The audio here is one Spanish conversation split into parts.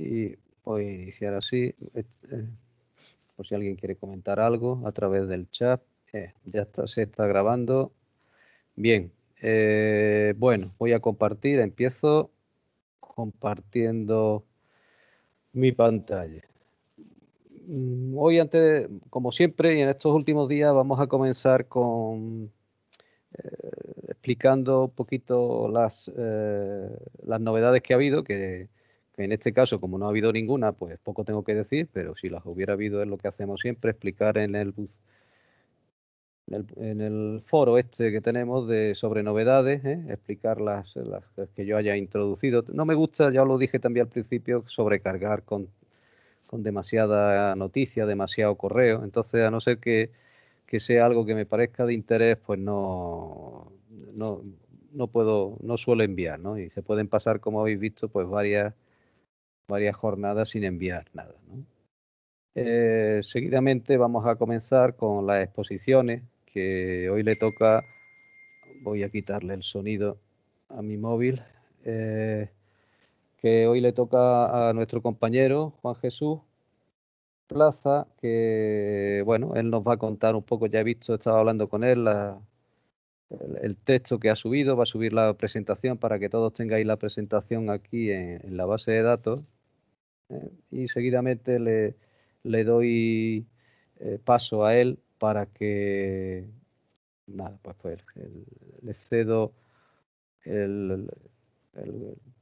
y voy a iniciar así. Eh, eh, por si alguien quiere comentar algo a través del chat. Eh, ya se está grabando. Bien, bueno, voy a compartir. Empiezo compartiendo mi pantalla. Mm, hoy, antes, como siempre, y en estos últimos días, vamos a comenzar con explicando un poquito las, las novedades que ha habido, que en este caso, como no ha habido ninguna, pues poco tengo que decir, pero si las hubiera habido es lo que hacemos siempre, explicar en el en el, foro este que tenemos de sobre novedades, ¿eh? explicar las, que yo haya introducido. No me gusta, ya lo dije también al principio, sobrecargar con, con demasiada noticia, demasiado correo. Entonces, a no ser que, sea algo que me parezca de interés, pues no, no, no puedo, no suelo enviar, ¿no? Y se pueden pasar, como habéis visto, pues varias varias jornadas sin enviar nada. Eh, seguidamente vamos a comenzar con las exposiciones, que hoy le toca, voy a quitarle el sonido a mi móvil, eh, que hoy le toca a nuestro compañero Juan Jesús Plaza, que bueno, él nos va a contar un poco, ya he visto, estaba hablando con él, el, texto que ha subido, va a subir la presentación para que todos tengáis la presentación aquí en la base de datos ¿eh? y seguidamente le, doy eh, paso a él para que, nada, pues, pues le cedo el,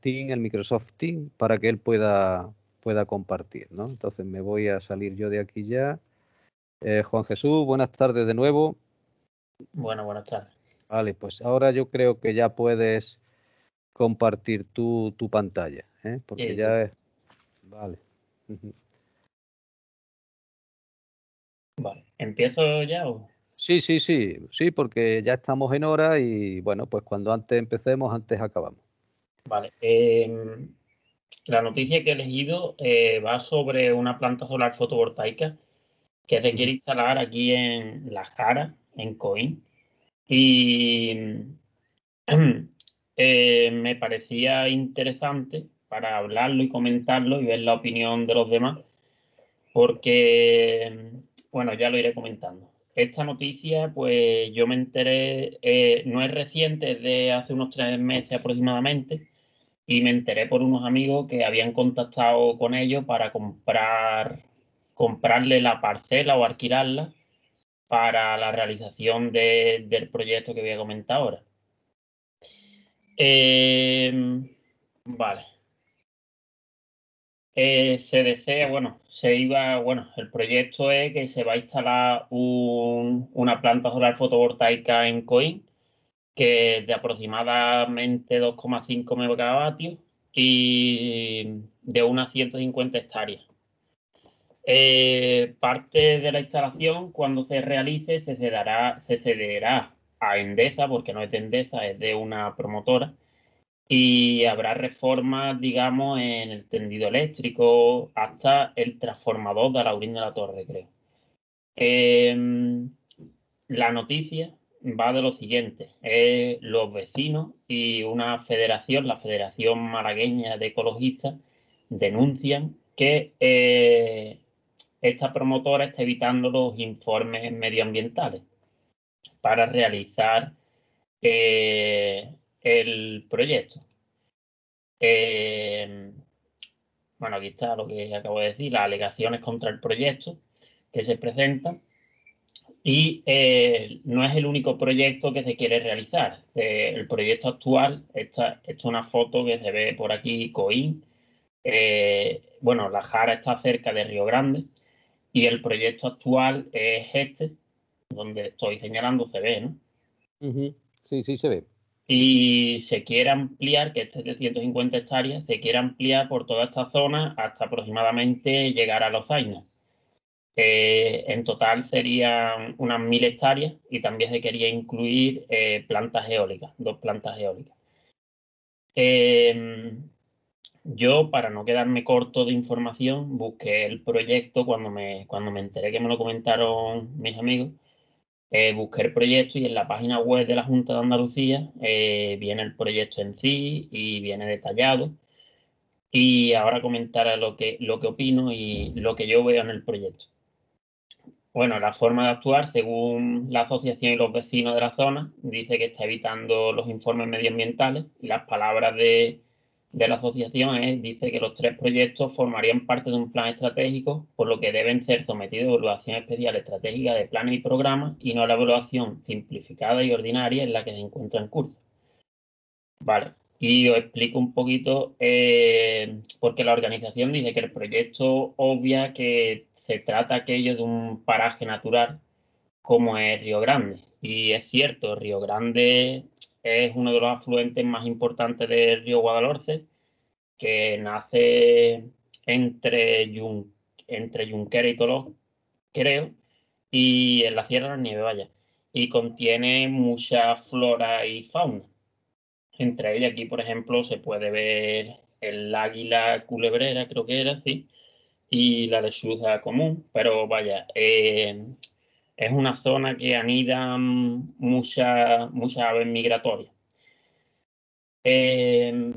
Team, el Microsoft Team, para que él pueda, pueda compartir, ¿no? Entonces me voy a salir yo de aquí ya. Eh, Juan Jesús, buenas tardes de nuevo. Bueno, buenas tardes. Vale, pues ahora yo creo que ya puedes compartir tu, tu pantalla, porque ya Vale. Vale, ¿empiezo ya Sí, sí, sí, sí, porque ya estamos en hora y bueno, pues cuando antes empecemos, antes acabamos. Vale, em, la noticia que he elegido eh, va sobre una planta solar fotovoltaica que se quiere instalar aquí en La Jara, en Coín. Y eh, me parecía interesante para hablarlo y comentarlo y ver la opinión de los demás, porque, bueno, ya lo iré comentando. Esta noticia, pues yo me enteré, eh, no es reciente, es de hace unos tres meses aproximadamente, y me enteré por unos amigos que habían contactado con ellos para comprar, comprarle la parcela o alquilarla para la realización del proyecto que voy a comentar ahora. Eh, vale se desea, bueno, se iba, bueno, el proyecto es que se va a instalar una planta solar fotovoltaica en Coin, que es de aproximadamente 2,5 megavatios y de unas 150 hectáreas. Eh, parte de la instalación, cuando se realice, se cederá, se cederá a Endesa, porque no es de Endesa, es de una promotora y habrá reformas, digamos, en el tendido eléctrico, hasta el transformador de Alaurín de la Torre, creo. Em, la noticia va de lo siguiente, los vecinos y una federación, la Federación Malagueña de Ecologistas, denuncian que eh, esta promotora está evitando los informes medioambientales para realizar eh, el proyecto. Eh, bueno, aquí está lo que acabo de decir, las alegaciones contra el proyecto que se presentan. Y eh, no es el único proyecto que se quiere realizar. Eh, el proyecto actual, esta, esta, es una foto que se ve por aquí, Coín. bueno, La Jara está cerca de Río Grande y el proyecto actual es este, donde estoy señalando, se ve, ¿no? Sí, sí, se ve y se quiere ampliar, que este de 150 hectáreas, se quiere ampliar por toda esta zona hasta aproximadamente llegar a los Ainos. en total serían unas 1.000 hectáreas y también se quería incluir eh, plantas eólicas, dos plantas eólicas. Em, yo, para no quedarme corto de información, busqué el proyecto cuando me, cuando me enteré que me lo comentaron mis amigos eh, busqué el proyecto y en la página web de la Junta de Andalucía eh, viene el proyecto en sí y viene detallado. Y ahora comentaré lo que, lo que opino y lo que yo veo en el proyecto. Bueno, la forma de actuar, según la asociación y los vecinos de la zona, dice que está evitando los informes medioambientales y las palabras de, de la asociación dice que los tres proyectos formarían parte de un plan estratégico, por lo que deben ser sometidos a evaluación especial estratégica de planes y programas y no a la evaluación simplificada y ordinaria en la que se encuentra en curso. Vale, y os explico un poquito, eh, porque la organización dice que el proyecto obvia que se trata aquello de un paraje natural como es Río Grande. Y es cierto, Río Grande es uno de los afluentes más importantes del río Guadalhorce, que nace entre, Yun, entre y Toló, creo, y en la Sierra de la Nieve, vaya, y contiene mucha flora y fauna. Entre ellas, aquí, por ejemplo, se puede ver el águila culebrera, creo que era, así, y la lechuza común, pero vaya, eh, es una zona que anida muchas mucha aves migratorias. Eh,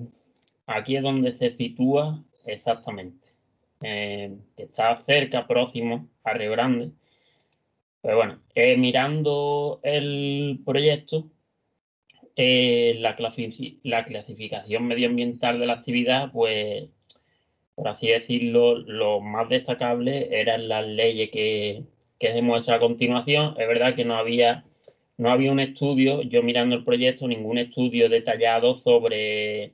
aquí es donde se sitúa exactamente. Eh, está cerca, próximo a Río Grande. Pero pues bueno, eh, mirando el proyecto, la, la, clasificación medioambiental de la actividad, pues, por así decirlo, lo más destacable eran las leyes que, que hemos a continuación, es verdad que no había, no había un estudio, yo mirando el proyecto, ningún estudio detallado sobre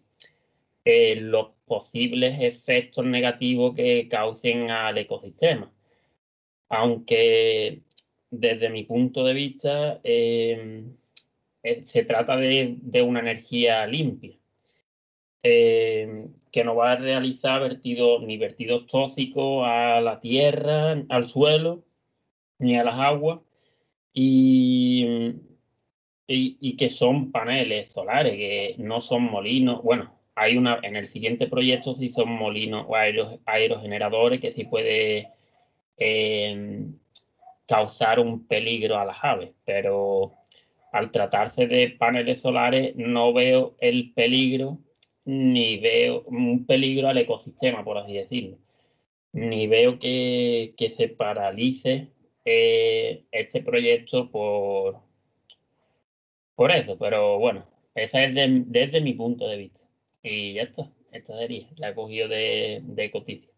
eh, los posibles efectos negativos que causen al ecosistema. Aunque desde mi punto de vista eh, se trata de, una energía limpia eh, que no va a realizar ni vertidos tóxicos a la tierra, al suelo, ni a las aguas y, y, que son paneles solares, que no son molinos. Bueno, hay una en el siguiente proyecto sí son molinos o aerogeneradores que sí puede eh, causar un peligro a las aves, pero al tratarse de paneles solares no veo el peligro ni veo un peligro al ecosistema, por así decirlo, ni veo que, que se paralice eh, este proyecto por, por eso, pero bueno, esa es desde mi punto de vista. Y ya está, esta sería, la he cogido de, de coticia.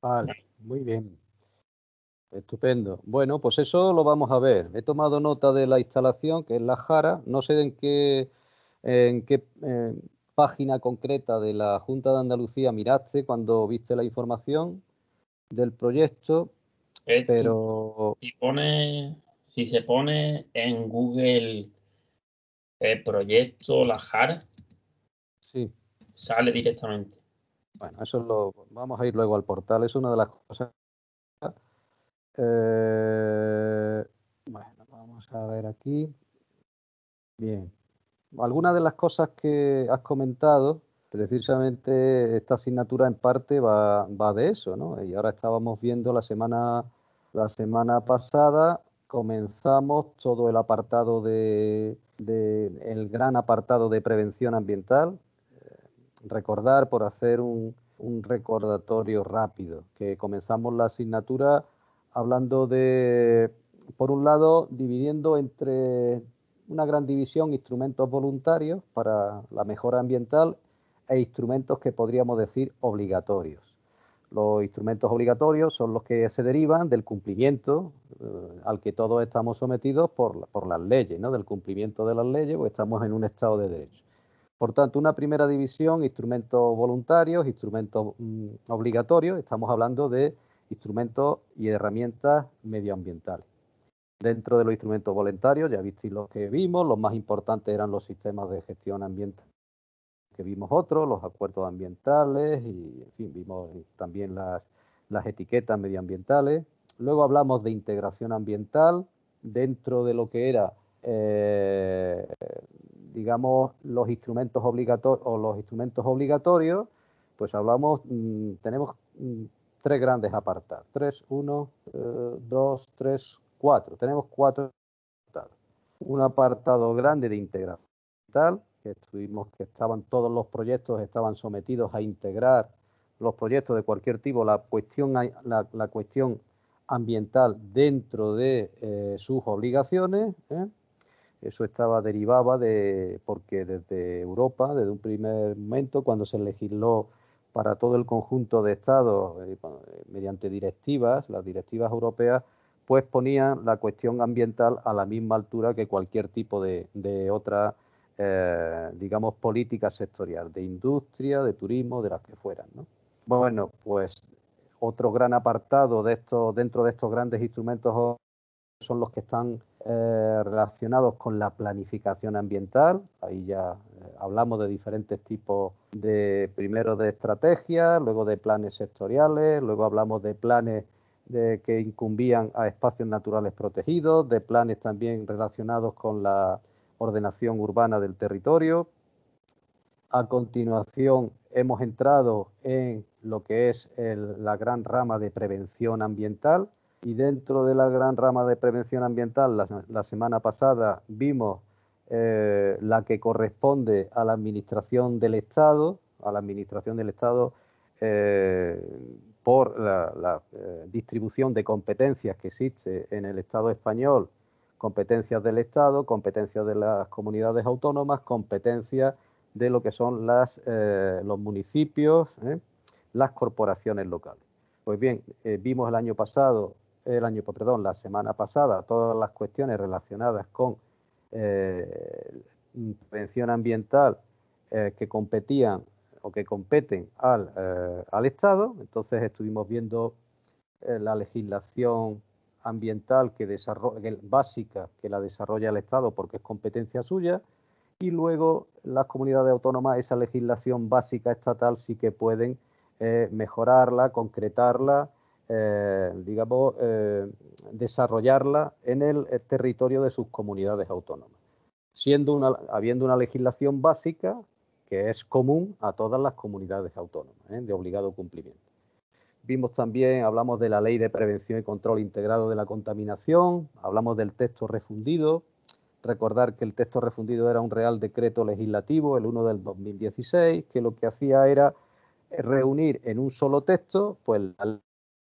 Vale, muy bien. Estupendo. Bueno, pues eso lo vamos a ver. He tomado nota de la instalación, que es la Jara. No sé en qué, en qué eh, página concreta de la Junta de Andalucía miraste cuando viste la información del proyecto, pero. Si, pone, si se pone en Google el eh, proyecto La Jara, sí. sale directamente. Bueno, eso lo vamos a ir luego al portal. Es una de las cosas. Eh, bueno, vamos a ver aquí. Bien. Algunas de las cosas que has comentado precisamente esta asignatura en parte va, de eso, ¿no? Y ahora estábamos viendo la semana, la semana pasada, comenzamos todo el apartado de, el gran apartado de prevención ambiental. Eh, recordar por hacer un, un recordatorio rápido, que comenzamos la asignatura hablando de, por un lado, dividiendo entre una gran división instrumentos voluntarios para la mejora ambiental e instrumentos que podríamos decir obligatorios. Los instrumentos obligatorios son los que se derivan del cumplimiento eh, al que todos estamos sometidos por, las leyes, ¿no? del cumplimiento de las leyes, pues estamos en un Estado de Derecho. Por tanto, una primera división, instrumentos voluntarios, instrumentos mm, obligatorios, estamos hablando de instrumentos y herramientas medioambientales. Dentro de los instrumentos voluntarios, ya visteis lo que vimos, los más importantes eran los sistemas de gestión ambiental que vimos otros, los acuerdos ambientales y, en fin, vimos también las, etiquetas medioambientales. Luego hablamos de integración ambiental dentro de lo que era, eh, digamos, los instrumentos obligatorios los instrumentos obligatorios, pues hablamos, mm, tenemos mm, tres grandes apartados, tres, uno, eh, dos, tres, cuatro. Tenemos cuatro apartados. Un apartado grande de integración ambiental, que estuvimos, que estaban todos los proyectos, estaban sometidos a integrar los proyectos de cualquier tipo, la cuestión, la, cuestión ambiental dentro de eh, sus obligaciones. ¿eh? Eso estaba derivaba de, porque desde Europa, desde un primer momento, cuando se legisló para todo el conjunto de estados eh, mediante directivas, las directivas europeas, pues ponían la cuestión ambiental a la misma altura que cualquier tipo de otra eh, digamos, política sectorial, de industria, de turismo, de las que fueran. Bueno, pues otro gran apartado de estos, dentro de estos grandes instrumentos son los que están eh, relacionados con la planificación ambiental. Ahí ya eh, hablamos de diferentes tipos de, primero de estrategias, luego de planes sectoriales, luego hablamos de planes de, que incumbían a espacios naturales protegidos, de planes también relacionados con la ordenación urbana del territorio. A continuación hemos entrado en lo que es la gran rama de prevención ambiental y dentro de la gran rama de prevención ambiental la, semana pasada vimos eh, la que corresponde a la administración del Estado, a la administración del Estado eh, por la, eh, distribución de competencias que existe en el Estado español competencias del Estado, competencias de las comunidades autónomas, competencias de lo que son eh, los municipios, ¿eh? las corporaciones locales. Pues bien, eh, vimos el año pasado, el año, pues, perdón, la semana pasada, todas las cuestiones relacionadas con prevención ambiental que competían o que competen al, al Estado. Entonces estuvimos viendo la legislación ambiental que desarrolla, básica que la desarrolla el Estado porque es competencia suya, y luego las comunidades autónomas, esa legislación básica estatal sí que pueden eh, mejorarla, concretarla, eh, digamos, eh, desarrollarla en el, territorio de sus comunidades autónomas. Siendo una, habiendo una legislación básica que es común a todas las comunidades autónomas, de obligado cumplimiento. Vimos también, hablamos de la ley de prevención y control integrado de la contaminación, hablamos del texto refundido, recordar que el texto refundido era un real decreto legislativo, el 1 del 2016, que lo que hacía era reunir en un solo texto pues, la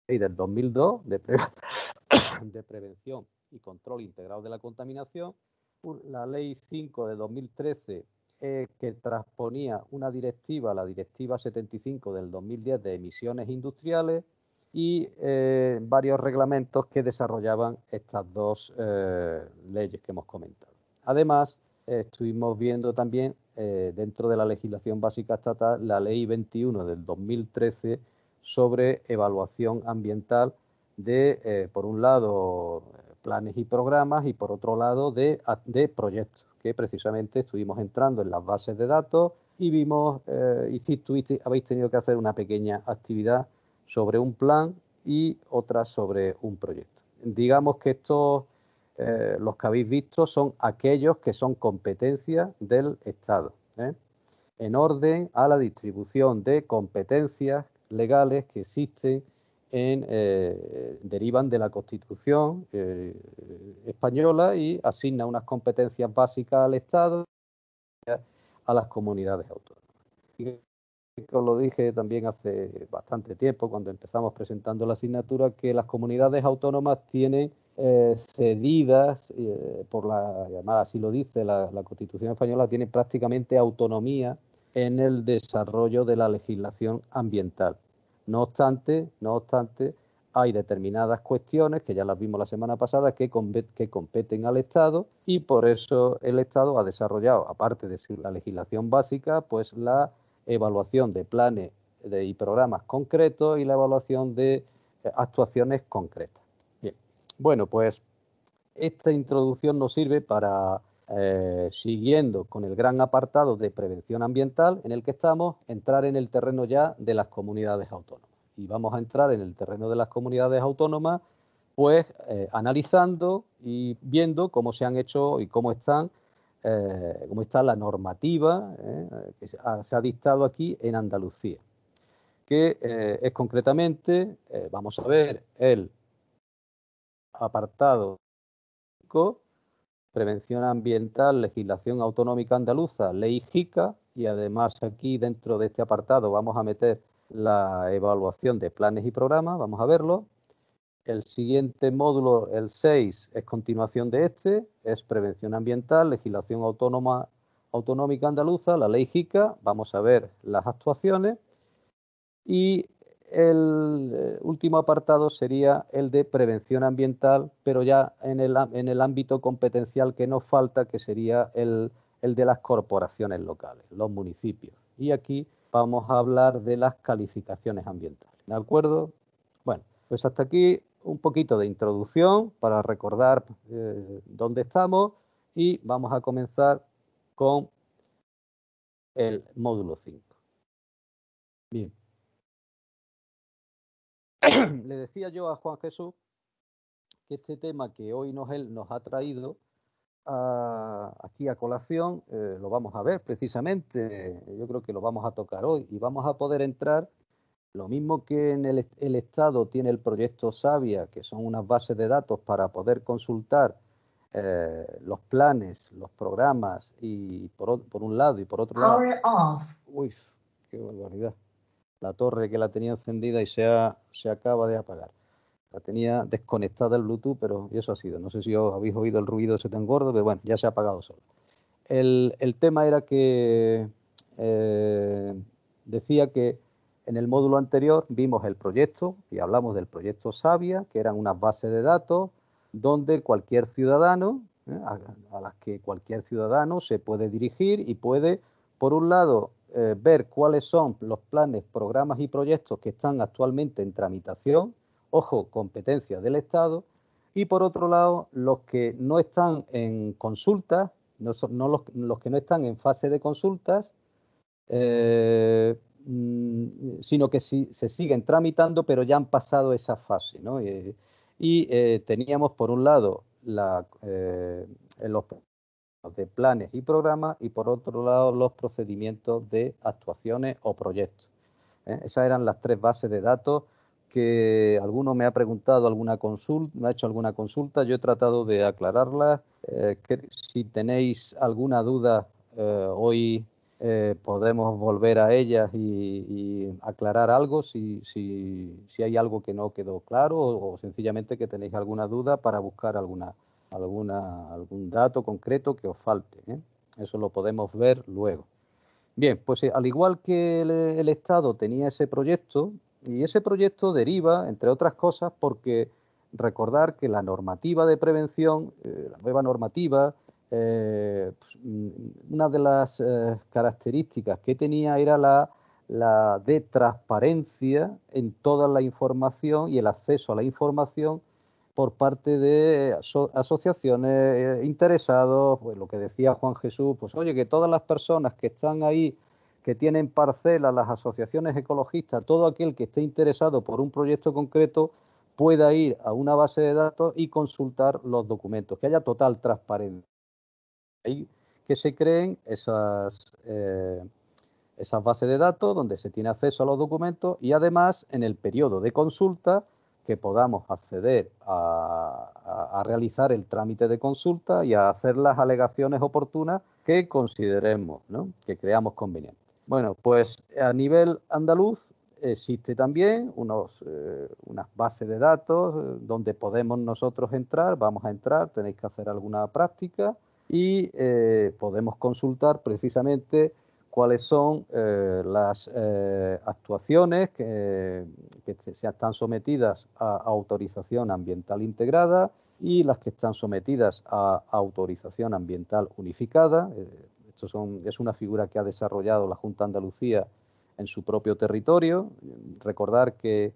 ley del 2002 de, de prevención y control integrado de la contaminación, la ley 5 de 2013 que transponía una directiva, la directiva 75 del 2010 de emisiones industriales y eh, varios reglamentos que desarrollaban estas dos eh, leyes que hemos comentado. Además, estuvimos viendo también eh, dentro de la legislación básica estatal la ley 21 del 2013 sobre evaluación ambiental de, por un lado, planes y programas y por otro lado de, proyectos, que precisamente estuvimos entrando en las bases de datos y vimos, eh, habéis tenido que hacer una pequeña actividad sobre un plan y otra sobre un proyecto. Digamos que estos, eh, los que habéis visto, son aquellos que son competencias del Estado, ¿eh? en orden a la distribución de competencias legales que existen eh, derivan de la Constitución eh, española y asigna unas competencias básicas al Estado a las comunidades autónomas. Y lo dije también hace bastante tiempo, cuando empezamos presentando la asignatura, que las comunidades autónomas tienen eh, cedidas por la llamada, así lo dice la, la, Constitución española, tienen prácticamente autonomía en el desarrollo de la legislación ambiental. No obstante, no obstante, hay determinadas cuestiones, que ya las vimos la semana pasada, que, competen al Estado y por eso el Estado ha desarrollado, aparte de la legislación básica, pues la evaluación de planes y programas concretos y la evaluación de eh, actuaciones concretas. Bien, bueno, pues esta introducción nos sirve para eh, siguiendo con el gran apartado de prevención ambiental en el que estamos, entrar en el terreno ya de las comunidades autónomas. Y vamos a entrar en el terreno de las comunidades autónomas, pues eh, analizando y viendo cómo se han hecho y cómo están, eh, cómo está la normativa que se ha dictado aquí en Andalucía, que es concretamente, vamos a ver, el apartado Prevención Ambiental, Legislación Autonómica Andaluza, Ley JICA, y además aquí dentro de este apartado vamos a meter la evaluación de planes y programas, vamos a verlo. El siguiente módulo, el 6, es continuación de este, es Prevención Ambiental, Legislación Autonómica Andaluza, la Ley JICA, vamos a ver las actuaciones. Y el eh, último apartado sería el de prevención ambiental, pero ya en el, ámbito competencial que nos falta, que sería el, de las corporaciones locales, los municipios. Y aquí vamos a hablar de las calificaciones ambientales. ¿De acuerdo? Bueno, pues hasta aquí un poquito de introducción para recordar eh, dónde estamos y vamos a comenzar con el módulo 5. Bien. le decía yo a Juan Jesús que este tema que hoy nos, nos ha traído ah, aquí a colación eh, lo vamos a ver precisamente, yo creo que lo vamos a tocar hoy y vamos a poder entrar, lo mismo que en el, Estado tiene el proyecto Sabia, que son unas bases de datos para poder consultar eh, los planes, los programas y por, un lado y por otro lado... Uy, qué barbaridad la torre que la tenía encendida y se, se acaba de apagar. La tenía desconectada el Bluetooth, pero eso ha sido. No sé si os habéis oído el ruido ese tan gordo, pero bueno, ya se ha apagado solo. El, tema era que eh, decía que en el módulo anterior vimos el proyecto y hablamos del proyecto Sabia, que eran unas bases de datos donde cualquier ciudadano, eh, a las que cualquier ciudadano se puede dirigir y puede, por un lado, eh, ver cuáles son los planes, programas y proyectos que están actualmente en tramitación, ojo, competencia del Estado, y por otro lado, los que no están en consulta, no, los, que no están en fase de consultas, eh, mm, sino que se siguen tramitando, pero ya han pasado esa fase. Eh, y, teníamos, por un lado, los de planes y programas y por otro lado los procedimientos de actuaciones o proyectos. ¿eh? Esas eran las tres bases de datos que alguno me ha preguntado alguna consulta, me ha hecho alguna consulta, yo he tratado de aclararlas. Eh, que si tenéis alguna duda eh, hoy podemos volver a ellas y, aclarar algo si, si, hay algo que no quedó claro o, sencillamente que tenéis alguna duda para buscar alguna alguna, algún dato concreto que os falte. ¿eh? Eso lo podemos ver luego. Bien, pues eh, al igual que el, Estado tenía ese proyecto, y ese proyecto deriva, entre otras cosas, porque recordar que la normativa de prevención, eh, la nueva normativa, pues, mm, una de las características que tenía era la, la de transparencia en toda la información y el acceso a la información por parte de eh, asociaciones eh, interesados, pues lo que decía Juan Jesús, pues oye, que todas las personas que están ahí, que tienen parcelas, las asociaciones ecologistas, todo aquel que esté interesado por un proyecto concreto, pueda ir a una base de datos y consultar los documentos, que haya total transparencia. Ahí que se creen esas, eh, esas bases de datos donde se tiene acceso a los documentos y además en el periodo de consulta que podamos acceder a, realizar el trámite de consulta y a hacer las alegaciones oportunas que consideremos, que creamos conveniente. Bueno, pues a nivel andaluz existe también unos, eh, unas bases de datos eh, donde podemos nosotros entrar, vamos a entrar, tenéis que hacer alguna práctica y eh, podemos consultar precisamente cuáles son eh, las eh, actuaciones que, se están sometidas a autorización ambiental integrada y las que están sometidas a autorización ambiental unificada. Eh, esto es una figura que ha desarrollado la Junta Andalucía en su propio territorio. Recordar que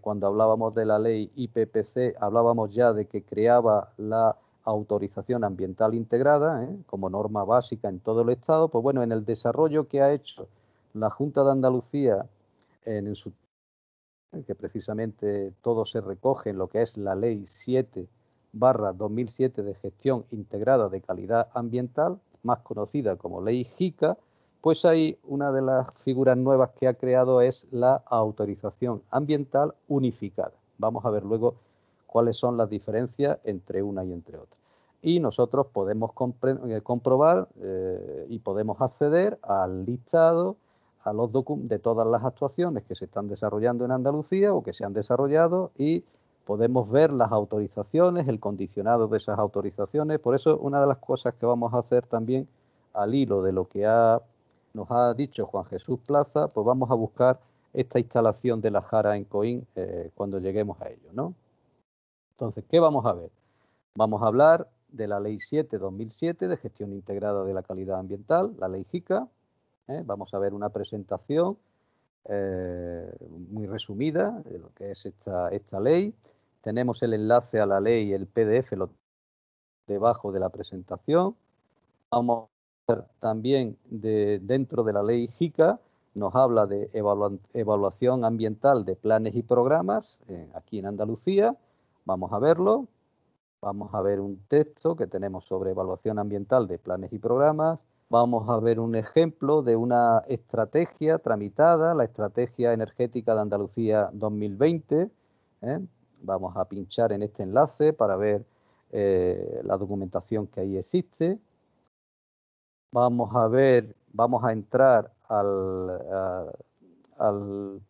cuando hablábamos de la ley IPPC hablábamos ya de que creaba la autorización ambiental integrada ¿eh? como norma básica en todo el Estado, pues bueno, en el desarrollo que ha hecho la Junta de Andalucía en, su que precisamente todo se recoge en lo que es la Ley 7 2007 de gestión integrada de calidad ambiental, más conocida como Ley JICA, pues ahí una de las figuras nuevas que ha creado es la autorización ambiental unificada. Vamos a ver luego cuáles son las diferencias entre una y entre otra. Y nosotros podemos eh, comprobar eh, y podemos acceder al listado a los de todas las actuaciones que se están desarrollando en Andalucía o que se han desarrollado y podemos ver las autorizaciones, el condicionado de esas autorizaciones. Por eso, una de las cosas que vamos a hacer también al hilo de lo que nos ha dicho Juan Jesús Plaza, pues vamos a buscar esta instalación de la Jara en Coín eh, cuando lleguemos a ello, ¿no? Entonces, ¿qué vamos a ver? Vamos a hablar de la Ley 7-2007 de Gestión Integrada de la Calidad Ambiental, la Ley JICA. ¿eh? Vamos a ver una presentación eh, muy resumida de lo que es esta, esta ley. Tenemos el enlace a la ley, el PDF, lo debajo de la presentación. Vamos a ver también de, dentro de la ley JICA, nos habla de evaluación ambiental de planes y programas eh, aquí en Andalucía Vamos a verlo. Vamos a ver un texto que tenemos sobre evaluación ambiental de planes y programas. Vamos a ver un ejemplo de una estrategia tramitada, la Estrategia Energética de Andalucía 2020. ¿eh? Vamos a pinchar en este enlace para ver eh, la documentación que ahí existe. Vamos a ver, vamos a entrar al, al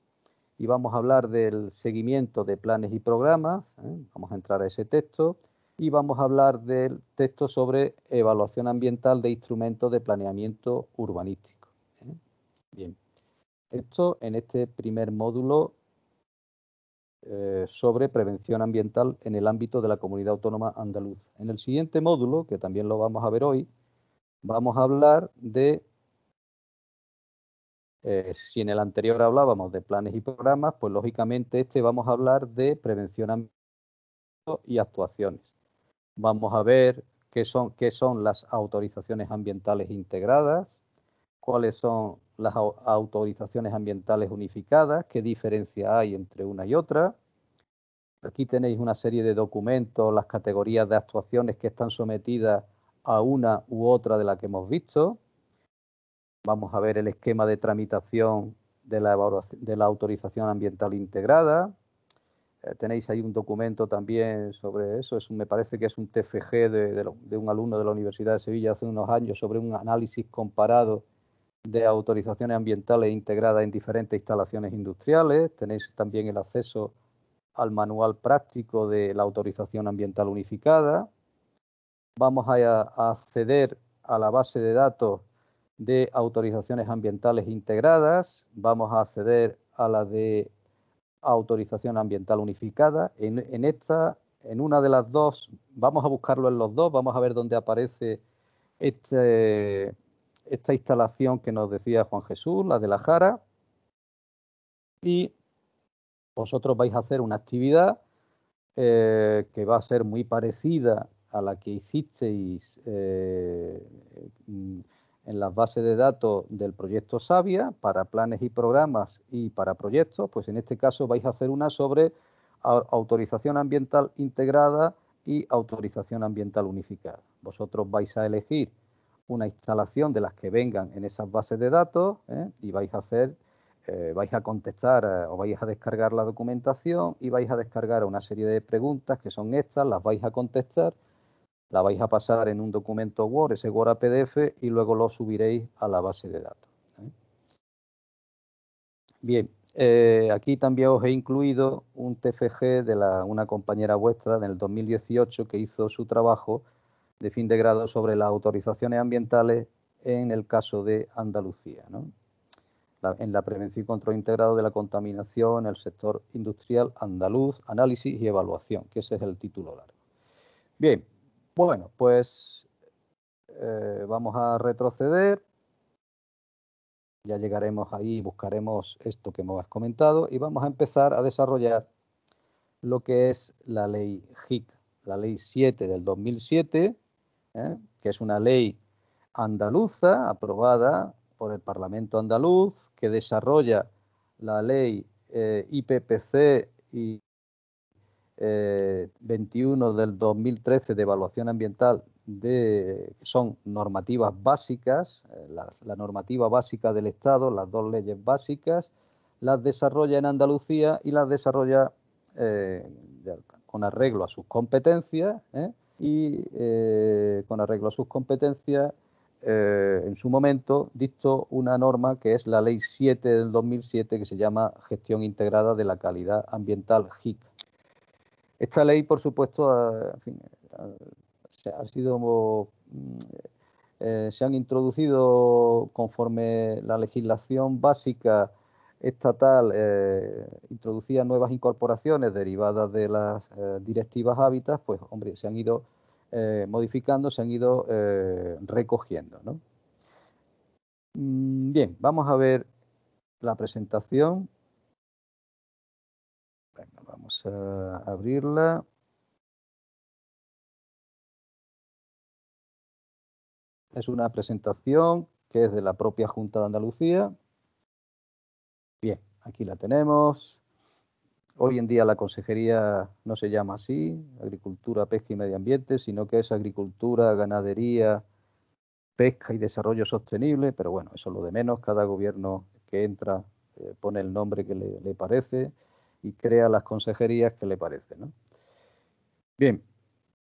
y vamos a hablar del seguimiento de planes y programas, ¿eh? vamos a entrar a ese texto, y vamos a hablar del texto sobre evaluación ambiental de instrumentos de planeamiento urbanístico. ¿eh? Bien, esto en este primer módulo eh, sobre prevención ambiental en el ámbito de la comunidad autónoma andaluz. En el siguiente módulo, que también lo vamos a ver hoy, vamos a hablar de eh, si en el anterior hablábamos de planes y programas, pues lógicamente este vamos a hablar de prevención y actuaciones. Vamos a ver qué son, qué son las autorizaciones ambientales integradas, cuáles son las autorizaciones ambientales unificadas, qué diferencia hay entre una y otra. Aquí tenéis una serie de documentos, las categorías de actuaciones que están sometidas a una u otra de las que hemos visto. Vamos a ver el esquema de tramitación de la, autorización ambiental integrada. Eh, tenéis ahí un documento también sobre eso. me parece que es un TFG de, un alumno de la Universidad de Sevilla hace unos años sobre un análisis comparado de autorizaciones ambientales integradas en diferentes instalaciones industriales. Tenéis también el acceso al manual práctico de la autorización ambiental unificada. Vamos a acceder a la base de datos de autorizaciones ambientales integradas, vamos a acceder a la de autorización ambiental unificada. En, esta, en una de las dos, vamos a buscarlo en los dos, vamos a ver dónde aparece este, esta instalación que nos decía Juan Jesús, la de la Jara. Y vosotros vais a hacer una actividad eh, que va a ser muy parecida a la que hicisteis eh, en las bases de datos del proyecto SAVIA, para planes y programas y para proyectos, pues en este caso vais a hacer una sobre autorización ambiental integrada y autorización ambiental unificada. Vosotros vais a elegir una instalación de las que vengan en esas bases de datos ¿eh? y vais a hacer, eh, vais a contestar eh, o vais a descargar la documentación y vais a descargar una serie de preguntas que son estas, las vais a contestar la vais a pasar en un documento Word, ese Word a PDF, y luego lo subiréis a la base de datos. ¿eh? Bien, eh, aquí también os he incluido un TFG de una compañera vuestra del 2018 que hizo su trabajo de fin de grado sobre las autorizaciones ambientales en el caso de Andalucía, en la prevención y control integrado de la contaminación en el sector industrial andaluz, análisis y evaluación, que ese es el título largo. Bien, bueno, pues eh, vamos a retroceder. Ya llegaremos ahí, buscaremos esto que hemos comentado y vamos a empezar a desarrollar lo que es la ley HIC, la ley 7 del 2007, ¿eh? que es una ley andaluza aprobada por el Parlamento andaluz que desarrolla la ley eh, IPPC y 21 eh, del 2013 de evaluación ambiental de, son normativas básicas, eh, la, normativa básica del Estado, las dos leyes básicas, las desarrolla en Andalucía y las desarrolla eh, con arreglo a sus competencias y con arreglo a sus competencias en su momento dictó una norma que es la Ley 7 del 2007 que se llama Gestión Integrada de la Calidad Ambiental GIC. Esta ley, por supuesto, ha, sido mm, eh, eh, se han introducido conforme la legislación básica estatal eh, introducía nuevas incorporaciones derivadas de las directivas hábitats, pues hombre, se han ido modificando, se han ido recogiendo. Mm, bien, vamos a ver la presentación. Vamos a abrirla. Es una presentación que es de la propia Junta de Andalucía. Bien, aquí la tenemos. Hoy en día la consejería no se llama así, Agricultura, Pesca y Medio Ambiente, sino que es Agricultura, Ganadería, Pesca y Desarrollo Sostenible, pero bueno, eso es lo de menos, cada gobierno que entra eh, pone el nombre que le parece y crea las consejerías que le parece. Bien,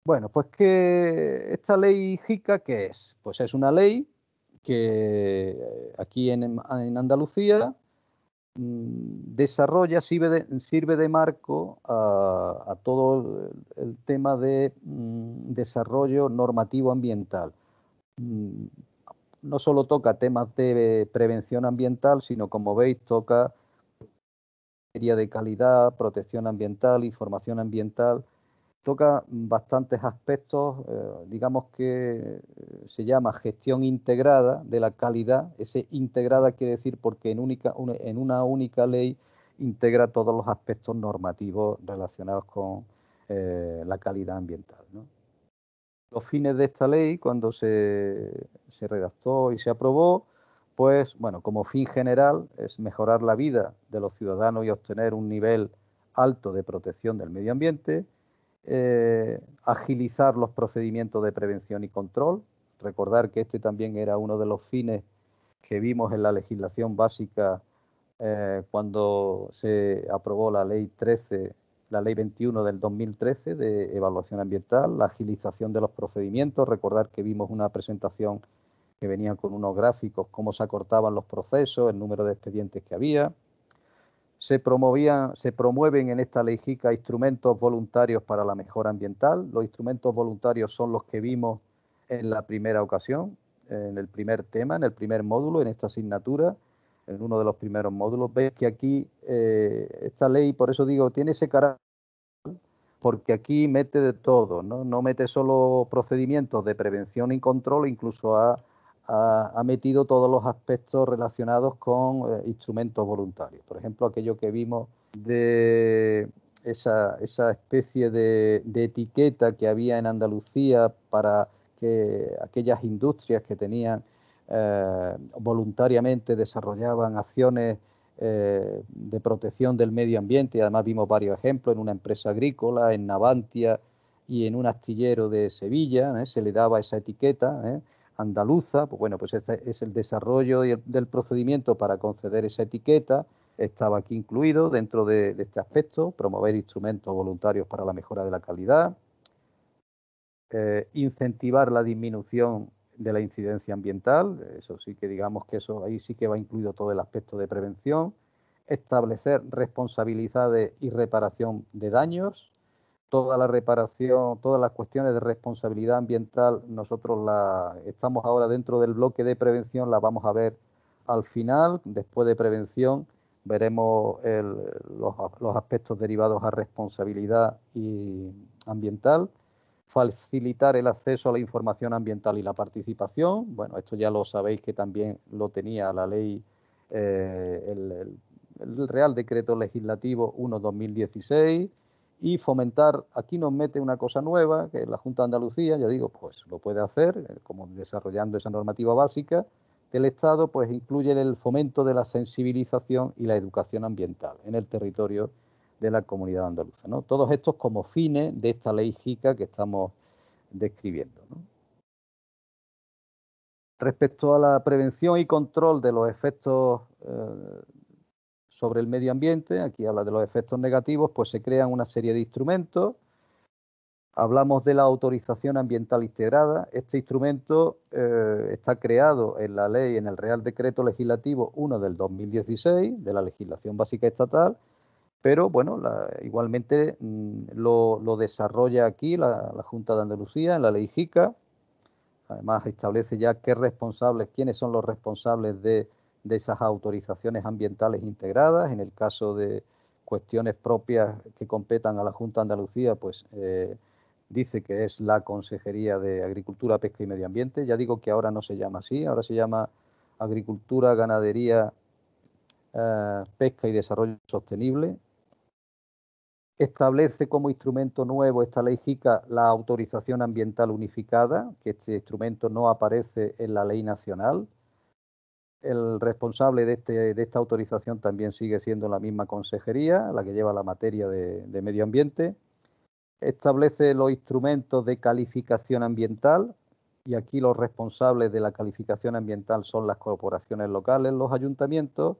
bueno, pues que esta ley JICA, ¿qué es? Pues es una ley que eh, aquí en, Andalucía mm, desarrolla, sirve de, marco a, todo el tema de mm, desarrollo normativo ambiental. Mm, no solo toca temas de prevención ambiental, sino como veis toca materia de calidad, protección ambiental, información ambiental. Toca bastantes aspectos, eh, digamos que eh, se llama gestión integrada de la calidad. Ese integrada quiere decir porque en, única, una, en una única ley integra todos los aspectos normativos relacionados con eh, la calidad ambiental. Los fines de esta ley, cuando se redactó y se aprobó, pues, bueno, como fin general es mejorar la vida de los ciudadanos y obtener un nivel alto de protección del medio ambiente, eh, agilizar los procedimientos de prevención y control, recordar que este también era uno de los fines que vimos en la legislación básica eh, cuando se aprobó la ley 13, la ley 21 del 2013 de evaluación ambiental, la agilización de los procedimientos, recordar que vimos una presentación que venían con unos gráficos, cómo se acortaban los procesos, el número de expedientes que había. Se, promovían, se promueven en esta ley JICA instrumentos voluntarios para la mejora ambiental. Los instrumentos voluntarios son los que vimos en la primera ocasión, en el primer tema, en el primer módulo, en esta asignatura, en uno de los primeros módulos. Ves que aquí eh, esta ley, por eso digo, tiene ese carácter porque aquí mete de todo, ¿no? No mete solo procedimientos de prevención y control, incluso a ha, metido todos los aspectos relacionados con eh, instrumentos voluntarios. Por ejemplo, aquello que vimos de esa, especie de, etiqueta que había en Andalucía para que aquellas industrias que tenían eh, voluntariamente desarrollaban acciones eh, de protección del medio ambiente. Y además vimos varios ejemplos en una empresa agrícola, en Navantia y en un astillero de Sevilla. Se le daba esa etiqueta andaluza, pues bueno, pues este es el desarrollo del procedimiento para conceder esa etiqueta, estaba aquí incluido dentro de, este aspecto, promover instrumentos voluntarios para la mejora de la calidad, eh, incentivar la disminución de la incidencia ambiental, eso sí que digamos que eso ahí sí que va incluido todo el aspecto de prevención, establecer responsabilidades y reparación de daños, toda la reparación, todas las cuestiones de responsabilidad ambiental, nosotros la estamos ahora dentro del bloque de prevención, la vamos a ver al final, después de prevención, veremos los, aspectos derivados a responsabilidad y ambiental, facilitar el acceso a la información ambiental y la participación. Bueno, esto ya lo sabéis que también lo tenía la ley, eh, el, el Real Decreto Legislativo 1-2016 y fomentar, aquí nos mete una cosa nueva, que la Junta de Andalucía, ya digo, pues lo puede hacer, eh, como desarrollando esa normativa básica del Estado, pues incluye el fomento de la sensibilización y la educación ambiental en el territorio de la comunidad andaluza. ¿no? Todos estos como fines de esta ley JICA que estamos describiendo. Respecto a la prevención y control de los efectos eh, sobre el medio ambiente, aquí habla de los efectos negativos, pues se crean una serie de instrumentos. Hablamos de la autorización ambiental integrada. Este instrumento eh, está creado en la ley, en el Real Decreto Legislativo 1 del 2016, de la legislación básica estatal, pero bueno, igualmente mm, lo, desarrolla aquí la, la, Junta de Andalucía en la ley JICA. Además establece ya qué responsables, quiénes son los responsables de de esas autorizaciones ambientales integradas. En el caso de cuestiones propias que competan a la Junta de Andalucía, pues eh, dice que es la Consejería de Agricultura, Pesca y Medio Ambiente. Ya digo que ahora no se llama así, ahora se llama Agricultura, Ganadería, eh, Pesca y Desarrollo Sostenible. Establece como instrumento nuevo esta ley JICA la autorización ambiental unificada, que este instrumento no aparece en la ley nacional el responsable este, de, esta autorización también sigue siendo la misma consejería, la que lleva la materia de, medio ambiente. Establece los instrumentos de calificación ambiental y aquí los responsables de la calificación ambiental son las corporaciones locales, los ayuntamientos.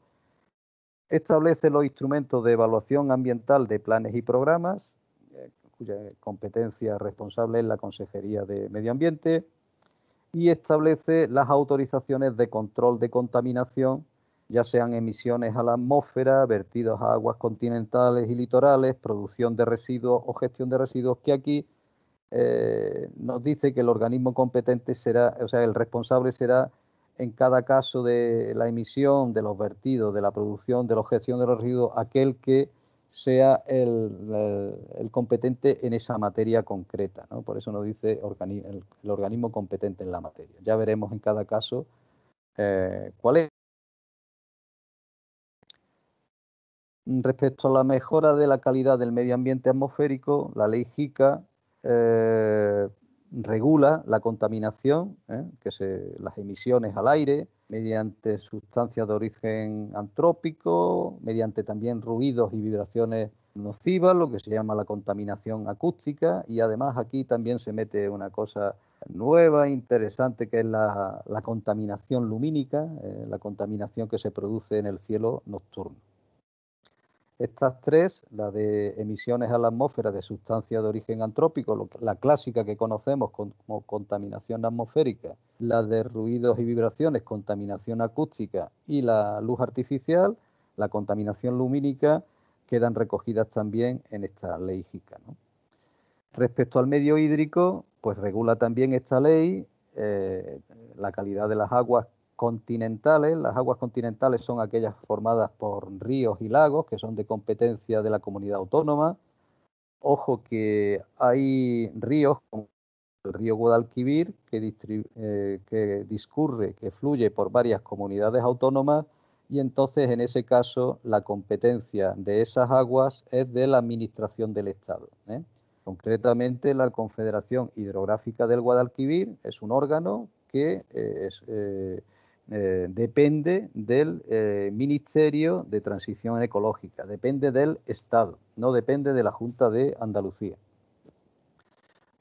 Establece los instrumentos de evaluación ambiental de planes y programas, eh, cuya competencia responsable es la Consejería de Medio Ambiente y establece las autorizaciones de control de contaminación, ya sean emisiones a la atmósfera, vertidos a aguas continentales y litorales, producción de residuos o gestión de residuos, que aquí eh, nos dice que el organismo competente será, o sea, el responsable será en cada caso de la emisión, de los vertidos, de la producción, de la gestión de los residuos, aquel que sea el, competente en esa materia concreta. Por eso nos dice el, organismo competente en la materia. Ya veremos en cada caso eh, cuál es. Respecto a la mejora de la calidad del medio ambiente atmosférico, la ley JICA eh, regula la contaminación, ¿eh? que se, las emisiones al aire, mediante sustancias de origen antrópico, mediante también ruidos y vibraciones nocivas, lo que se llama la contaminación acústica, y además aquí también se mete una cosa nueva, interesante, que es la, contaminación lumínica, eh, la contaminación que se produce en el cielo nocturno. Estas tres, la de emisiones a la atmósfera de sustancias de origen antrópico, la clásica que conocemos como contaminación atmosférica, la de ruidos y vibraciones, contaminación acústica y la luz artificial, la contaminación lumínica, quedan recogidas también en esta ley JICA. Respecto al medio hídrico, pues regula también esta ley eh, la calidad de las aguas continentales. Las aguas continentales son aquellas formadas por ríos y lagos, que son de competencia de la comunidad autónoma. Ojo que hay ríos como el río Guadalquivir, que, eh, discurre, que fluye por varias comunidades autónomas, y entonces en ese caso la competencia de esas aguas es de la Administración del Estado. ¿eh? Concretamente la Confederación Hidrográfica del Guadalquivir es un órgano que eh, es, eh, depende del eh, Ministerio de Transición Ecológica, depende del Estado, no depende de la Junta de Andalucía.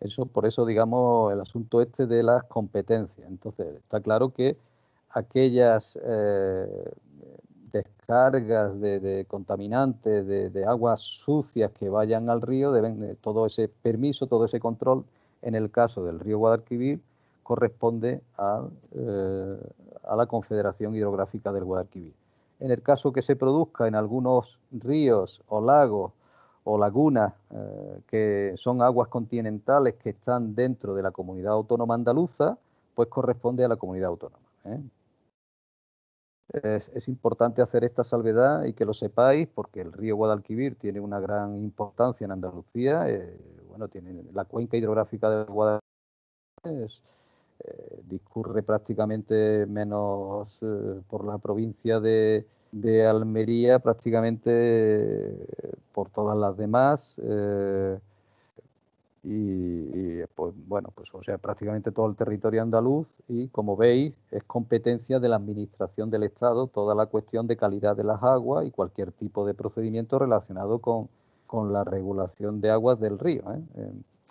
Eso, por eso, digamos, el asunto este de las competencias. Entonces, está claro que aquellas eh, descargas de, contaminantes, de, aguas sucias que vayan al río, deben de todo ese permiso, todo ese control, en el caso del río Guadalquivir, corresponde eh, a, la Confederación Hidrográfica del Guadalquivir. En el caso que se produzca en algunos ríos o lagos o lagunas eh, que son aguas continentales que están dentro de la comunidad autónoma andaluza, pues corresponde a la comunidad autónoma. ¿eh? Es, importante hacer esta salvedad y que lo sepáis porque el río Guadalquivir tiene una gran importancia en Andalucía. bueno, tiene la cuenca hidrográfica del Guadalquivir eh, discurre prácticamente menos eh, por la provincia de, Almería, prácticamente eh, por todas las demás. Y, pues, bueno, pues o sea, prácticamente todo el territorio andaluz y como veis es competencia de la Administración del Estado toda la cuestión de calidad de las aguas y cualquier tipo de procedimiento relacionado con, con la regulación de aguas del río.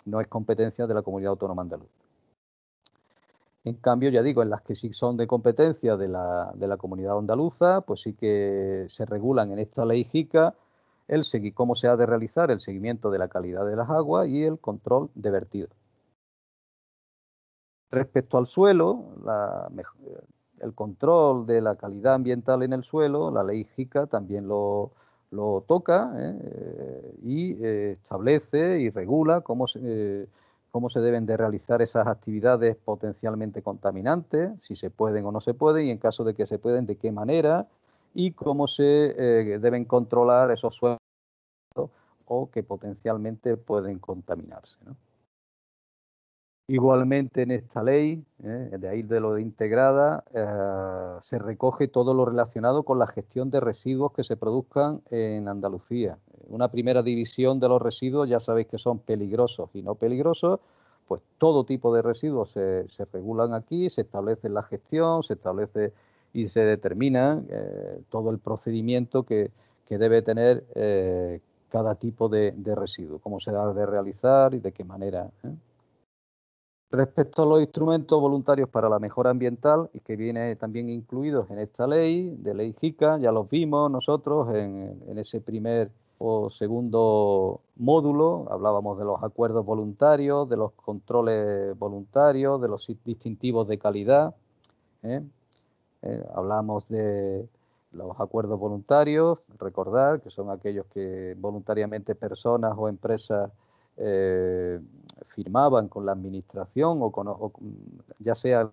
no es competencia de la comunidad autónoma andaluza. En cambio, ya digo, en las que sí son de competencia de la, comunidad andaluza, pues sí que se regulan en esta ley JICA el seguir, cómo se ha de realizar el seguimiento de la calidad de las aguas y el control de vertido. Respecto al suelo, el control de la calidad ambiental en el suelo, la ley JICA también lo, toca ¿eh? Eh, y eh, establece y regula cómo se, cómo se deben de realizar esas actividades potencialmente contaminantes, si se pueden o no se pueden, y en caso de que se pueden, de qué manera, y cómo se eh, deben controlar esos suelos o que potencialmente pueden contaminarse. ¿no? Igualmente en esta ley, ¿eh? de ahí de lo de integrada, eh, se recoge todo lo relacionado con la gestión de residuos que se produzcan en Andalucía. Una primera división de los residuos, ya sabéis que son peligrosos y no peligrosos, pues todo tipo de residuos se, regulan aquí, se establece la gestión, se establece y se determina eh, todo el procedimiento que, debe tener cada tipo de, de, residuo, cómo se da de realizar y de qué manera. Respecto a los instrumentos voluntarios para la mejora ambiental, y que viene también incluidos en esta ley, de ley JICA, ya los vimos nosotros en, ese primer o segundo módulo, hablábamos de los acuerdos voluntarios, de los controles voluntarios, de los distintivos de calidad, ¿eh? Eh, hablamos de los acuerdos voluntarios, recordar que son aquellos que voluntariamente personas o empresas eh, firmaban con la administración o, con, ya sea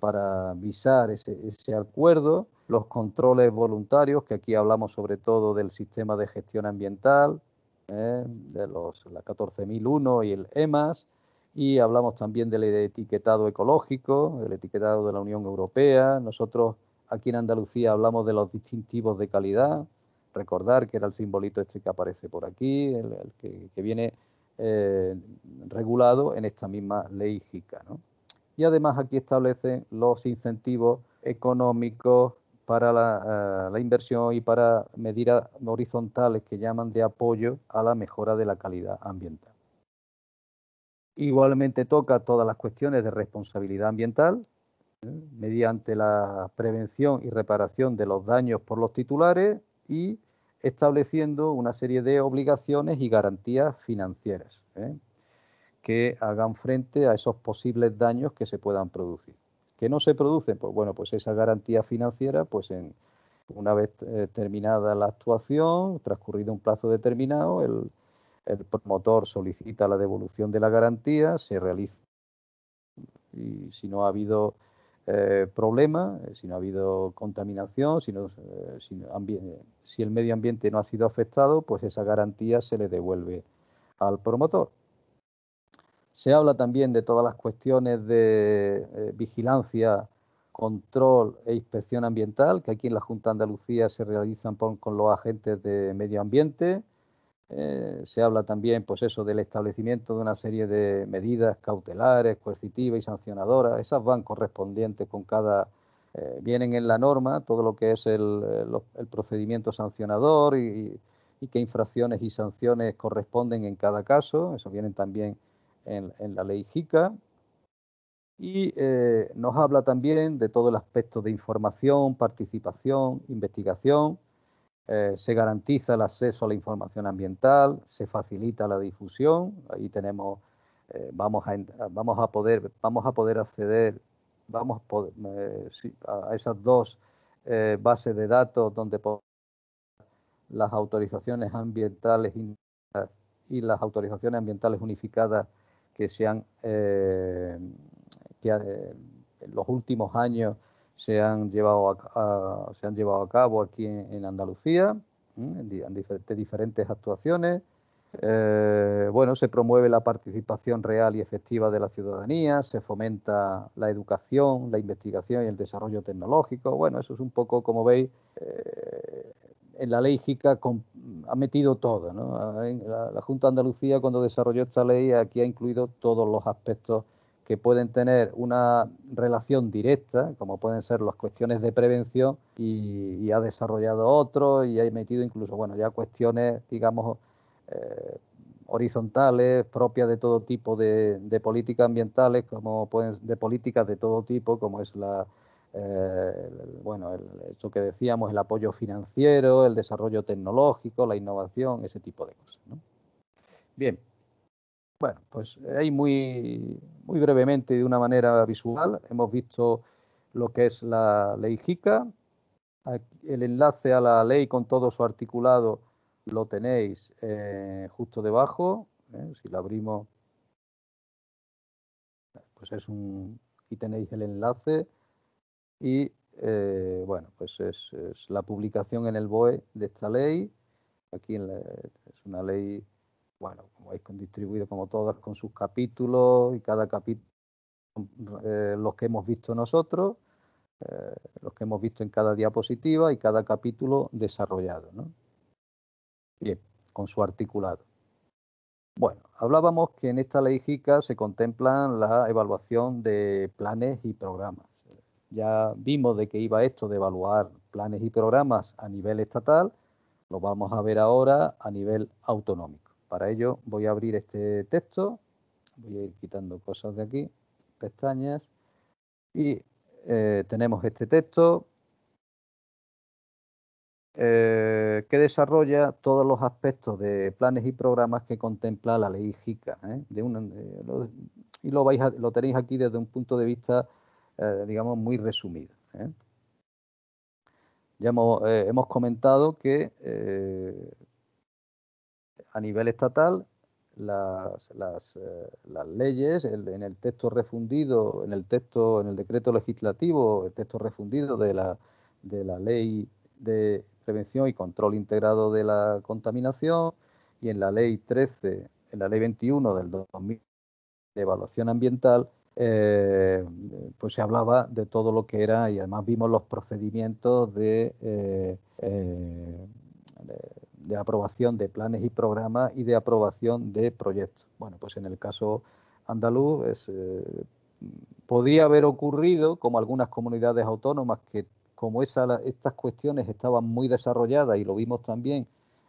para visar ese, acuerdo, los controles voluntarios, que aquí hablamos sobre todo del sistema de gestión ambiental, ¿eh? de los, la 14.001 y el EMAS, y hablamos también del etiquetado ecológico, el etiquetado de la Unión Europea. Nosotros aquí en Andalucía hablamos de los distintivos de calidad. Recordar que era el simbolito este que aparece por aquí, el, que, viene eh, regulado en esta misma ley JICA. Y además aquí establecen los incentivos económicos para eh, la inversión y para medidas horizontales que llaman de apoyo a la mejora de la calidad ambiental. Igualmente toca todas las cuestiones de responsabilidad ambiental ¿eh? mediante la prevención y reparación de los daños por los titulares y estableciendo una serie de obligaciones y garantías financieras ¿eh? que hagan frente a esos posibles daños que se puedan producir. ¿Que no se producen? Pues bueno, pues esa garantía financiera, pues en, una vez eh, terminada la actuación, transcurrido un plazo determinado, el, el promotor solicita la devolución de la garantía, se realiza y si no ha habido eh, problema, eh, si no ha habido contaminación, eh, si, el medio ambiente no ha sido afectado, pues esa garantía se le devuelve al promotor. Se habla también de todas las cuestiones de vigilancia, control e inspección ambiental, que aquí en la Junta de Andalucía se realizan con los agentes de medio ambiente, eh, se habla también, pues eso, del establecimiento de una serie de medidas cautelares, coercitivas y sancionadoras. Esas van correspondientes con cada... Eh, vienen en la norma todo lo que es el, eh, procedimiento sancionador y, qué infracciones y sanciones corresponden en cada caso. Eso vienen también en, la ley JICA. Y nos habla también de todo el aspecto de información, participación, investigación eh, se garantiza el acceso a la información ambiental, se facilita la difusión, ahí tenemos, eh, vamos, a, vamos, a poder, vamos a poder acceder vamos a, poder, eh, a esas dos bases de datos donde las autorizaciones ambientales y las autorizaciones ambientales unificadas que se han que en los últimos años se han llevado a, se han llevado a cabo aquí en, Andalucía, en, diferentes, actuaciones. Eh, bueno, se promueve la participación real y efectiva de la ciudadanía, se fomenta la educación, la investigación y el desarrollo tecnológico. Bueno, eso es un poco, como veis, eh, en la ley JICA ha metido todo. La, la, Junta de Andalucía, cuando desarrolló esta ley, aquí ha incluido todos los aspectos que pueden tener una relación directa, como pueden ser las cuestiones de prevención, y, ha desarrollado otro y ha metido incluso, bueno, ya cuestiones, digamos, eh, horizontales, propias de todo tipo de, políticas ambientales, como pueden, de políticas de todo tipo, como es la, eh, bueno, el, que decíamos, el apoyo financiero, el desarrollo tecnológico, la innovación, ese tipo de cosas. Bien, bueno, pues eh, ahí muy, muy brevemente de una manera visual hemos visto lo que es la ley JICA. El enlace a la ley con todo su articulado lo tenéis eh, justo debajo. Eh, si la abrimos, pues es un... Aquí tenéis el enlace y bueno, pues es, la publicación en el BOE de esta ley. Aquí es una ley bueno, como veis, distribuido como todas con sus capítulos y cada capítulo eh, los que hemos visto nosotros, eh, los que hemos visto en cada diapositiva y cada capítulo desarrollado. ¿no? Bien, con su articulado. Bueno, hablábamos que en esta ley JICA se contemplan la evaluación de planes y programas. Ya vimos de qué iba esto de evaluar planes y programas a nivel estatal, lo vamos a ver ahora a nivel autonómico. Para ello voy a abrir este texto, voy a ir quitando cosas de aquí, pestañas, y eh, tenemos este texto eh, que desarrolla todos los aspectos de planes y programas que contempla la ley JICA. ¿eh? y lo, tenéis aquí desde un punto de vista, digamos, muy resumido. Ya hemos comentado que a nivel estatal las, eh, leyes, en el texto refundido, en el texto, en el decreto legislativo, el texto refundido de la, de la ley de prevención y control integrado de la contaminación y en la ley 13, en la ley 21 del 2000 de evaluación ambiental, eh, pues se hablaba de todo lo que era y además vimos los procedimientos de, eh, de de aprobación de planes y programas y de aprobación de proyectos. Bueno, pues en el caso andaluz eh, podía haber ocurrido, como algunas comunidades autónomas, que como estas cuestiones estaban muy desarrolladas y lo vimos también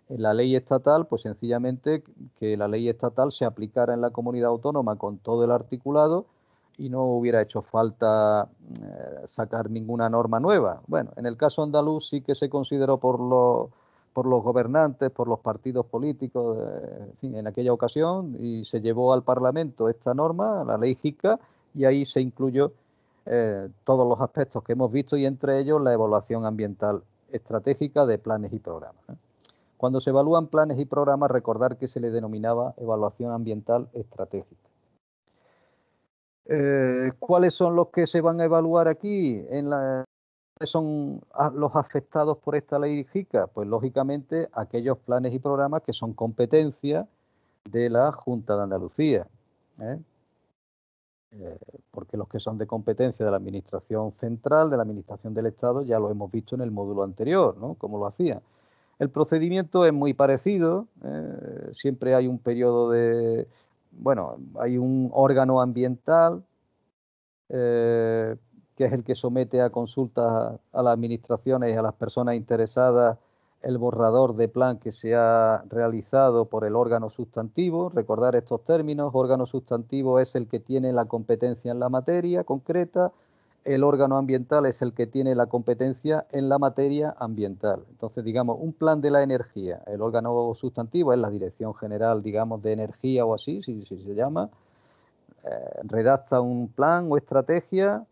en la ley estatal, pues sencillamente que la ley estatal se aplicara en la comunidad autónoma con todo el articulado y no hubiera hecho falta eh, sacar ninguna norma nueva. Bueno, en el caso andaluz sí que se consideró por los por los gobernantes, por los partidos políticos, eh, en, aquella ocasión, y se llevó al Parlamento esta norma, la ley JICA, y ahí se incluyó eh, todos los aspectos que hemos visto y entre ellos la evaluación ambiental estratégica de planes y programas. Cuando se evalúan planes y programas, recordar que se le denominaba evaluación ambiental estratégica. Eh, ¿Cuáles son los que se van a evaluar aquí en la, son ah, los afectados por esta ley JICA? Pues lógicamente aquellos planes y programas que son competencia de la Junta de Andalucía. ¿eh? Eh, porque los que son de competencia de la Administración Central, de la Administración del Estado, ya lo hemos visto en el módulo anterior, ¿no? Cómo lo hacían. El procedimiento es muy parecido, ¿eh? siempre hay un periodo de, bueno, hay un órgano ambiental que es el que somete a consulta a las administraciones y a las personas interesadas el borrador de plan que se ha realizado por el órgano sustantivo. Recordar estos términos, órgano sustantivo es el que tiene la competencia en la materia concreta, el órgano ambiental es el que tiene la competencia en la materia ambiental. Entonces, digamos, un plan de la energía, el órgano sustantivo es la Dirección General, digamos, de Energía o así, si, se llama, eh, redacta un plan o estrategia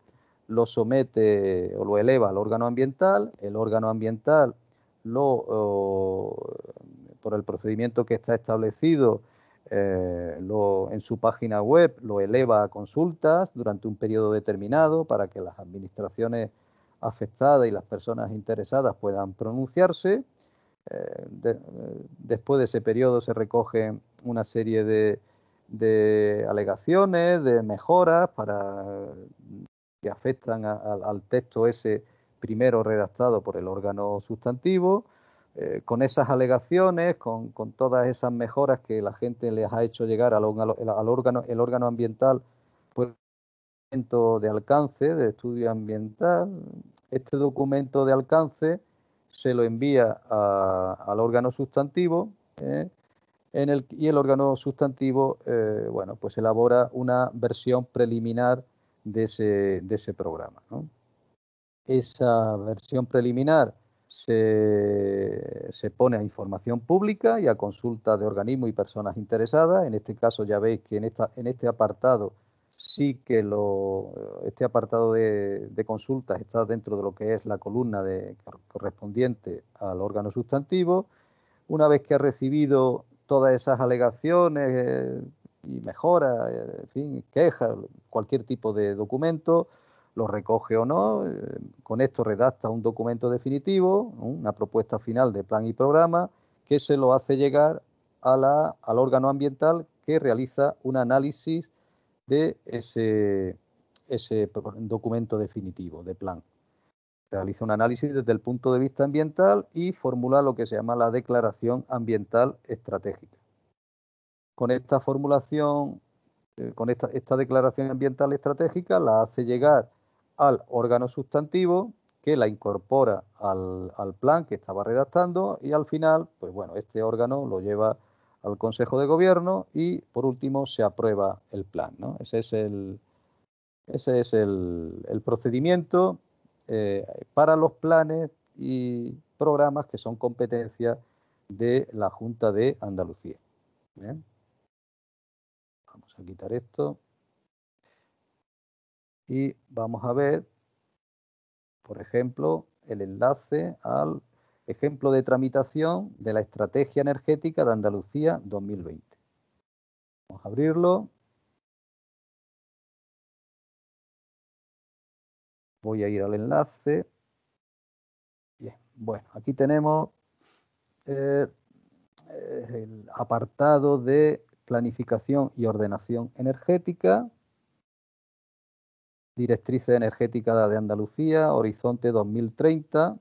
lo somete o lo eleva al órgano ambiental, el órgano ambiental lo, por el procedimiento que está establecido eh, en su página web, lo eleva a consultas durante un periodo determinado para que las administraciones afectadas y las personas interesadas puedan pronunciarse. Eh, después de ese periodo se recogen una serie de, de alegaciones, de mejoras para que afectan al texto ese primero redactado por el órgano sustantivo, eh, con esas alegaciones, con, todas esas mejoras que la gente les ha hecho llegar al, órgano, el órgano ambiental, pues de alcance, de estudio ambiental, este documento de alcance se lo envía al órgano sustantivo eh, en el, y el órgano sustantivo eh, bueno, pues elabora una versión preliminar de ese, programa. Esa versión preliminar se, pone a información pública y a consulta de organismos y personas interesadas. En este caso ya veis que en, esta, en este apartado sí que lo, este apartado de, de, consultas está dentro de lo que es la columna de, correspondiente al órgano sustantivo. Una vez que ha recibido todas esas alegaciones, eh, y mejora, eh, en fin, queja cualquier tipo de documento, lo recoge o no. Eh, con esto redacta un documento definitivo, una propuesta final de plan y programa, que se lo hace llegar a la, al órgano ambiental que realiza un análisis de ese, ese documento definitivo de plan. Realiza un análisis desde el punto de vista ambiental y formula lo que se llama la declaración ambiental estratégica con esta formulación, eh, con esta, declaración ambiental estratégica, la hace llegar al órgano sustantivo que la incorpora al, plan que estaba redactando y al final, pues bueno, este órgano lo lleva al Consejo de Gobierno y por último se aprueba el plan. Ese es el, procedimiento eh, para los planes y programas que son competencia de la Junta de Andalucía a quitar esto. Y vamos a ver, por ejemplo, el enlace al ejemplo de tramitación de la Estrategia Energética de Andalucía 2020. Vamos a abrirlo. Voy a ir al enlace. Bien, bueno, aquí tenemos eh, el apartado de planificación y ordenación energética, directrices energéticas de Andalucía, Horizonte 2030,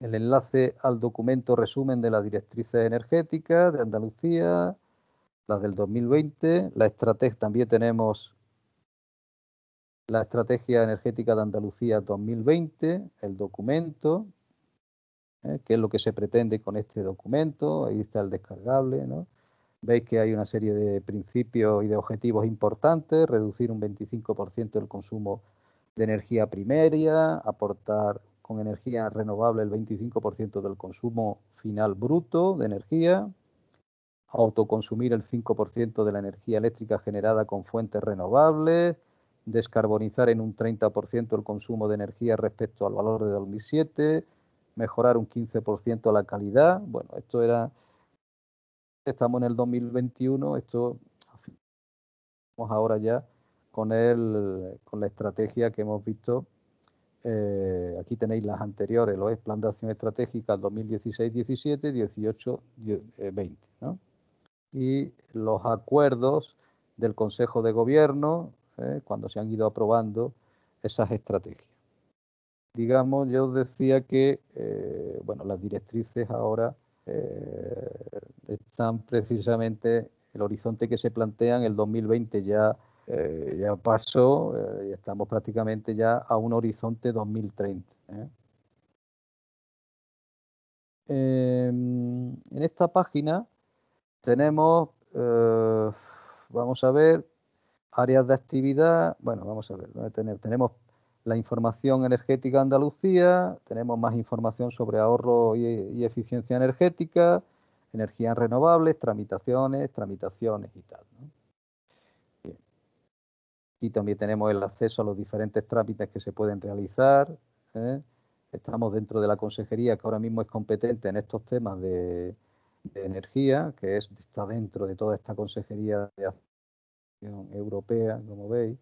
el enlace al documento resumen de las directrices energéticas de Andalucía, las del 2020, la estrategia, también tenemos la estrategia energética de Andalucía 2020, el documento, eh, qué es lo que se pretende con este documento, ahí está el descargable, ¿no? Veis que hay una serie de principios y de objetivos importantes, reducir un 25% el consumo de energía primaria, aportar con energía renovable el 25% del consumo final bruto de energía, autoconsumir el 5% de la energía eléctrica generada con fuentes renovables, descarbonizar en un 30% el consumo de energía respecto al valor de 2007, mejorar un 15% la calidad. Bueno, esto era estamos en el 2021, esto vamos ahora ya con, el, con la estrategia que hemos visto. Eh, aquí tenéis las anteriores, lo es Plan de Acción Estratégica 2016-17, 18-20. Eh, ¿no? Y los acuerdos del Consejo de Gobierno eh, cuando se han ido aprobando esas estrategias. Digamos, yo decía que bueno, las directrices ahora eh, están precisamente el horizonte que se plantea en el 2020 ya, eh, ya pasó eh, y estamos prácticamente ya a un horizonte 2030. Em, en esta página tenemos, vamos a ver, áreas de actividad, bueno, vamos a ver, tenemos? tenemos la información energética Andalucía, tenemos más información sobre ahorro y, eficiencia energética, energías renovables, tramitaciones, tramitaciones y tal. Y también tenemos el acceso a los diferentes trámites que se pueden realizar. ¿eh? Estamos dentro de la consejería que ahora mismo es competente en estos temas de, energía, que está dentro de toda esta consejería de acción europea, como veis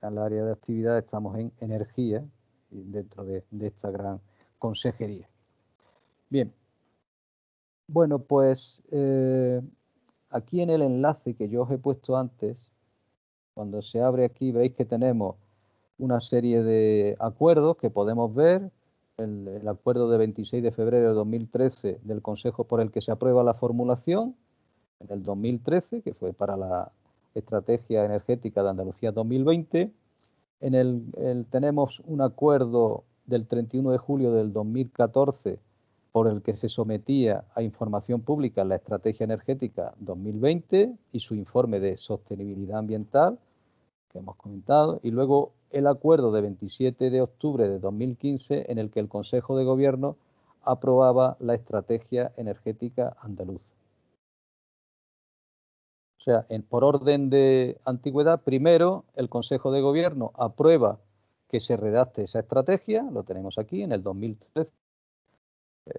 al área de actividad estamos en energía dentro de, esta gran consejería. Bien, bueno, pues eh, aquí en el enlace que yo os he puesto antes, cuando se abre aquí veis que tenemos una serie de acuerdos que podemos ver, el, el, acuerdo de 26 de febrero de 2013 del Consejo por el que se aprueba la formulación, en el 2013, que fue para la Estrategia Energética de Andalucía 2020. En el, tenemos un acuerdo del 31 de julio del 2014 por el que se sometía a información pública la Estrategia Energética 2020 y su informe de sostenibilidad ambiental que hemos comentado, y luego el acuerdo de 27 de octubre de 2015 en el que el Consejo de Gobierno aprobaba la Estrategia Energética Andaluza. O sea, por orden de antigüedad, primero el Consejo de Gobierno aprueba que se redacte esa estrategia, lo tenemos aquí en el 2013. Eh,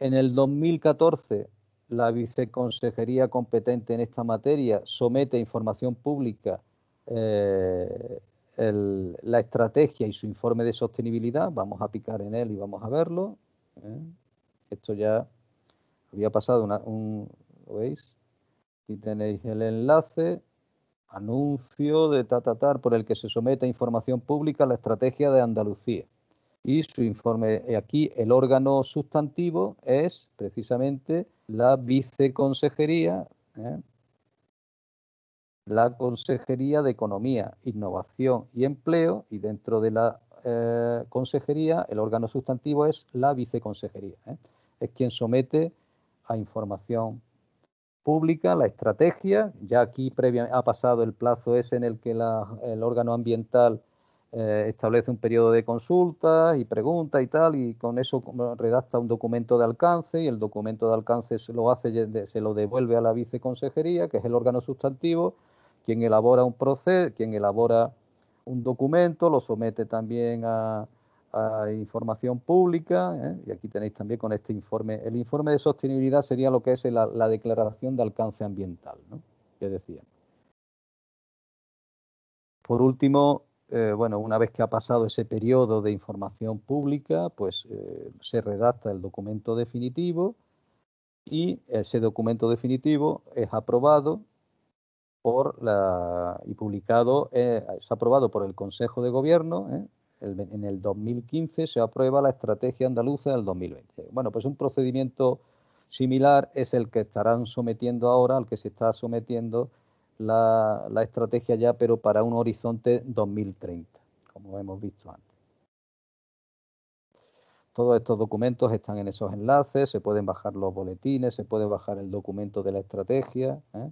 en el 2014, la viceconsejería competente en esta materia somete a información pública eh, la estrategia y su informe de sostenibilidad. Vamos a picar en él y vamos a verlo. ¿eh? Esto ya había pasado una, un, ¿lo veis? tenéis el enlace, anuncio de Tatatar por el que se somete a información pública la estrategia de Andalucía. Y su informe, eh, aquí el órgano sustantivo es precisamente la viceconsejería, ¿eh? la Consejería de Economía, Innovación y Empleo, y dentro de la eh, consejería, el órgano sustantivo es la viceconsejería, es quien somete a información pública la estrategia. Ya aquí previa, ha pasado el plazo ese en el que el órgano ambiental eh, establece un periodo de consulta y pregunta y tal, y con eso redacta un documento de alcance y el documento de alcance se lo, hace, se lo devuelve a la viceconsejería, que es el órgano sustantivo, quien elabora un proceso, quien elabora un documento, lo somete también a, información pública, ¿eh? y aquí tenéis también con este informe, el informe de sostenibilidad sería lo que es la, declaración de alcance ambiental, que decíamos. Por último, eh, bueno, una vez que ha pasado ese periodo de información pública, pues eh, se redacta el documento definitivo y ese documento definitivo es aprobado por la, y publicado, es aprobado por el Consejo de Gobierno en el 2015 se aprueba la estrategia andaluza del 2020. Bueno, pues un procedimiento similar es el que estarán sometiendo ahora, al que se está sometiendo la, estrategia ya, pero para un horizonte 2030, como hemos visto antes. Todos estos documentos están en esos enlaces, se pueden bajar los boletines, se puede bajar el documento de la estrategia. ¿eh?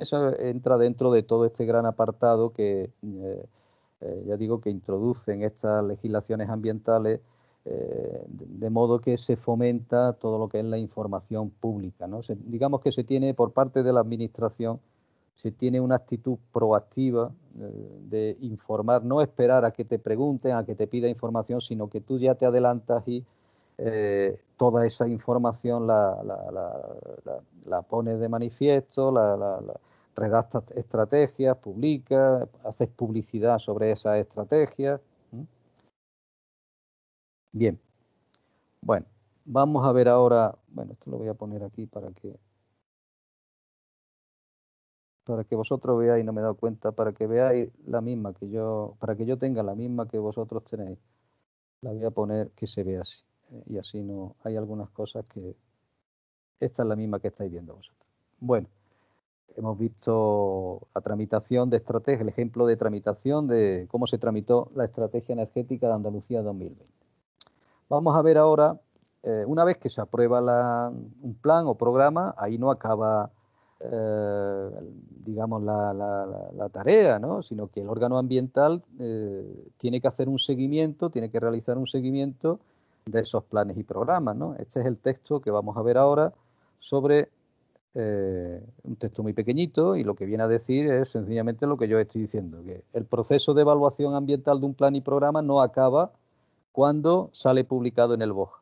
Eso entra dentro de todo este gran apartado que eh, eh, ya digo, que introducen estas legislaciones ambientales eh, de modo que se fomenta todo lo que es la información pública. digamos que se tiene por parte de la Administración, se tiene una actitud proactiva eh, de informar, no esperar a que te pregunten, a que te pida información, sino que tú ya te adelantas y toda esa información la, la pones de manifiesto, la, redactas estrategias, publicas, haces publicidad sobre esas estrategias. Bien, bueno, vamos a ver ahora, bueno, esto lo voy a poner aquí para que para que vosotros veáis, no me he dado cuenta, para que veáis la misma que yo, para que yo tenga la misma que vosotros tenéis. La voy a poner que se vea así. Eh, y así no, hay algunas cosas que esta es la misma que estáis viendo vosotros. Bueno, Hemos visto la tramitación de estrategia, el ejemplo de tramitación de cómo se tramitó la estrategia energética de Andalucía 2020. Vamos a ver ahora, eh, una vez que se aprueba un plan o programa, ahí no acaba, eh, digamos, la, tarea, ¿no? sino que el órgano ambiental eh, tiene que hacer un seguimiento, tiene que realizar un seguimiento de esos planes y programas. Este es el texto que vamos a ver ahora sobre eh, un texto muy pequeñito y lo que viene a decir es sencillamente lo que yo estoy diciendo, que el proceso de evaluación ambiental de un plan y programa no acaba cuando sale publicado en el BOJ.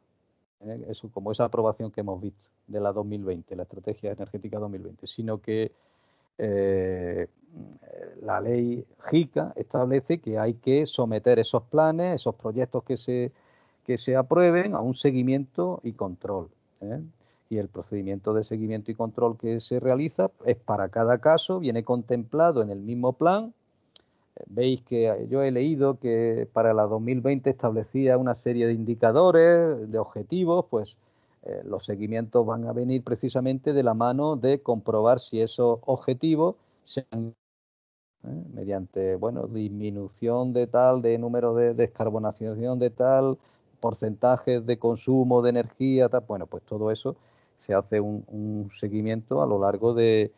¿eh? como esa aprobación que hemos visto de la 2020, la Estrategia Energética 2020, sino que eh, la ley JICA establece que hay que someter esos planes, esos proyectos que se, que se aprueben a un seguimiento y control y el procedimiento de seguimiento y control que se realiza es para cada caso, viene contemplado en el mismo plan. Eh, veis que eh, yo he leído que para la 2020 establecía una serie de indicadores, de objetivos, pues eh, los seguimientos van a venir precisamente de la mano de comprobar si esos objetivos se han mediante bueno disminución de tal de número de descarbonación de tal porcentajes de consumo de energía tal bueno pues todo eso se hace un, seguimiento a lo largo del,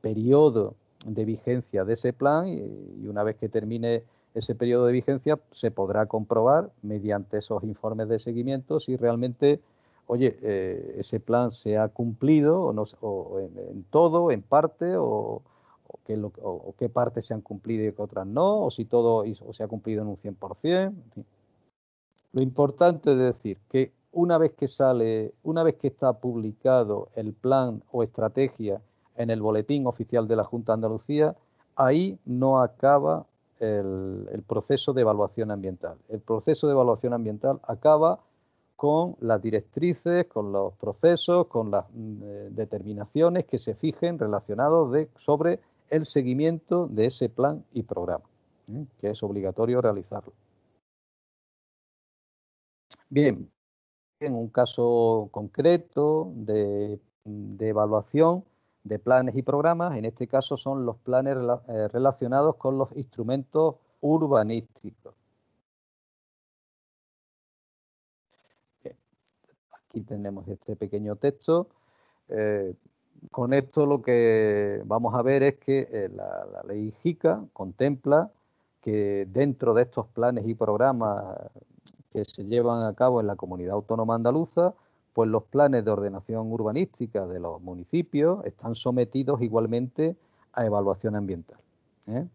periodo de vigencia de ese plan y, una vez que termine ese periodo de vigencia se podrá comprobar mediante esos informes de seguimiento si realmente, oye, eh, ese plan se ha cumplido o, no, o en, todo, en parte, o, qué, partes se han cumplido y qué otras no, o si todo se ha cumplido en un 100%. Lo importante es decir que una vez que sale, una vez que está publicado el plan o estrategia en el boletín oficial de la Junta de Andalucía, ahí no acaba el, proceso de evaluación ambiental. El proceso de evaluación ambiental acaba con las directrices, con los procesos, con las eh, determinaciones que se fijen relacionados sobre el seguimiento de ese plan y programa, ¿eh? que es obligatorio realizarlo. Bien, en un caso concreto mm, de, evaluación de planes y programas. En este caso son los planes eh, relacionados con los instrumentos urbanísticos. Aquí tenemos este pequeño texto. Eh, con esto lo que vamos a ver es que eh, la, la ley JICA contempla que dentro de estos planes y programas que se llevan a cabo en la comunidad autónoma andaluza, pues los planes de ordenación urbanística de los municipios están sometidos igualmente a evaluación ambiental. ¿eh?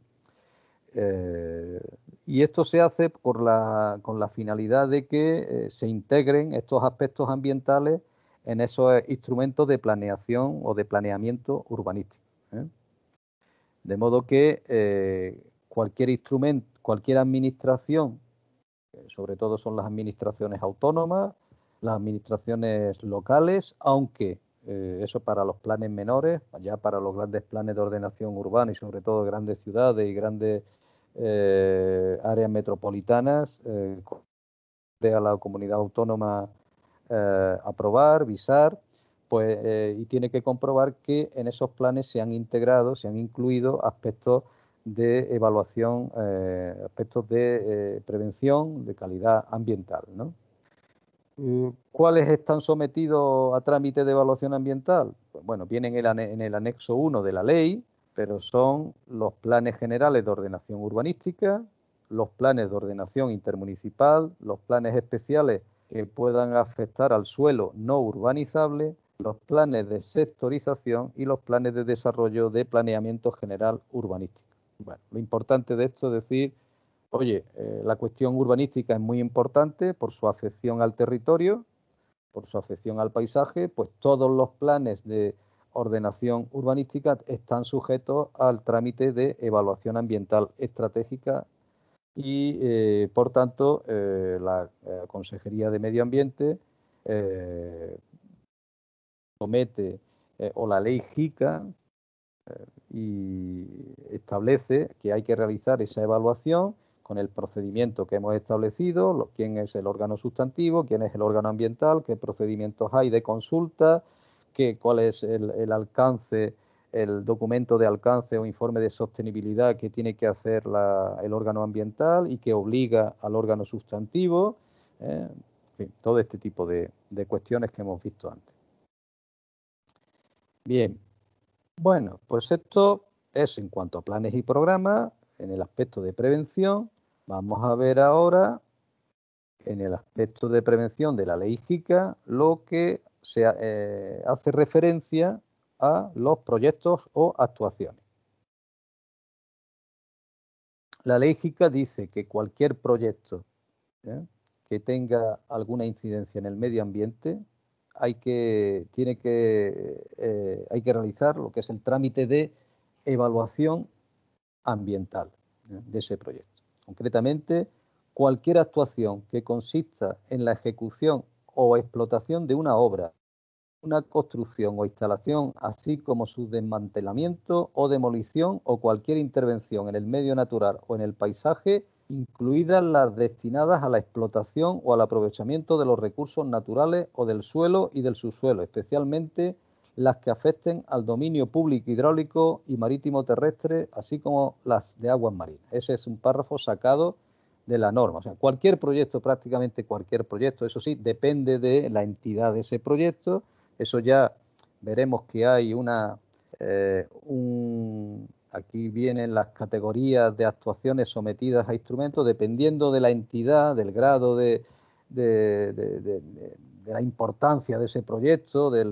Eh, y esto se hace con la finalidad de que eh, se integren estos aspectos ambientales en esos instrumentos de planeación o de planeamiento urbanístico. De modo que cualquier instrumento, cualquier administración sobre todo son las administraciones autónomas, las administraciones locales, aunque eh, eso para los planes menores, ya para los grandes planes de ordenación urbana y sobre todo grandes ciudades y grandes eh, áreas metropolitanas, eh, a la comunidad autónoma eh, aprobar, visar, pues, y tiene que comprobar que en esos planes se han integrado, se han incluido aspectos de evaluación, eh, aspectos de eh, prevención, de calidad ambiental. Mm, ¿Cuáles están sometidos a trámite de evaluación ambiental? Pues, bueno, vienen en el anexo 1 de la ley, pero son los planes generales de ordenación urbanística, los planes de ordenación intermunicipal, los planes especiales que puedan afectar al suelo no urbanizable, los planes de sectorización y los planes de desarrollo de planeamiento general urbanístico lo importante de esto es decir, oye, eh, la cuestión urbanística es muy importante por su afección al territorio, por su afección al paisaje, pues todos los planes de ordenación urbanística están sujetos al trámite de evaluación ambiental estratégica y, eh, por tanto, eh, la Consejería de Medio Ambiente somete o la ley JICA, y establece que hay que realizar esa evaluación con el procedimiento que hemos establecido, quién es el órgano sustantivo, quién es el órgano ambiental, qué procedimientos hay de consulta, qué, cuál es el, alcance, el documento de alcance o informe de sostenibilidad que tiene que hacer el órgano ambiental y que obliga al órgano sustantivo, ¿eh? todo este tipo de, de cuestiones que hemos visto antes. Bien, bueno, pues esto es en cuanto a planes y programas, en el aspecto de prevención. Vamos a ver ahora, en el aspecto de prevención de la ley Jica lo que se eh, hace referencia a los proyectos o actuaciones. La ley Jica dice que cualquier proyecto ¿eh? que tenga alguna incidencia en el medio ambiente eh, hay que, realizar lo que es el trámite de evaluación ambiental ¿eh? de ese proyecto. Concretamente, cualquier actuación que consista en la ejecución o explotación de una obra, una construcción o instalación, así como su desmantelamiento o demolición o cualquier intervención en el medio natural o en el paisaje, incluidas las destinadas a la explotación o al aprovechamiento de los recursos naturales o del suelo y del subsuelo, especialmente las que afecten al dominio público hidráulico y marítimo terrestre, así como las de aguas marinas. Ese es un párrafo sacado de la norma. O sea, cualquier proyecto, prácticamente cualquier proyecto, eso sí, depende de la entidad de ese proyecto. Eso ya veremos que hay una, eh, un, Aquí vienen las categorías de actuaciones sometidas a instrumentos dependiendo de la entidad, del grado de, la importancia de ese proyecto, del,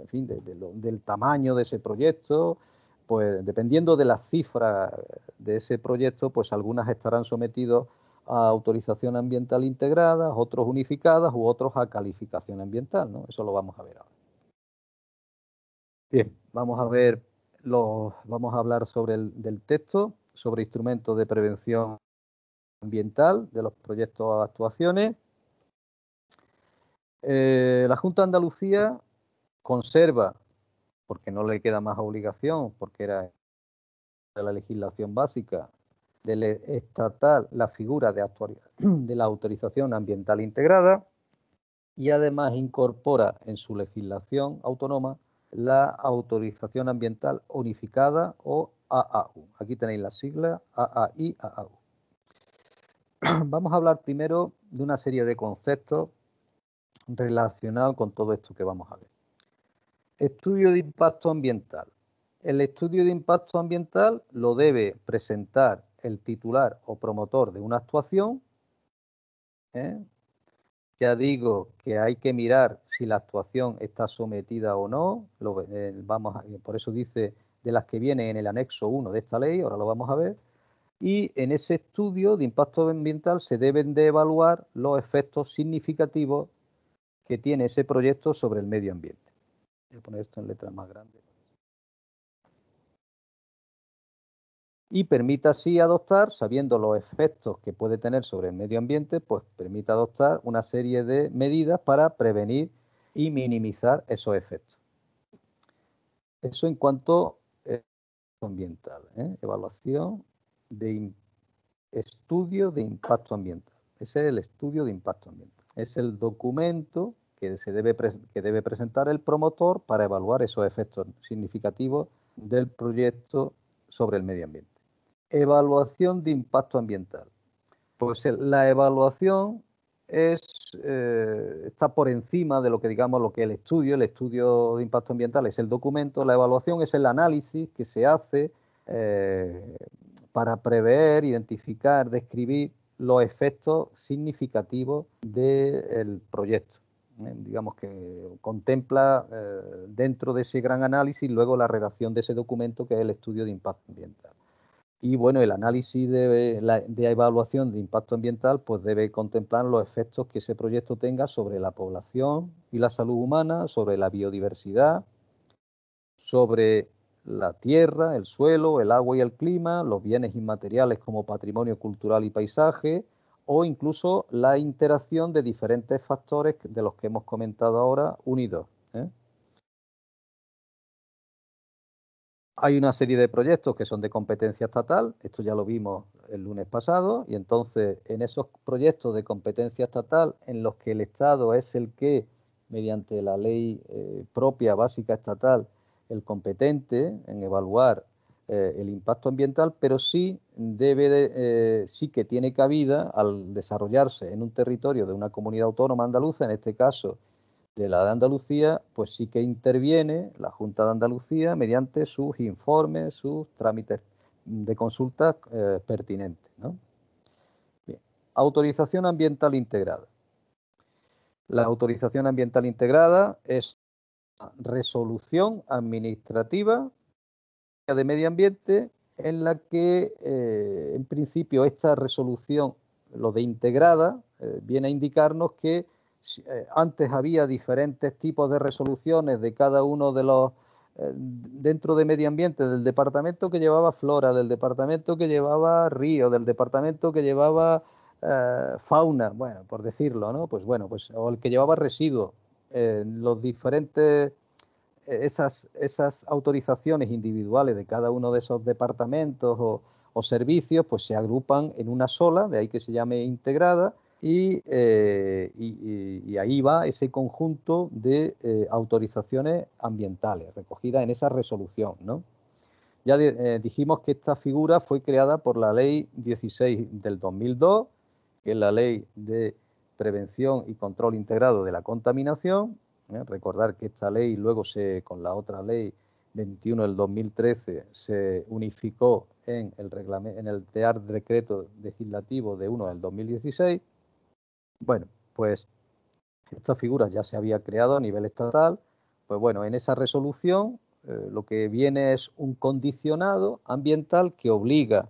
en fin, del tamaño de ese proyecto, pues dependiendo de las cifras de ese proyecto, pues algunas estarán sometidas a autorización ambiental integrada, otros unificadas u otros a calificación ambiental, Eso lo vamos a ver ahora. Bien, vamos a ver lo, vamos a hablar sobre el del texto, sobre instrumentos de prevención ambiental de los proyectos de actuaciones. Eh, la Junta de Andalucía conserva, porque no le queda más obligación, porque era de la legislación básica del estatal, la figura de, de la autorización ambiental integrada y además incorpora en su legislación autónoma la autorización ambiental unificada o AAU. Aquí tenéis la sigla AAI, AAU. Vamos a hablar primero de una serie de conceptos relacionados con todo esto que vamos a ver. Estudio de impacto ambiental. El estudio de impacto ambiental lo debe presentar el titular o promotor de una actuación ¿eh? Ya digo que hay que mirar si la actuación está sometida o no. Eh, vamos por eso dice de las que viene en el anexo 1 de esta ley, ahora lo vamos a ver. Y en ese estudio de impacto ambiental se deben de evaluar los efectos significativos que tiene ese proyecto sobre el medio ambiente. Voy a poner esto en letras más grandes. y permita así adoptar, sabiendo los efectos que puede tener sobre el medio ambiente, pues permita adoptar una serie de medidas para prevenir y minimizar esos efectos. Eso en cuanto a eh, ambiental, ¿eh? evaluación de estudio de impacto ambiental. Ese es el estudio de impacto ambiental. Es el documento que, se que debe presentar el promotor para evaluar esos efectos significativos del proyecto sobre el medio ambiente. Evaluación de impacto ambiental. Pues la evaluación eh, está por encima de lo que digamos lo que el estudio, el estudio de impacto ambiental es el documento, la evaluación es el análisis que se hace eh, para prever, identificar, describir los efectos significativos del proyecto. Eh, digamos que contempla dentro de ese gran análisis luego la redacción de ese documento que es el estudio de impacto ambiental. Y bueno, el análisis de, evaluación de impacto ambiental pues debe contemplar los efectos que ese proyecto tenga sobre la población y la salud humana, sobre la biodiversidad, sobre la tierra, el suelo, el agua y el clima, los bienes inmateriales como patrimonio cultural y paisaje, o incluso la interacción de diferentes factores de los que hemos comentado ahora unidos. ¿eh? Hay una serie de proyectos que son de competencia estatal, esto ya lo vimos el lunes pasado, y entonces en esos proyectos de competencia estatal en los que el Estado es el que, mediante la ley eh, propia básica estatal, el competente en evaluar eh, el impacto ambiental, pero sí debe eh, sí que tiene cabida al desarrollarse en un territorio de una comunidad autónoma andaluza, en este caso de la de Andalucía, pues sí que interviene la Junta de Andalucía mediante sus informes, sus trámites de consulta eh, pertinentes. Autorización ambiental integrada. La autorización ambiental integrada es una resolución administrativa de medio ambiente en la que, eh, en principio, esta resolución, lo de integrada, eh, viene a indicarnos que eh, antes había diferentes tipos de resoluciones de cada uno de los eh, dentro de medio ambiente del departamento que llevaba flora, del departamento que llevaba río, del departamento que llevaba eh, fauna, bueno, por decirlo, ¿no? Pues bueno, pues o el que llevaba residuos, los diferentes esas, autorizaciones individuales de cada uno de esos departamentos o, o servicios, pues se agrupan en una sola, de ahí que se llame integrada, eh, y, ahí va ese conjunto de eh, autorizaciones ambientales recogidas en esa resolución. Ya eh, dijimos que esta figura fue creada por la Ley 16 del 2002, que es la Ley de Prevención y Control Integrado de la Contaminación. Recordar que esta ley luego se, con la otra ley 21 del 2013 se unificó en el, en el Decreto Legislativo de 1 del 2016 bueno, pues esta figura ya se había creado a nivel estatal. Pues bueno, en esa resolución eh, lo que viene es un condicionado ambiental que obliga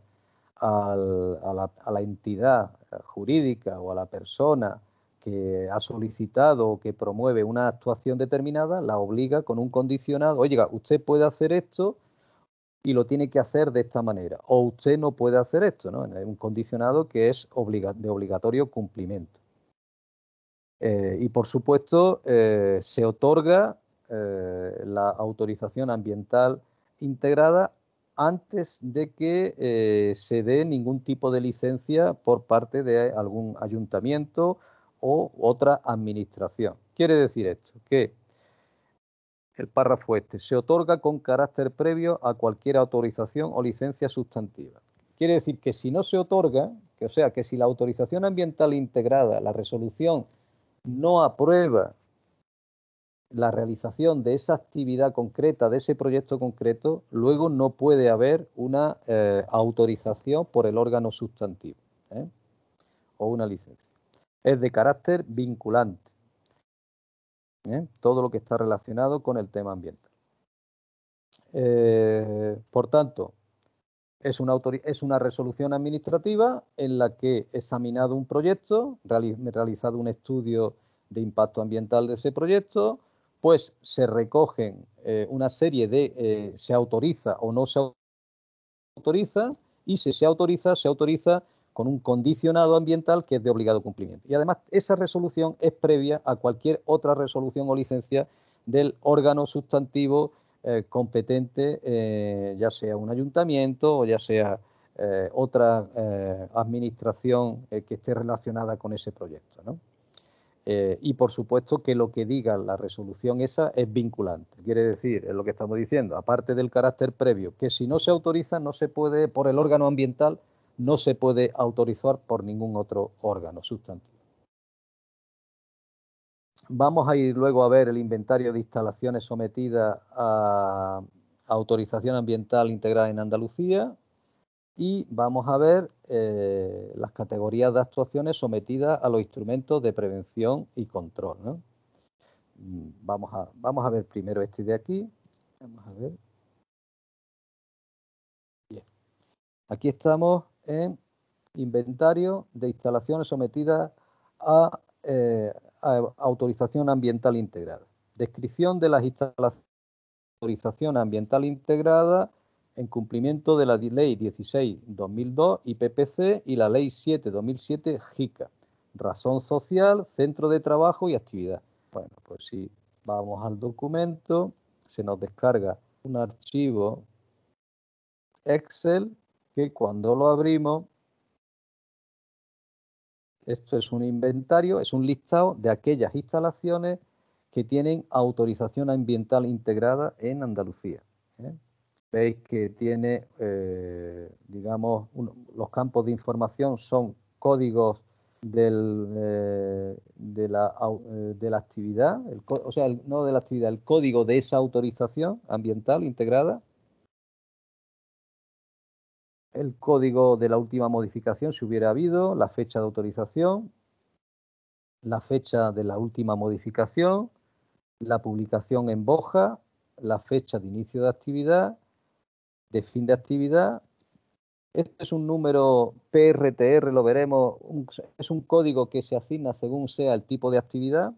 a, la, entidad jurídica o a la persona que ha solicitado o que promueve una actuación determinada, la obliga con un condicionado, oiga, usted puede hacer esto y lo tiene que hacer de esta manera, o usted no puede hacer esto, ¿no? Es un condicionado que es de obligatorio cumplimiento. Eh, y por supuesto, eh, se otorga eh, la autorización ambiental integrada antes de que se dé ningún tipo de licencia por parte de algún ayuntamiento o otra administración. Quiere decir esto que el párrafo este se otorga con carácter previo a cualquier autorización o licencia sustantiva. Quiere decir que si no se otorga, que, o sea, que si la autorización ambiental integrada, la resolución no aprueba la realización de esa actividad concreta, de ese proyecto concreto, luego no puede haber una eh, autorización por el órgano sustantivo ¿eh? o una licencia. Es de carácter vinculante. ¿eh? Todo lo que está relacionado con el tema ambiental. por tanto, es una, resolución administrativa en la que he examinado un proyecto, realizado un estudio de impacto ambiental de ese proyecto, pues se recogen eh, una serie de, eh, se autoriza o no se autoriza, y si se autoriza, se autoriza con un condicionado ambiental que es de obligado cumplimiento. Y además, esa resolución es previa a cualquier otra resolución o licencia del órgano sustantivo eh, competente, eh, ya sea un ayuntamiento o ya sea eh, otra administración que esté relacionada con ese proyecto. y por supuesto que lo que diga la resolución esa es vinculante. Quiere decir, es lo que estamos diciendo, aparte del carácter previo, que si no se autoriza, no se puede, por el órgano ambiental, no se puede autorizar por ningún otro órgano sustantivo. Vamos a ir luego a ver el inventario de instalaciones sometidas a, autorización ambiental integrada en Andalucía y vamos a ver eh, las categorías de actuaciones sometidas a los instrumentos de prevención y control. Mm, vamos, a, vamos a ver primero este de aquí. Aquí estamos en inventario de instalaciones sometidas a eh, autorización ambiental integrada. Descripción de las instalaciones autorización ambiental integrada en cumplimiento de la Ley 16-2002 IPPC y la Ley 7-2007 JICA. Razón social, centro de trabajo y actividad. Bueno, pues si vamos al documento, se nos descarga un archivo Excel que cuando lo abrimos esto es un inventario, es un listado de aquellas instalaciones que tienen autorización ambiental integrada en Andalucía. ¿eh? Veis que tiene, eh, digamos, los campos de información son códigos eh, de, la, actividad, o sea, no de la actividad, el código de esa autorización ambiental integrada el código de la última modificación, si hubiera habido, la fecha de autorización, la fecha de la última modificación, la publicación en Boja, la fecha de inicio de actividad, de fin de actividad. Este es un número PRTR, lo veremos, es un código que se asigna según sea el tipo de actividad,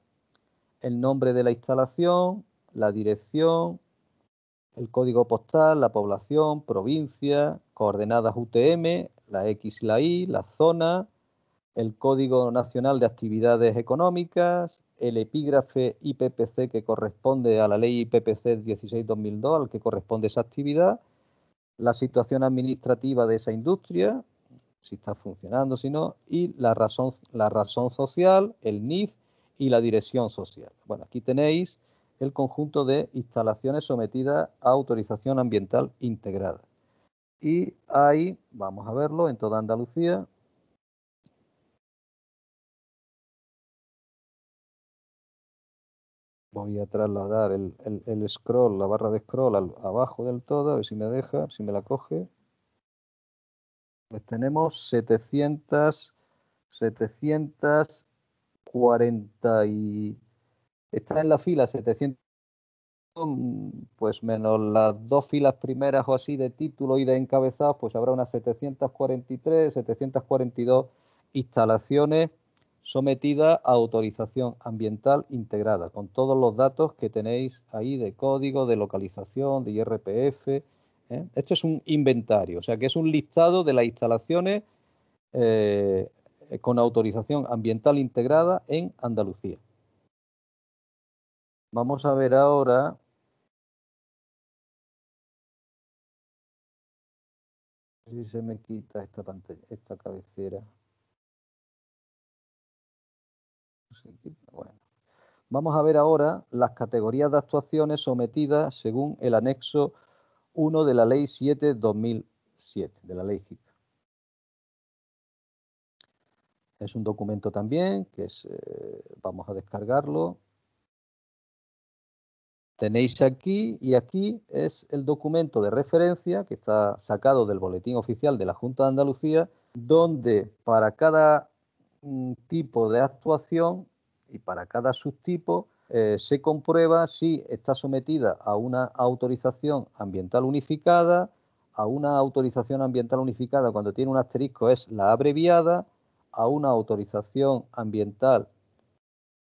el nombre de la instalación, la dirección, el código postal, la población, provincia, coordenadas UTM, la X y la Y, la zona, el Código Nacional de Actividades Económicas, el epígrafe IPPC que corresponde a la ley IPPC 16-2002, al que corresponde esa actividad, la situación administrativa de esa industria, si está funcionando, si no, y la razón, la razón social, el NIF y la dirección social. Bueno, aquí tenéis el conjunto de instalaciones sometidas a autorización ambiental integrada y ahí, vamos a verlo, en toda Andalucía. Voy a trasladar el, scroll, la barra de scroll al, abajo del todo, a ver si me deja, si me la coge. Pues tenemos 700, 740 y... Está en la fila 700 pues menos las dos filas primeras o así de título y de encabezados, pues habrá unas 743, 742 instalaciones sometidas a autorización ambiental integrada, con todos los datos que tenéis ahí de código, de localización, de IRPF. ¿eh? Esto es un inventario, o sea que es un listado de las instalaciones eh, con autorización ambiental integrada en Andalucía. Vamos a ver ahora si se me quita esta cabecera. Vamos a ver ahora las categorías de actuaciones sometidas según el anexo 1 de la Ley 7-2007, de la Ley Es un documento también que es, eh, vamos a descargarlo. Tenéis aquí y aquí es el documento de referencia que está sacado del Boletín Oficial de la Junta de Andalucía, donde para cada mm, tipo de actuación y para cada subtipo eh, se comprueba si está sometida a una autorización ambiental unificada, a una autorización ambiental unificada cuando tiene un asterisco es la abreviada, a una autorización ambiental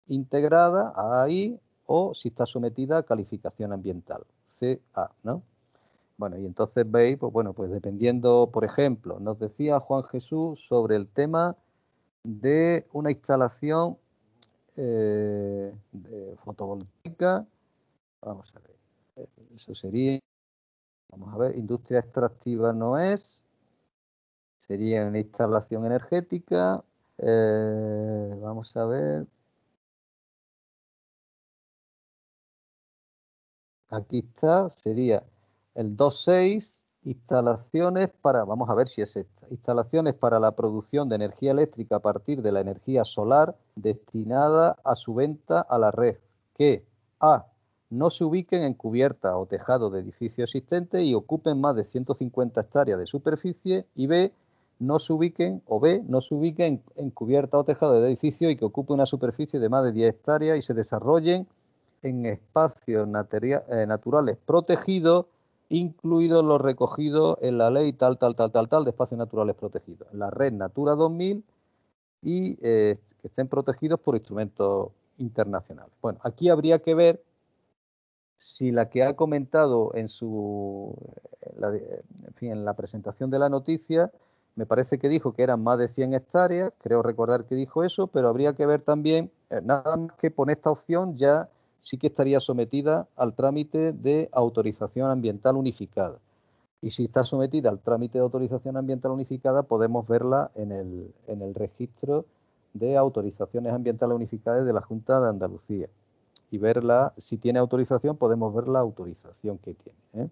integrada, ahí o si está sometida a calificación ambiental, CA, ¿no? Bueno, y entonces veis, pues bueno, pues dependiendo, por ejemplo, nos decía Juan Jesús sobre el tema de una instalación eh, fotovoltaica, vamos a ver, eh, eso sería, vamos a ver, industria extractiva no es, sería una instalación energética, eh, vamos a ver, Aquí está, sería el 2.6, instalaciones para, vamos a ver si es esta, instalaciones para la producción de energía eléctrica a partir de la energía solar destinada a su venta a la red, que A, no se ubiquen en cubierta o tejado de edificio existente y ocupen más de 150 hectáreas de superficie y B, no se ubiquen o B, no se ubiquen en, cubierta o tejado de edificio y que ocupe una superficie de más de 10 hectáreas y se desarrollen en espacios eh, naturales protegidos, incluidos los recogidos en la ley tal, tal, tal, tal, tal de espacios naturales protegidos, la red Natura 2000 y eh, que estén protegidos por instrumentos internacionales. Bueno, aquí habría que ver si la que ha comentado en su eh, la, en, la presentación de la noticia, me parece que dijo que eran más de 100 hectáreas, creo recordar que dijo eso, pero habría que ver también, nada más que poner esta opción ya sí que estaría sometida al trámite de autorización ambiental unificada. Y si está sometida al trámite de autorización ambiental unificada, podemos verla en el, registro de autorizaciones ambientales unificadas de la Junta de Andalucía. Y verla, si tiene autorización, podemos ver la autorización que tiene. ¿eh?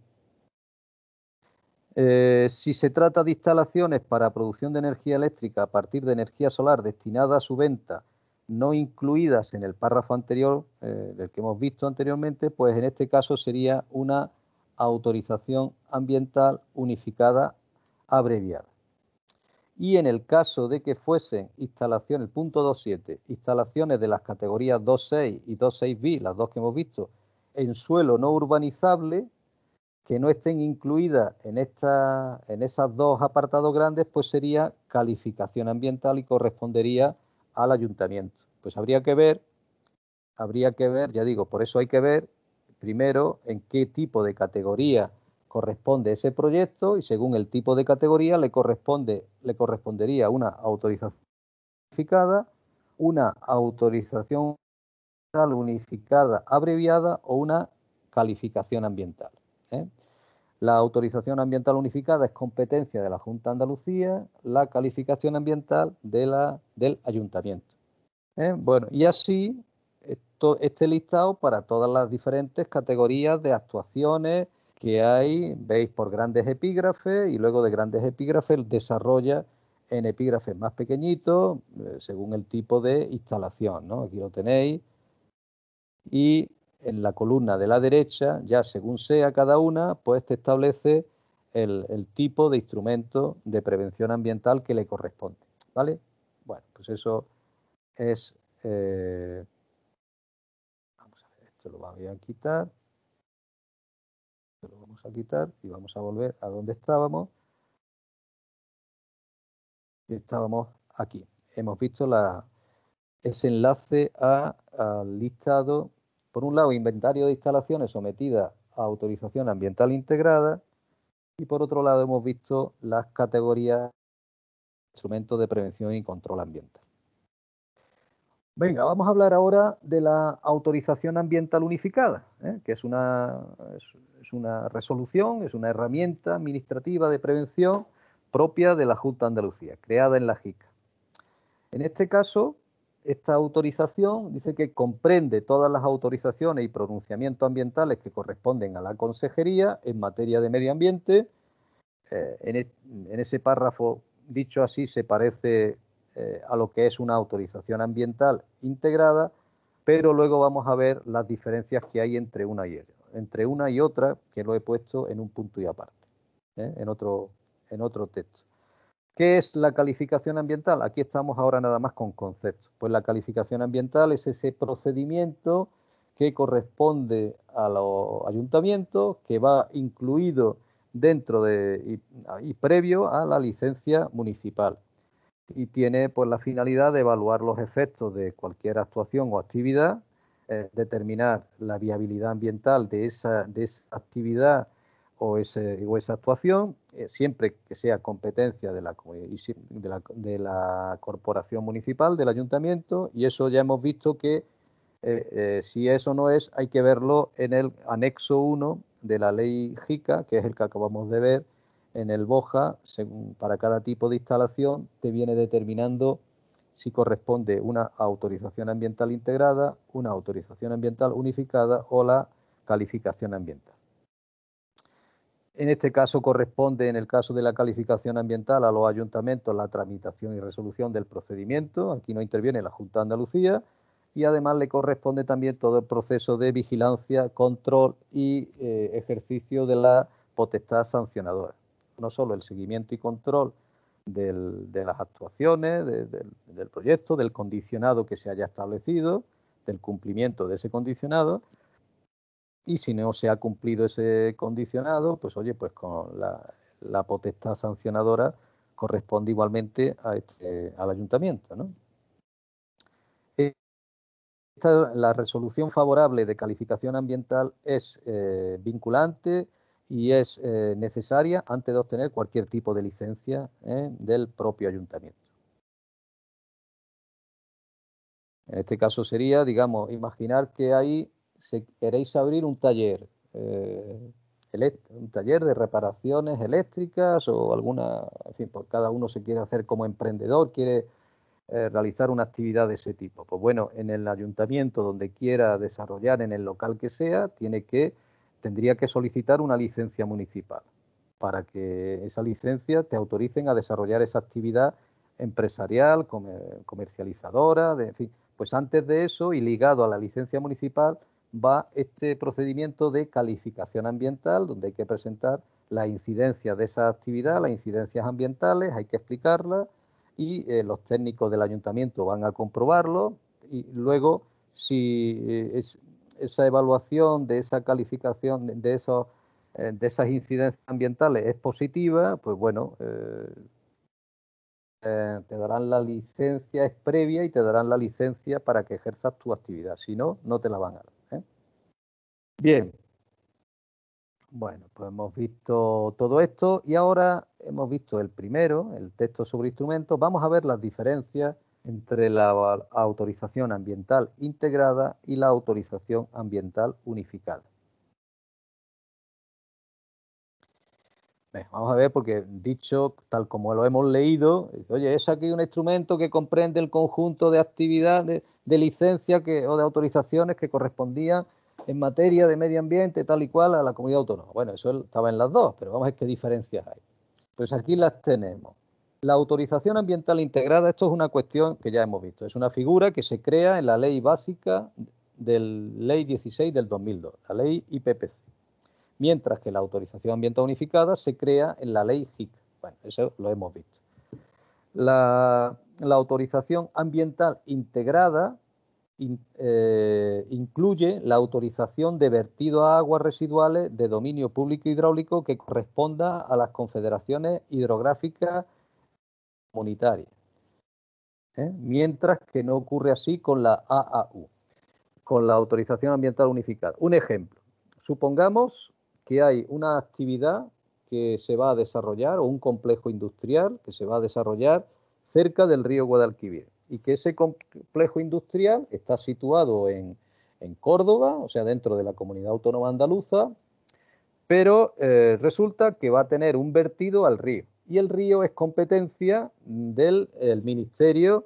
Eh, si se trata de instalaciones para producción de energía eléctrica a partir de energía solar destinada a su venta no incluidas en el párrafo anterior, eh, del que hemos visto anteriormente, pues en este caso sería una autorización ambiental unificada abreviada. Y en el caso de que fuesen instalaciones, el punto 2.7, instalaciones de las categorías 2.6 y 2.6b, las dos que hemos visto, en suelo no urbanizable, que no estén incluidas en, esta, en esas dos apartados grandes, pues sería calificación ambiental y correspondería al ayuntamiento. Pues habría que ver, habría que ver, ya digo, por eso hay que ver primero en qué tipo de categoría corresponde ese proyecto y según el tipo de categoría le corresponde le correspondería una autorización unificada, una autorización unificada abreviada o una calificación ambiental. La autorización ambiental unificada es competencia de la Junta de Andalucía, la calificación ambiental de la, del ayuntamiento. ¿Eh? Bueno, y así esto, este listado para todas las diferentes categorías de actuaciones que hay, veis por grandes epígrafes y luego de grandes epígrafes desarrolla en epígrafes más pequeñitos eh, según el tipo de instalación. Aquí lo tenéis. Y en la columna de la derecha, ya según sea cada una, pues te establece el, tipo de instrumento de prevención ambiental que le corresponde. ¿Vale? Bueno, pues eso es... Eh, vamos a esto lo voy a quitar. Esto lo vamos a quitar y vamos a volver a donde estábamos. estábamos aquí. Hemos visto ese enlace al listado por un lado, inventario de instalaciones sometidas a autorización ambiental integrada y por otro lado hemos visto las categorías de instrumentos de prevención y control ambiental. Venga, vamos a hablar ahora de la autorización ambiental unificada, ¿eh? que es una, es una resolución, es una herramienta administrativa de prevención propia de la Junta de Andalucía, creada en la JICA. En este caso, esta autorización dice que comprende todas las autorizaciones y pronunciamientos ambientales que corresponden a la consejería en materia de medio ambiente. Eh, e, en, ese párrafo, dicho así, se parece eh, a lo que es una autorización ambiental integrada, pero luego vamos a ver las diferencias que hay entre una y, entre una y otra, que lo he puesto en un punto y aparte, ¿eh? en, otro, en otro texto. ¿Qué es la calificación ambiental? Aquí estamos ahora nada más con conceptos. Pues la calificación ambiental es ese procedimiento que corresponde a los ayuntamientos, que va incluido dentro de y, previo a la licencia municipal. Y tiene pues la finalidad de evaluar los efectos de cualquier actuación o actividad, eh, determinar la viabilidad ambiental de esa, de esa actividad o, ese, esa actuación, eh, siempre que sea competencia eh, de la, de la, corporación municipal, del ayuntamiento, y eso ya hemos visto que eh, si eso no es, hay que verlo en el anexo 1 de la ley JICA, que es el que acabamos de ver, en el BOJA, según, para cada tipo de instalación, te viene determinando si corresponde una autorización ambiental integrada, una autorización ambiental unificada o la calificación ambiental. En este caso corresponde, en el caso de la calificación ambiental, a los ayuntamientos la tramitación y resolución del procedimiento. Aquí no interviene la Junta de Andalucía. Y además le corresponde también todo el proceso de vigilancia, control y eh, ejercicio de la potestad sancionadora. No solo el seguimiento y control de las actuaciones, del, del proyecto, del condicionado que se haya establecido, del cumplimiento de ese condicionado, y si no se ha cumplido ese condicionado, pues oye, pues con la, potestad sancionadora corresponde igualmente este, al ayuntamiento. la resolución favorable de calificación ambiental es eh, vinculante y es eh, necesaria antes de obtener cualquier tipo de licencia ¿eh? del propio ayuntamiento. En este caso sería, digamos, imaginar que hay si queréis abrir un taller, eh, un taller de reparaciones eléctricas o alguna, en fin, por pues cada uno se quiere hacer como emprendedor, quiere eh, realizar una actividad de ese tipo. Pues bueno, en el ayuntamiento donde quiera desarrollar, en el local que sea, tiene que, tendría que solicitar una licencia municipal para que esa licencia te autoricen a desarrollar esa actividad empresarial, comercializadora, en fin. Pues antes de eso y ligado a la licencia municipal, va este procedimiento de calificación ambiental, donde hay que presentar la incidencia de esa actividad, las incidencias ambientales, hay que explicarlas y eh, los técnicos del ayuntamiento van a comprobarlo y luego si eh, esa evaluación de esa calificación de, esos eh, de esas incidencias ambientales es positiva, pues bueno, te darán la licencia, es previa y te darán la licencia para que ejerzas tu actividad. Si no, no te la van a dar. Bien. Bueno, pues hemos visto todo esto y ahora hemos visto el primero, el texto sobre instrumentos. Vamos a ver las diferencias entre la autorización ambiental integrada y la autorización ambiental unificada. vamos a ver, porque dicho tal como lo hemos leído, oye, es aquí un instrumento que comprende el conjunto de actividades, de licencia o de autorizaciones que correspondían en materia de medio ambiente tal y cual a la comunidad autónoma. Bueno, eso estaba en las dos, pero vamos a ver qué diferencias hay. Pues aquí las tenemos. La autorización ambiental integrada, esto es una cuestión que ya hemos visto, es una figura que se crea en la ley básica del ley 16 del 2002, la ley IPPC, mientras que la autorización ambiental unificada se crea en la ley HIC. Bueno, eso lo hemos visto. la autorización ambiental integrada eh, incluye la autorización de vertido a aguas residuales de dominio público hidráulico que corresponda a las confederaciones hidrográficas comunitarias. ¿eh? Mientras que no ocurre así con la AAU, con la autorización ambiental unificada. Un ejemplo. Supongamos que hay una actividad que se va a desarrollar o un complejo industrial que se va a desarrollar cerca del río Guadalquivir y que ese complejo industrial está situado en, Córdoba, o sea, dentro de la comunidad autónoma andaluza, pero eh, resulta que va a tener un vertido al río. Y el río es competencia del Ministerio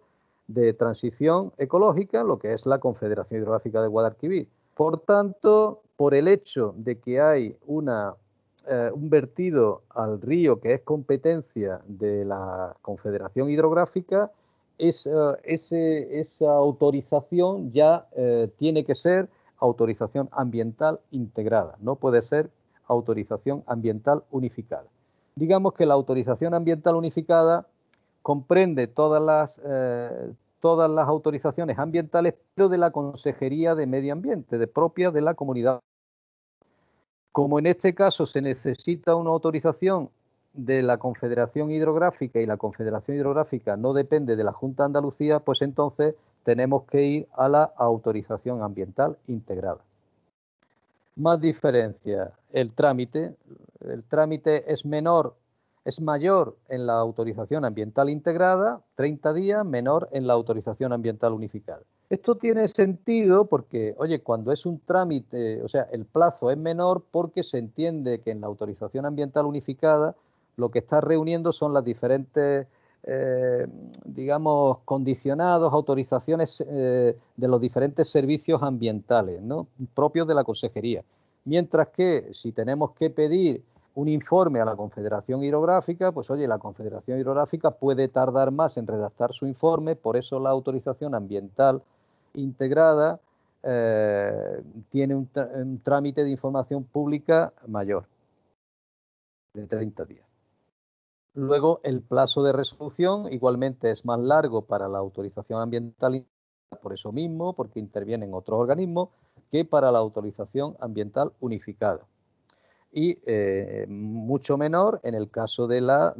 de Transición Ecológica, lo que es la Confederación Hidrográfica de Guadalquivir. Por tanto, por el hecho de que hay una, eh, un vertido al río que es competencia de la Confederación Hidrográfica, esa, esa autorización ya eh, tiene que ser autorización ambiental integrada, no puede ser autorización ambiental unificada. Digamos que la autorización ambiental unificada comprende todas las, eh, todas las autorizaciones ambientales, pero de la Consejería de Medio Ambiente, de propia de la comunidad. Como en este caso se necesita una autorización de la Confederación Hidrográfica y la Confederación Hidrográfica no depende de la Junta de Andalucía, pues entonces tenemos que ir a la autorización ambiental integrada. Más diferencia El trámite. El trámite es menor, es mayor en la autorización ambiental integrada, 30 días, menor en la autorización ambiental unificada. Esto tiene sentido porque, oye, cuando es un trámite, o sea, el plazo es menor porque se entiende que en la autorización ambiental unificada lo que está reuniendo son las diferentes, eh, digamos, condicionados, autorizaciones eh, de los diferentes servicios ambientales, ¿no? Propios de la consejería. Mientras que si tenemos que pedir un informe a la Confederación Hidrográfica, pues oye, la Confederación Hidrográfica puede tardar más en redactar su informe, por eso la autorización ambiental integrada eh, tiene un, un, trámite de información pública mayor de 30 días. Luego, el plazo de resolución igualmente es más largo para la autorización ambiental, por eso mismo, porque intervienen otros organismos, que para la autorización ambiental unificada. Y eh, mucho menor en el caso de la,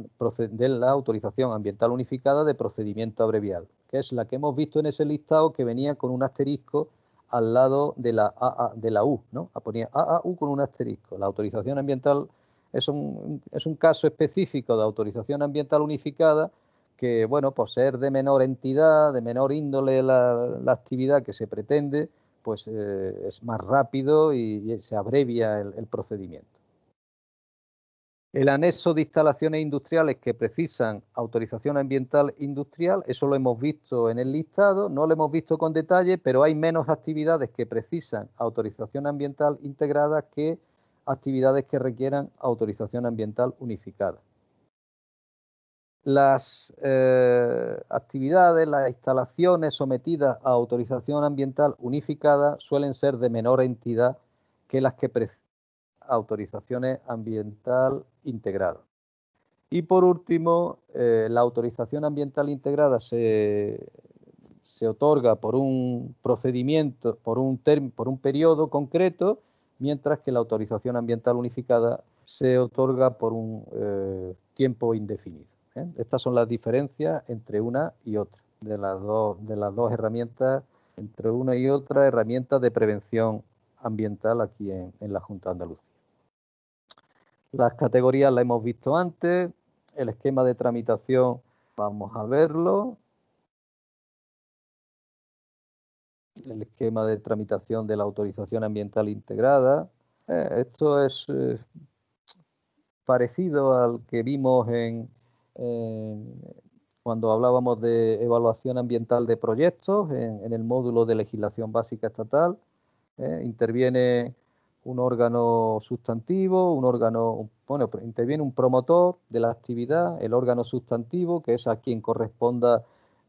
la autorización ambiental unificada de procedimiento abreviado, que es la que hemos visto en ese listado que venía con un asterisco al lado de la, de la U, ¿no? Ponía AAU con un asterisco, la autorización ambiental es un, caso específico de autorización ambiental unificada que, bueno, por ser de menor entidad, de menor índole la, actividad que se pretende, pues eh, es más rápido y, se abrevia el, procedimiento. El anexo de instalaciones industriales que precisan autorización ambiental industrial, eso lo hemos visto en el listado, no lo hemos visto con detalle, pero hay menos actividades que precisan autorización ambiental integrada que actividades que requieran autorización ambiental unificada. Las eh, actividades, las instalaciones sometidas a autorización ambiental unificada suelen ser de menor entidad que las que preceden autorizaciones ambiental integradas. Y por último, eh, la autorización ambiental integrada se, otorga por un procedimiento, por un, por un periodo concreto mientras que la autorización ambiental unificada se otorga por un eh, tiempo indefinido. ¿eh? Estas son las diferencias entre una y otra, de las, dos, de las dos herramientas, entre una y otra herramienta de prevención ambiental aquí en, en la Junta de Andalucía. Las categorías las hemos visto antes, el esquema de tramitación vamos a verlo, el esquema de tramitación de la autorización ambiental integrada. Eh, esto es eh, parecido al que vimos en, cuando hablábamos de evaluación ambiental de proyectos en, el módulo de legislación básica estatal. Eh, interviene un órgano sustantivo, un órgano, bueno, pues interviene un promotor de la actividad, el órgano sustantivo, que es a quien corresponda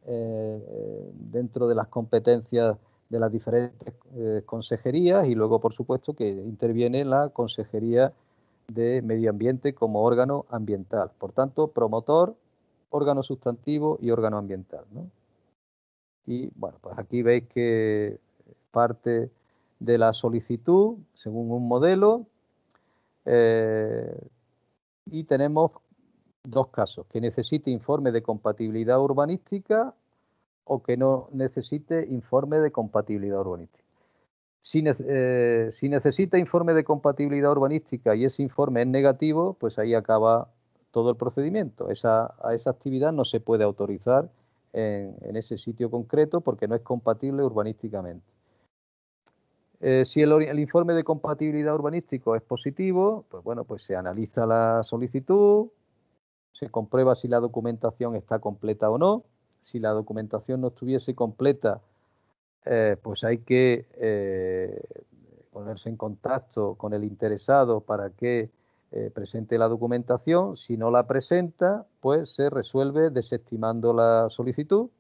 dentro de las competencias de las diferentes eh, consejerías y luego, por supuesto, que interviene la Consejería de Medio Ambiente como órgano ambiental. Por tanto, promotor, órgano sustantivo y órgano ambiental. Y bueno, pues aquí veis que parte de la solicitud según un modelo eh, y tenemos dos casos, que necesite informe de compatibilidad urbanística o que no necesite informe de compatibilidad urbanística. Eh, si, necesita informe de compatibilidad urbanística y ese informe es negativo, pues ahí acaba todo el procedimiento. Esa, a esa actividad no se puede autorizar en, ese sitio concreto porque no es compatible urbanísticamente. Eh, si el, el, informe de compatibilidad urbanístico es positivo, pues bueno, pues se analiza la solicitud, se comprueba si la documentación está completa o no, si la documentación no estuviese completa, eh, pues hay que eh, ponerse en contacto con el interesado para que eh, presente la documentación. Si no la presenta, pues se resuelve desestimando la solicitud.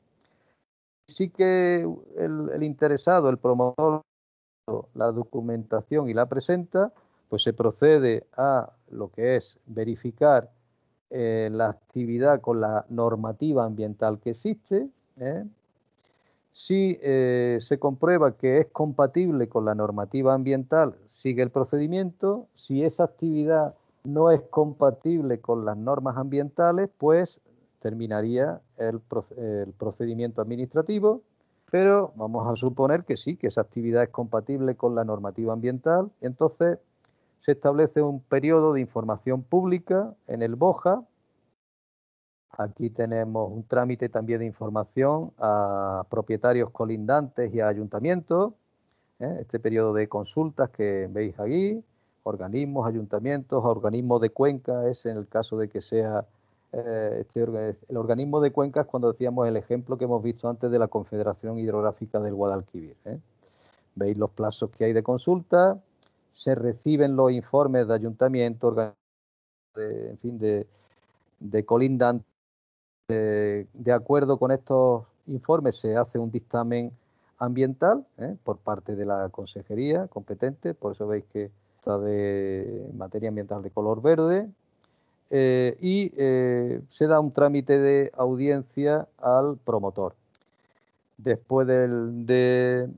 Si que el, el interesado, el promotor, la documentación y la presenta, pues se procede a lo que es verificar eh, la actividad con la normativa ambiental que existe, ¿eh? si eh, se comprueba que es compatible con la normativa ambiental, sigue el procedimiento, si esa actividad no es compatible con las normas ambientales, pues terminaría el, el procedimiento administrativo, pero vamos a suponer que sí, que esa actividad es compatible con la normativa ambiental, entonces se establece un periodo de información pública en el BOJA. Aquí tenemos un trámite también de información a propietarios colindantes y a ayuntamientos. ¿eh? Este periodo de consultas que veis aquí, organismos, ayuntamientos, organismos de cuenca, es en el caso de que sea eh, este el organismo de cuencas cuando decíamos el ejemplo que hemos visto antes de la Confederación Hidrográfica del Guadalquivir. ¿eh? Veis los plazos que hay de consulta, se reciben los informes de ayuntamiento, de, en fin, de, de De, acuerdo con estos informes se hace un dictamen ambiental ¿eh? por parte de la consejería competente, por eso veis que está de materia ambiental de color verde, eh, y eh, se da un trámite de audiencia al promotor. Después de,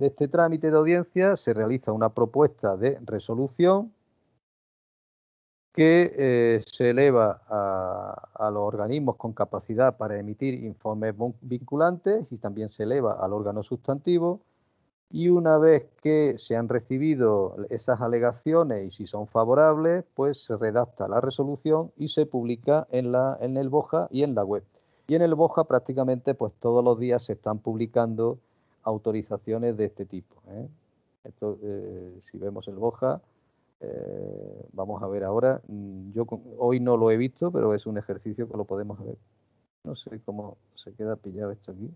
este trámite de audiencia se realiza una propuesta de resolución que eh, se eleva a, los organismos con capacidad para emitir informes vinculantes y también se eleva al órgano sustantivo. Y una vez que se han recibido esas alegaciones y si son favorables, pues se redacta la resolución y se publica en el BOJA y en la web. Y en el Boja prácticamente pues todos los días se están publicando autorizaciones de este tipo. ¿eh? Esto, eh, si vemos el Boja, eh, vamos a ver ahora. Mm, yo hoy no lo he visto, pero es un ejercicio que lo podemos ver. No sé cómo se queda pillado esto aquí.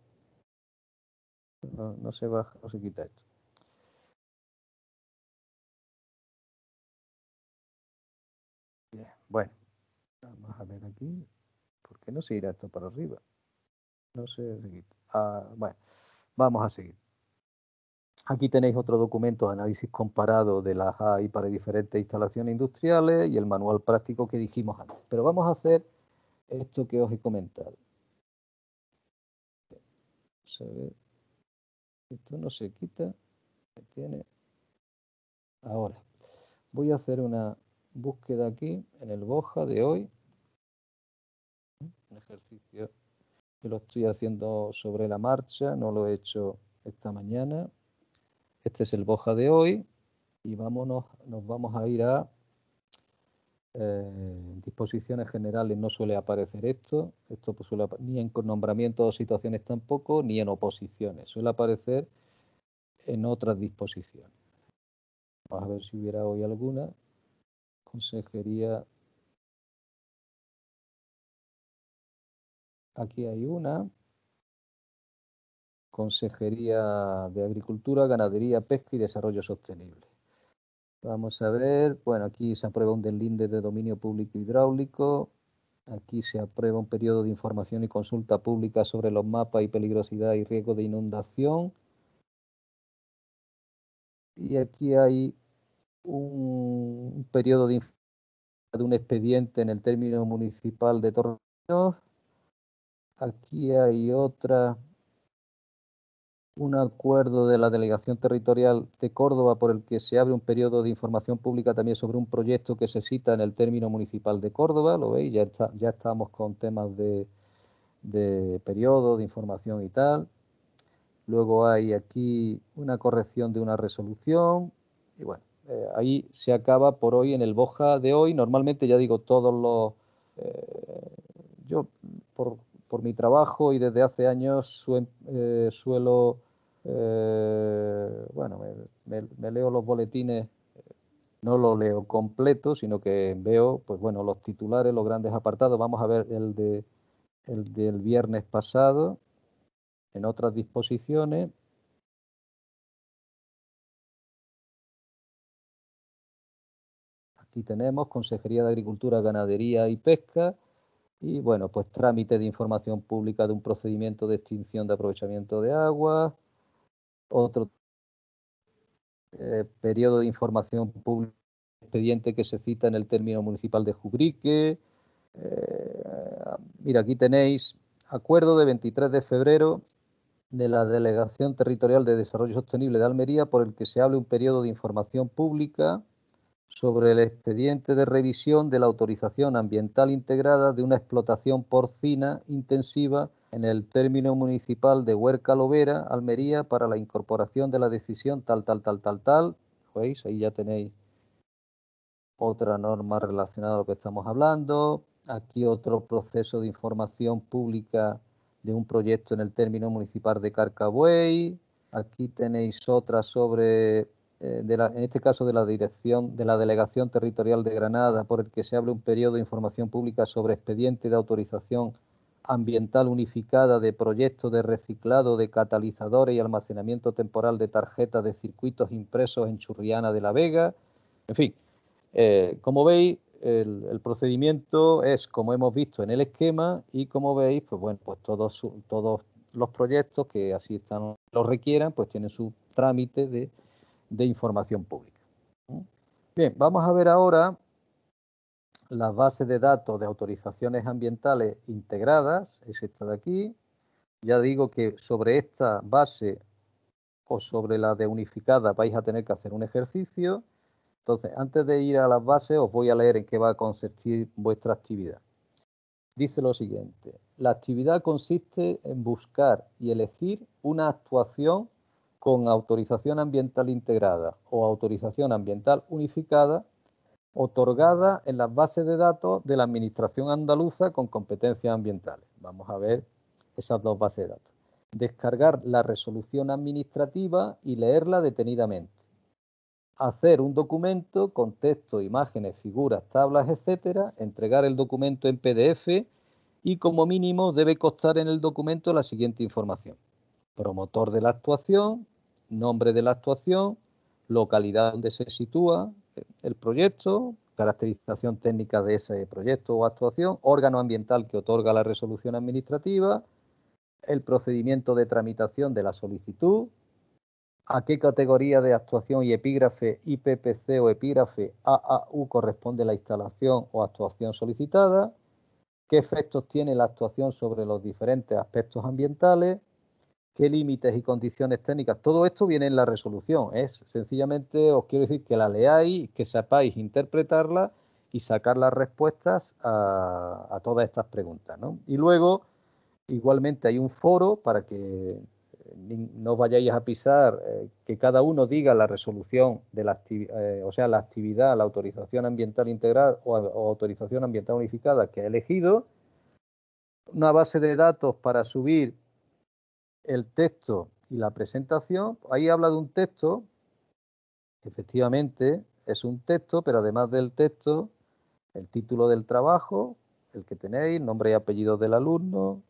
No, se baja, no se quita esto. Bien, bueno, vamos a ver aquí no se irá esto para arriba. No sé, ah, bueno, vamos a seguir. Aquí tenéis otro documento de análisis comparado de las AI para diferentes instalaciones industriales y el manual práctico que dijimos antes. Pero vamos a hacer esto que os he comentado. Esto no se quita. Ahora. Voy a hacer una búsqueda aquí en el Boja de hoy un ejercicio que lo estoy haciendo sobre la marcha, no lo he hecho esta mañana. Este es el boja de hoy y vámonos, nos vamos a ir a eh, disposiciones generales no suele aparecer esto, esto pues ni en nombramientos o situaciones tampoco, ni en oposiciones, suele aparecer en otras disposiciones. Vamos a ver si hubiera hoy alguna. Consejería Aquí hay una. Consejería de Agricultura, Ganadería, Pesca y Desarrollo Sostenible. Vamos a ver, bueno, aquí se aprueba un deslinde de dominio público hidráulico. Aquí se aprueba un periodo de información y consulta pública sobre los mapas y peligrosidad y riesgo de inundación. Y aquí hay un, periodo de, de un expediente en el término municipal de Torreón Aquí hay otra. Un acuerdo de la Delegación Territorial de Córdoba por el que se abre un periodo de información pública también sobre un proyecto que se cita en el término municipal de Córdoba. Lo veis, ya, ya estamos con temas de, periodo, de información y tal. Luego hay aquí una corrección de una resolución. Y bueno, eh, ahí se acaba por hoy en el Boja de hoy. Normalmente, ya digo, todos los... Eh, yo, por por mi trabajo y desde hace años em, eh, suelo, eh, bueno, me, leo los boletines, no los leo completo, sino que veo, pues bueno, los titulares, los grandes apartados. Vamos a ver el, de, el del viernes pasado en otras disposiciones. Aquí tenemos Consejería de Agricultura, Ganadería y Pesca y bueno, pues trámite de información pública de un procedimiento de extinción de aprovechamiento de agua, otro eh, periodo de información pública, expediente que se cita en el término municipal de Jubrique. Eh, mira, aquí tenéis acuerdo de 23 de febrero de la Delegación Territorial de Desarrollo Sostenible de Almería por el que se hable un periodo de información pública sobre el expediente de revisión de la autorización ambiental integrada de una explotación porcina intensiva en el término municipal de Huerca Lovera, Almería, para la incorporación de la decisión tal, tal, tal, tal, tal. ¿Veis? Ahí ya tenéis otra norma relacionada a lo que estamos hablando. Aquí otro proceso de información pública de un proyecto en el término municipal de Carcabuey. Aquí tenéis otra sobre eh, en este caso de la dirección de la Delegación Territorial de Granada, por el que se abre un periodo de información pública sobre expediente de autorización ambiental unificada de proyectos de reciclado de catalizadores y almacenamiento temporal de tarjetas de circuitos impresos en Churriana de la Vega. En fin, eh, como veis, el, el, procedimiento es como hemos visto en el esquema y como veis, pues bueno, pues todos, todos los proyectos que así están, los requieran, pues tienen su trámite de de información pública. Bien, vamos a ver ahora las bases de datos de autorizaciones ambientales integradas, es esta de aquí. Ya digo que sobre esta base o sobre la de unificada vais a tener que hacer un ejercicio. Entonces, antes de ir a las bases, os voy a leer en qué va a consistir vuestra actividad. Dice lo siguiente, la actividad consiste en buscar y elegir una actuación con autorización ambiental integrada o autorización ambiental unificada otorgada en las bases de datos de la Administración andaluza con competencias ambientales. Vamos a ver esas dos bases de datos. Descargar la resolución administrativa y leerla detenidamente. Hacer un documento con texto, imágenes, figuras, tablas, etcétera. Entregar el documento en PDF y como mínimo debe constar en el documento la siguiente información. Promotor de la actuación, nombre de la actuación, localidad donde se sitúa eh, el proyecto, caracterización técnica de ese proyecto o actuación, órgano ambiental que otorga la resolución administrativa, el procedimiento de tramitación de la solicitud, a qué categoría de actuación y epígrafe IPPC o epígrafe AAU corresponde la instalación o actuación solicitada, qué efectos tiene la actuación sobre los diferentes aspectos ambientales, qué límites y condiciones técnicas. Todo esto viene en la resolución. Es sencillamente, os quiero decir que la leáis, que sepáis interpretarla y sacar las respuestas a, todas estas preguntas. Y luego, igualmente, hay un foro para que eh, no vayáis a pisar, eh, que cada uno diga la resolución de la, eh, o sea, la actividad, la autorización ambiental integrada o autorización ambiental unificada que ha elegido, una base de datos para subir el texto y la presentación. Ahí habla de un texto, efectivamente es un texto, pero además del texto, el título del trabajo, el que tenéis, nombre y apellido del alumno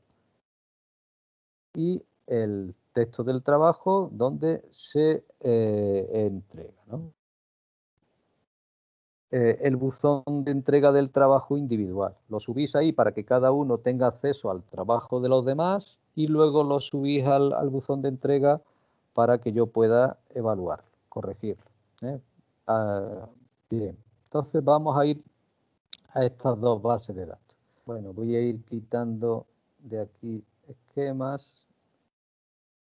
y el texto del trabajo donde se eh, entrega. Eh, el buzón de entrega del trabajo individual. Lo subís ahí para que cada uno tenga acceso al trabajo de los demás y luego lo subís al, buzón de entrega para que yo pueda evaluar, corregir. ¿eh? Ah, bien, entonces vamos a ir a estas dos bases de datos. Bueno, voy a ir quitando de aquí esquemas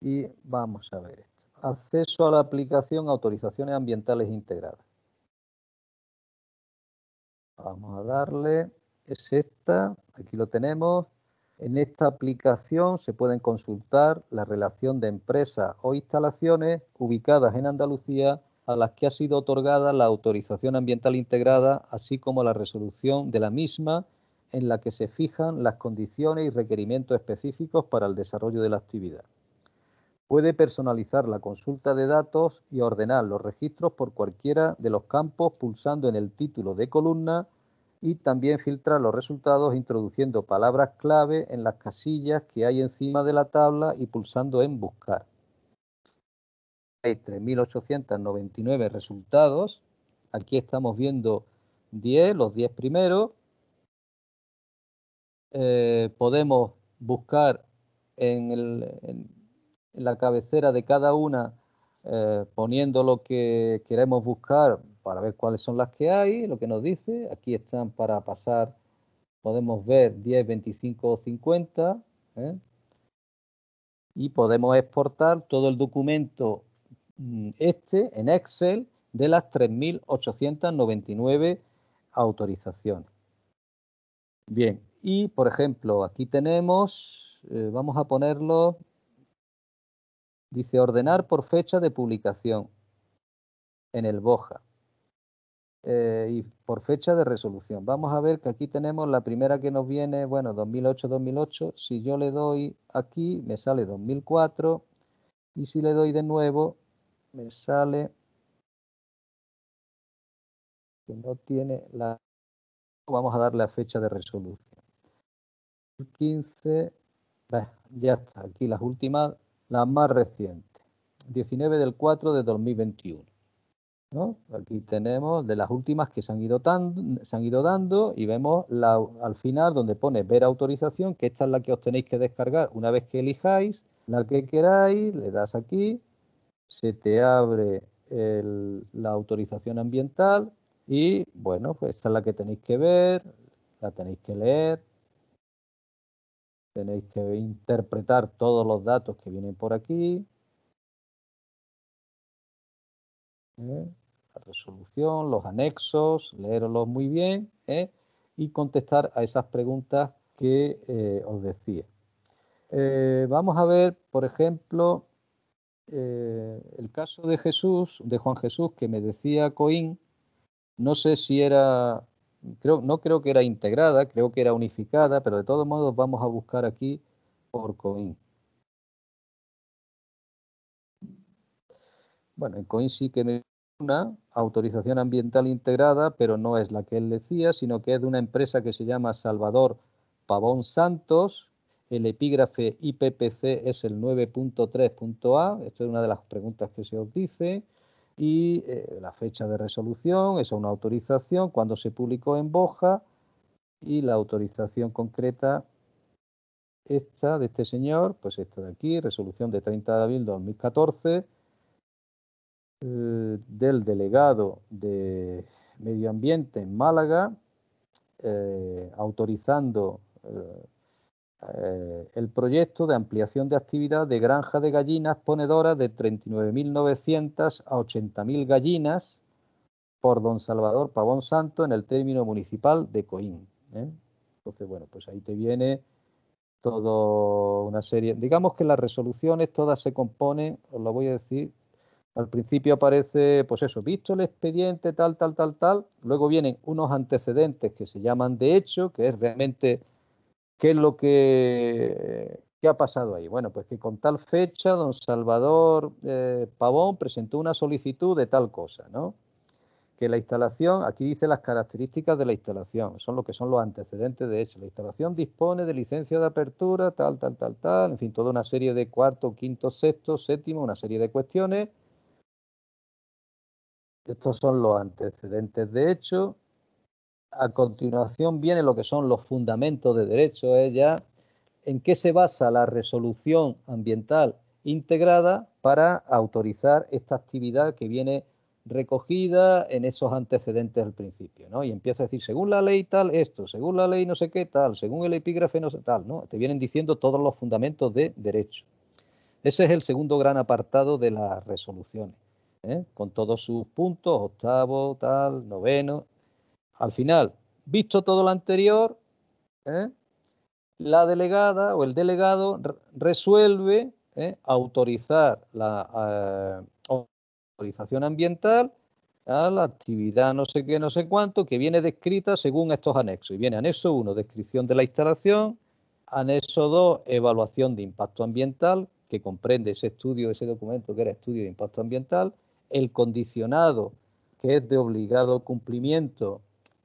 y vamos a ver esto. Acceso a la aplicación autorizaciones ambientales integradas. Vamos a darle, es esta, aquí lo tenemos, en esta aplicación se pueden consultar la relación de empresas o instalaciones ubicadas en Andalucía a las que ha sido otorgada la autorización ambiental integrada, así como la resolución de la misma en la que se fijan las condiciones y requerimientos específicos para el desarrollo de la actividad. Puede personalizar la consulta de datos y ordenar los registros por cualquiera de los campos pulsando en el título de columna y también filtra los resultados introduciendo palabras clave en las casillas que hay encima de la tabla y pulsando en buscar. Hay 3.899 resultados. Aquí estamos viendo 10, los 10 primeros. Eh, podemos buscar en, la cabecera de cada una eh, poniendo lo que queremos buscar para ver cuáles son las que hay, lo que nos dice. Aquí están para pasar, podemos ver 10, 25 o 50. Y podemos exportar todo el documento mm, este en Excel de las 3.899 autorizaciones. Bien, y por ejemplo, aquí tenemos, eh, vamos a ponerlo, dice ordenar por fecha de publicación en el BOJA. Eh, y por fecha de resolución. Vamos a ver que aquí tenemos la primera que nos viene, bueno, 2008-2008. Si yo le doy aquí, me sale 2004. Y si le doy de nuevo, me sale que no tiene la... Vamos a darle la fecha de resolución. 15, ya está, aquí las últimas, las más recientes. 19 del 4 de 2021. Aquí tenemos de las últimas que se han ido, dando y vemos al final donde pone ver autorización, que esta es la que os tenéis que descargar una vez que elijáis la que queráis, le das aquí, se te abre la autorización ambiental y bueno, pues esta es la que tenéis que ver, la tenéis que leer, tenéis que interpretar todos los datos que vienen por aquí. ¿Eh? resolución, los anexos, leerlos muy bien ¿eh? y contestar a esas preguntas que eh, os decía. Eh, vamos a ver, por ejemplo, el caso de Jesús, de Juan Jesús, que me decía Coín, no sé si era, creo, no creo que era integrada, creo que era unificada, pero de todos modos vamos a buscar aquí por Coín. Bueno, en Coin sí que me una autorización ambiental integrada, pero no es la que él decía, sino que es de una empresa que se llama Salvador Pavón Santos. El epígrafe IPPC es el 9.3.a. Esto es una de las preguntas que se os dice. Y eh, la fecha de resolución es una autorización cuando se publicó en Boja. Y la autorización concreta, esta de este señor, pues esta de aquí, resolución de 30 de abril de 2014 eh, del delegado de Medio Ambiente en Málaga, eh, autorizando eh, el proyecto de ampliación de actividad de granja de gallinas ponedoras de 39.900 a 80.000 gallinas por don Salvador Pavón Santo en el término municipal de Coín. Entonces, bueno, pues ahí te viene toda una serie. Digamos que las resoluciones todas se componen, os lo voy a decir, al principio aparece, pues eso, visto el expediente, tal, tal, tal, tal. Luego vienen unos antecedentes que se llaman de hecho, que es realmente qué es lo que ha pasado ahí. Bueno, pues que con tal fecha don Salvador eh, Pavón presentó una solicitud de tal cosa, ¿no? Que la instalación, aquí dice las características de la instalación, son lo que son los antecedentes de hecho. La instalación dispone de licencia de apertura, tal, tal, tal, tal, en fin, toda una serie de cuarto, quinto, sexto, séptimo, una serie de cuestiones estos son los antecedentes de hecho. A continuación viene lo que son los fundamentos de derecho, es ya en qué se basa la resolución ambiental integrada para autorizar esta actividad que viene recogida en esos antecedentes al principio, ¿no? Y empieza a decir, según la ley tal, esto, según la ley no sé qué tal, según el epígrafe no sé tal, ¿no? Te vienen diciendo todos los fundamentos de derecho. Ese es el segundo gran apartado de las resoluciones. ¿eh? con todos sus puntos, octavo, tal, noveno. Al final, visto todo lo anterior, ¿eh? la delegada o el delegado resuelve ¿eh? autorizar la autorización ambiental a la actividad no sé qué, no sé cuánto, que viene descrita según estos anexos. Y viene anexo 1, descripción de la instalación, anexo 2, evaluación de impacto ambiental, que comprende ese estudio, ese documento que era estudio de impacto ambiental, el condicionado que es de obligado cumplimiento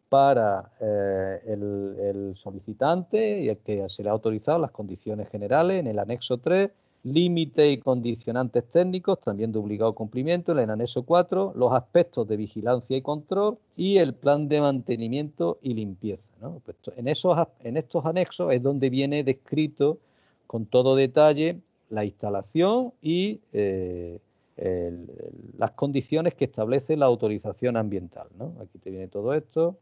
para eh, el, solicitante y el que se le ha autorizado las condiciones generales en el anexo 3, límite y condicionantes técnicos también de obligado cumplimiento en el anexo 4, los aspectos de vigilancia y control y el plan de mantenimiento y limpieza. Pues en, esos, en estos anexos es donde viene descrito con todo detalle la instalación y... Eh, las condiciones que establece la autorización ambiental. ¿no? Aquí te viene todo esto,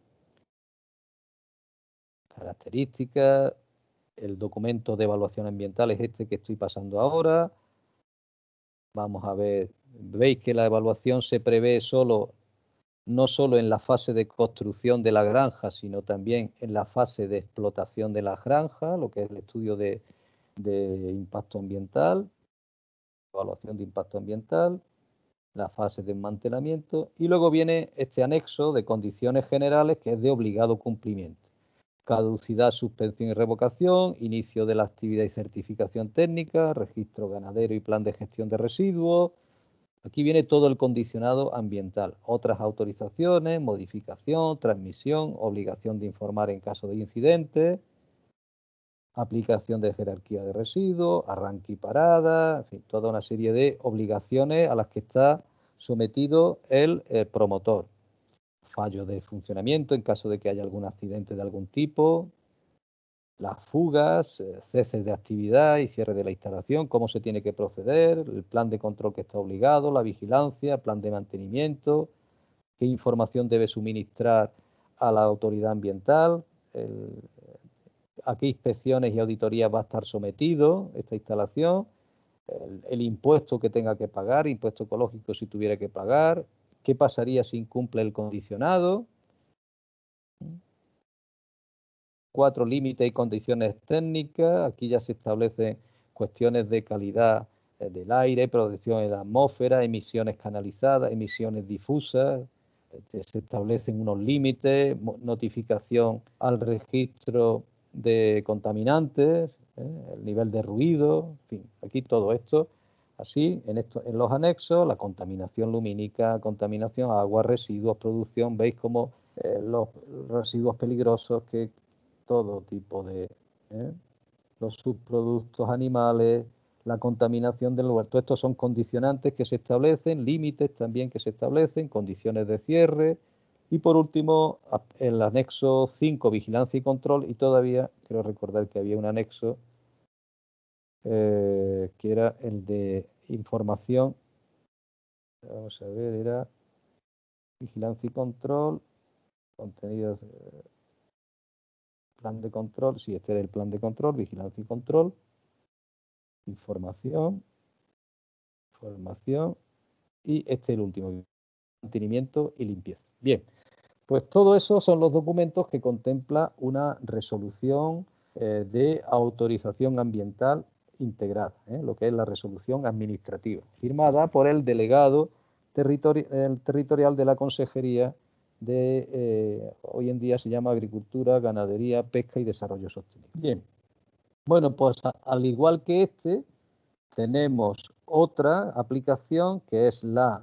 características, el documento de evaluación ambiental es este que estoy pasando ahora. Vamos a ver, veis que la evaluación se prevé solo, no solo en la fase de construcción de la granja, sino también en la fase de explotación de la granja, lo que es el estudio de impacto ambiental evaluación de impacto ambiental, la fase de mantenimiento y luego viene este anexo de condiciones generales que es de obligado cumplimiento. Caducidad, suspensión y revocación, inicio de la actividad y certificación técnica, registro ganadero y plan de gestión de residuos. Aquí viene todo el condicionado ambiental, otras autorizaciones, modificación, transmisión, obligación de informar en caso de incidente, aplicación de jerarquía de residuos, arranque y parada, en fin, toda una serie de obligaciones a las que está sometido el, promotor. Fallo de funcionamiento en caso de que haya algún accidente de algún tipo, las fugas, eh, ceses de actividad y cierre de la instalación, cómo se tiene que proceder, el plan de control que está obligado, la vigilancia, plan de mantenimiento, qué información debe suministrar a la autoridad ambiental, el, a qué inspecciones y auditorías va a estar sometido esta instalación, el, impuesto que tenga que pagar, impuesto ecológico si tuviera que pagar, qué pasaría si incumple el condicionado. Cuatro límites y condiciones técnicas. Aquí ya se establecen cuestiones de calidad eh, del aire, protección de la atmósfera, emisiones canalizadas, emisiones difusas, eh, se establecen unos límites, notificación al registro de contaminantes, ¿eh? el nivel de ruido, en fin, aquí todo esto, así, en, esto, en los anexos, la contaminación lumínica, contaminación agua, residuos, producción, veis como eh, los residuos peligrosos que todo tipo de... ¿eh? los subproductos animales, la contaminación del huerto. Estos son condicionantes que se establecen, límites también que se establecen, condiciones de cierre, y por último, el anexo 5, vigilancia y control, y todavía quiero recordar que había un anexo eh, que era el de información. Vamos a ver, era vigilancia y control, contenidos, eh, plan de control, sí, este era el plan de control, vigilancia y control, información, información, y este es el último, mantenimiento y limpieza. Bien. Pues todo eso son los documentos que contempla una resolución eh, de autorización ambiental integrada, ¿eh? lo que es la resolución administrativa, firmada por el delegado territorial de la Consejería de, eh, hoy en día se llama Agricultura, Ganadería, Pesca y Desarrollo Sostenible. Bien, bueno, pues al igual que este, tenemos otra aplicación que es la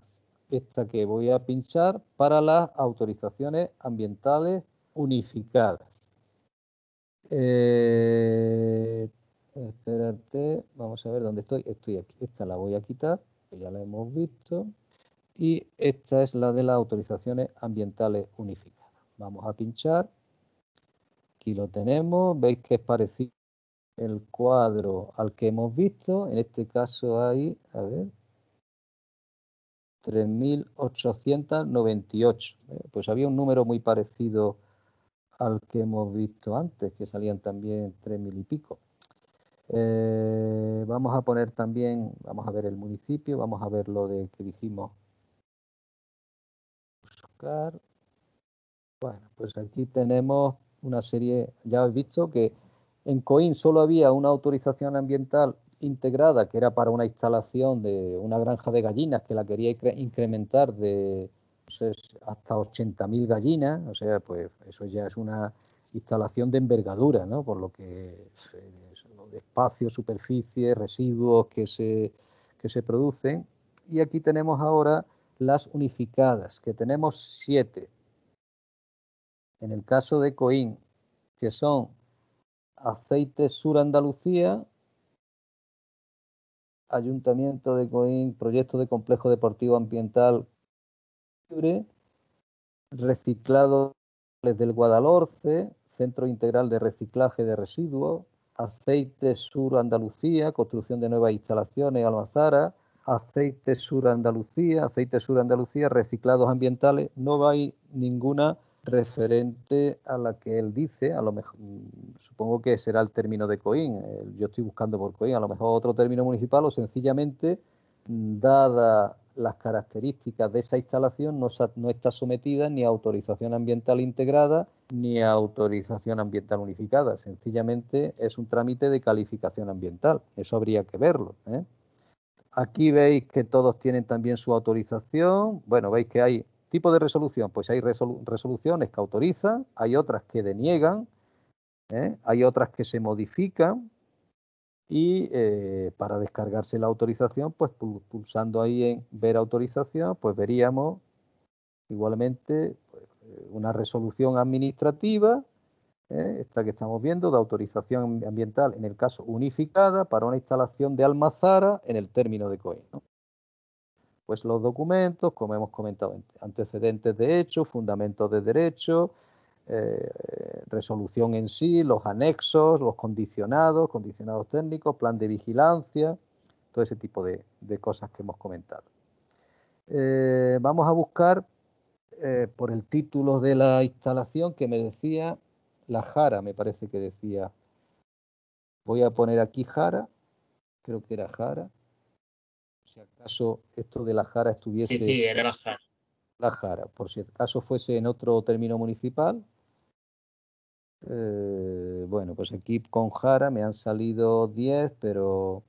esta que voy a pinchar, para las autorizaciones ambientales unificadas. Eh, espérate, vamos a ver dónde estoy. Estoy aquí. Esta la voy a quitar, ya la hemos visto. Y esta es la de las autorizaciones ambientales unificadas. Vamos a pinchar. Aquí lo tenemos. Veis que es parecido el cuadro al que hemos visto. En este caso hay, a ver, 3.898. Eh, pues había un número muy parecido al que hemos visto antes, que salían también 3.000 y pico. Eh, vamos a poner también, vamos a ver el municipio, vamos a ver lo de que dijimos. Buscar. Bueno, pues aquí tenemos una serie, ya habéis visto que en Coín solo había una autorización ambiental integrada que era para una instalación de una granja de gallinas que la quería incrementar de pues hasta 80.000 gallinas, o sea, pues eso ya es una instalación de envergadura, ¿no? Por lo que espacio, superficie, residuos que se, que se producen. Y aquí tenemos ahora las unificadas, que tenemos siete. En el caso de Coín, que son aceite sur Andalucía, Ayuntamiento de Coín, proyecto de complejo deportivo ambiental libre, reciclado del Guadalhorce, centro integral de reciclaje de residuos, aceite sur Andalucía, construcción de nuevas instalaciones, Almazara, aceite sur Andalucía, aceite sur Andalucía, reciclados ambientales, no hay ninguna referente a la que él dice, a lo mejor mm, supongo que será el término de Coín, yo estoy buscando por Coín, a lo mejor otro término municipal o sencillamente, mm, dada las características de esa instalación, no, está sometida ni a autorización ambiental integrada ni a autorización ambiental unificada, sencillamente es un trámite de calificación ambiental, eso habría que verlo. ¿eh? Aquí veis que todos tienen también su autorización, bueno, veis que hay ¿Tipo de resolución? Pues hay resoluciones que autorizan, hay otras que deniegan, ¿eh? hay otras que se modifican y eh, para descargarse la autorización, pues pulsando ahí en ver autorización, pues veríamos igualmente pues, una resolución administrativa, ¿eh? esta que estamos viendo, de autorización ambiental, en el caso unificada, para una instalación de almazara en el término de COE. ¿no? pues los documentos, como hemos comentado, antecedentes de hecho, fundamentos de derecho, eh, resolución en sí, los anexos, los condicionados, condicionados técnicos, plan de vigilancia, todo ese tipo de, cosas que hemos comentado. Eh, vamos a buscar eh, por el título de la instalación que me decía la Jara, me parece que decía. Voy a poner aquí Jara, creo que era Jara si acaso esto de la Jara estuviese... Sí, era la Jara. La Jara, por si acaso fuese en otro término municipal. Eh, bueno, pues aquí con Jara me han salido 10, pero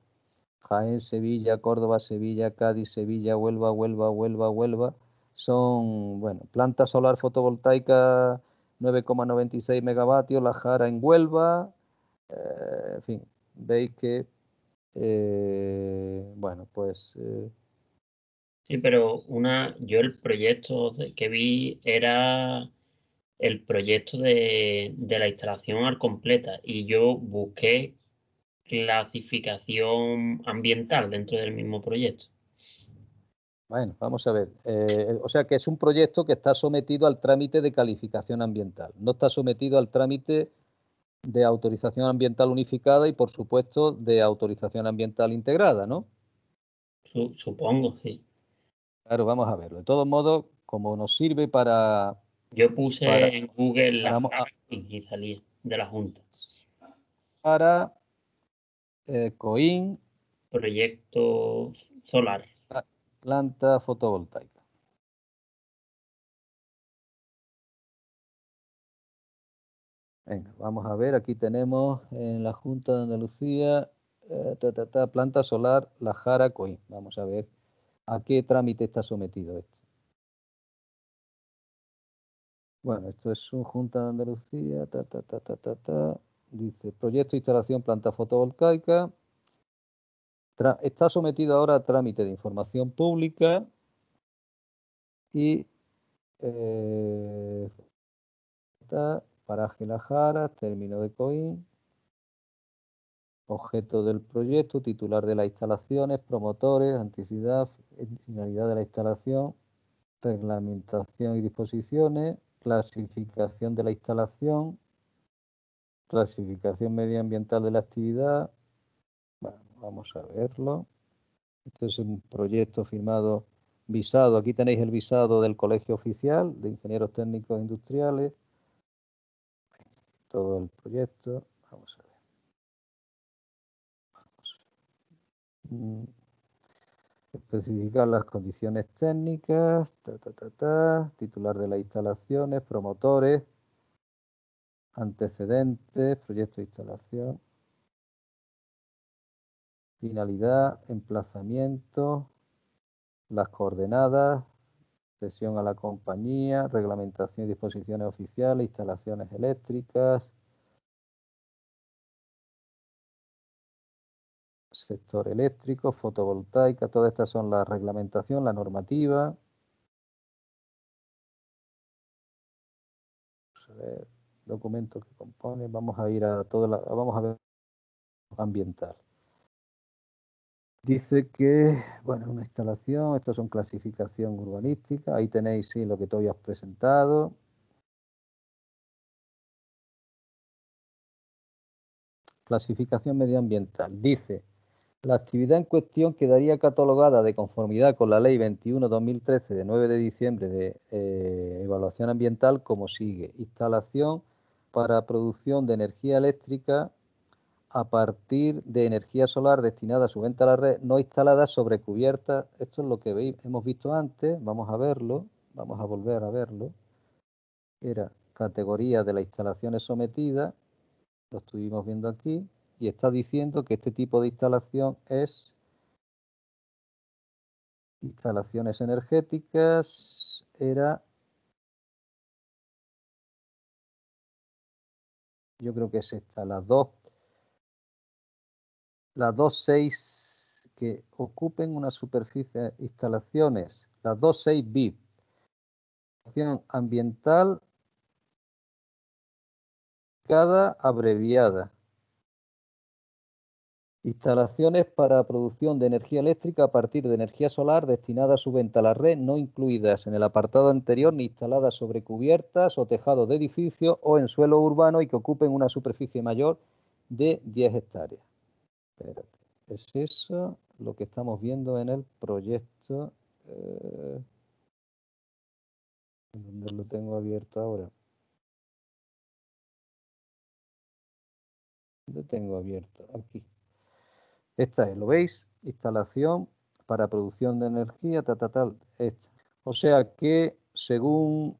Jaén, Sevilla, Córdoba, Sevilla, Cádiz, Sevilla, Huelva, Huelva, Huelva, Huelva. Son, bueno, planta solar fotovoltaica 9,96 megavatios, la Jara en Huelva. Eh, en fin, veis que eh, bueno, pues... Eh, sí, pero una, yo el proyecto que vi era el proyecto de, la instalación al completa y yo busqué clasificación ambiental dentro del mismo proyecto. Bueno, vamos a ver. Eh, o sea que es un proyecto que está sometido al trámite de calificación ambiental, no está sometido al trámite de autorización ambiental unificada y, por supuesto, de autorización ambiental integrada, ¿no? Supongo, sí. Claro, vamos a verlo. De todos modos, como nos sirve para... Yo puse en Google la y salí de la Junta. Para eh, COIN. Proyecto solares. Planta fotovoltaica. Venga, vamos a ver, aquí tenemos en la Junta de Andalucía, eh, ta, ta, ta, planta solar La Jara Coín. Vamos a ver a qué trámite está sometido esto. Bueno, esto es un Junta de Andalucía, ta, ta, ta, ta, ta, dice proyecto de instalación planta fotovoltaica. está sometido ahora a trámite de información pública y eh, está para Jara, término de Coín. Objeto del proyecto, titular de las instalaciones, promotores, anticidad, finalidad de la instalación, reglamentación y disposiciones, clasificación de la instalación, clasificación medioambiental de la actividad. vamos a verlo. Este es un proyecto firmado visado. Aquí tenéis el visado del Colegio Oficial de Ingenieros Técnicos Industriales todo el proyecto. Vamos a ver. Mm. Especificar las condiciones técnicas, titular de las instalaciones, promotores, antecedentes, proyecto de instalación, finalidad, emplazamiento, las coordenadas, cesión a la compañía, reglamentación y disposiciones oficiales, instalaciones eléctricas, sector eléctrico, fotovoltaica, todas estas son la reglamentación, la normativa. Vamos a ver, documento que compone, vamos a ir a toda la, vamos a ver ambiental. Dice que, bueno, una instalación, estas son clasificación urbanística, ahí tenéis sí, lo que tú habías presentado. Clasificación medioambiental. Dice, la actividad en cuestión quedaría catalogada de conformidad con la Ley 21-2013 de 9 de diciembre de eh, evaluación ambiental como sigue. Instalación para producción de energía eléctrica a partir de energía solar destinada a su venta a la red no instalada sobre cubierta. Esto es lo que veis, hemos visto antes, vamos a verlo, vamos a volver a verlo. Era categoría de las instalaciones sometidas, lo estuvimos viendo aquí, y está diciendo que este tipo de instalación es instalaciones energéticas, era yo creo que es esta, la dos las 2.6 que ocupen una superficie de instalaciones, las 2.6 instalación ambiental cada abreviada. Instalaciones para producción de energía eléctrica a partir de energía solar destinada a su venta a la red, no incluidas en el apartado anterior ni instaladas sobre cubiertas o tejados de edificios o en suelo urbano y que ocupen una superficie mayor de 10 hectáreas. Es eso lo que estamos viendo en el proyecto. Eh, donde lo tengo abierto ahora. Lo tengo abierto aquí. Esta es, ¿lo veis? Instalación para producción de energía, ta, ta, tal, esta. O sea que según,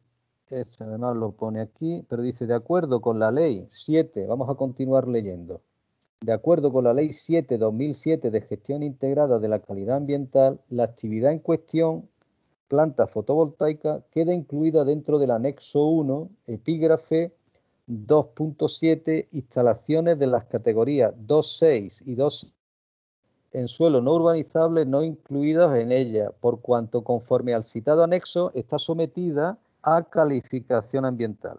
este, además lo pone aquí, pero dice, de acuerdo con la ley 7, vamos a continuar leyendo. De acuerdo con la Ley 7-2007 de gestión integrada de la calidad ambiental, la actividad en cuestión, planta fotovoltaica, queda incluida dentro del anexo 1, epígrafe 2.7, instalaciones de las categorías 2.6 y 2 en suelo no urbanizable no incluidas en ella, por cuanto conforme al citado anexo está sometida a calificación ambiental.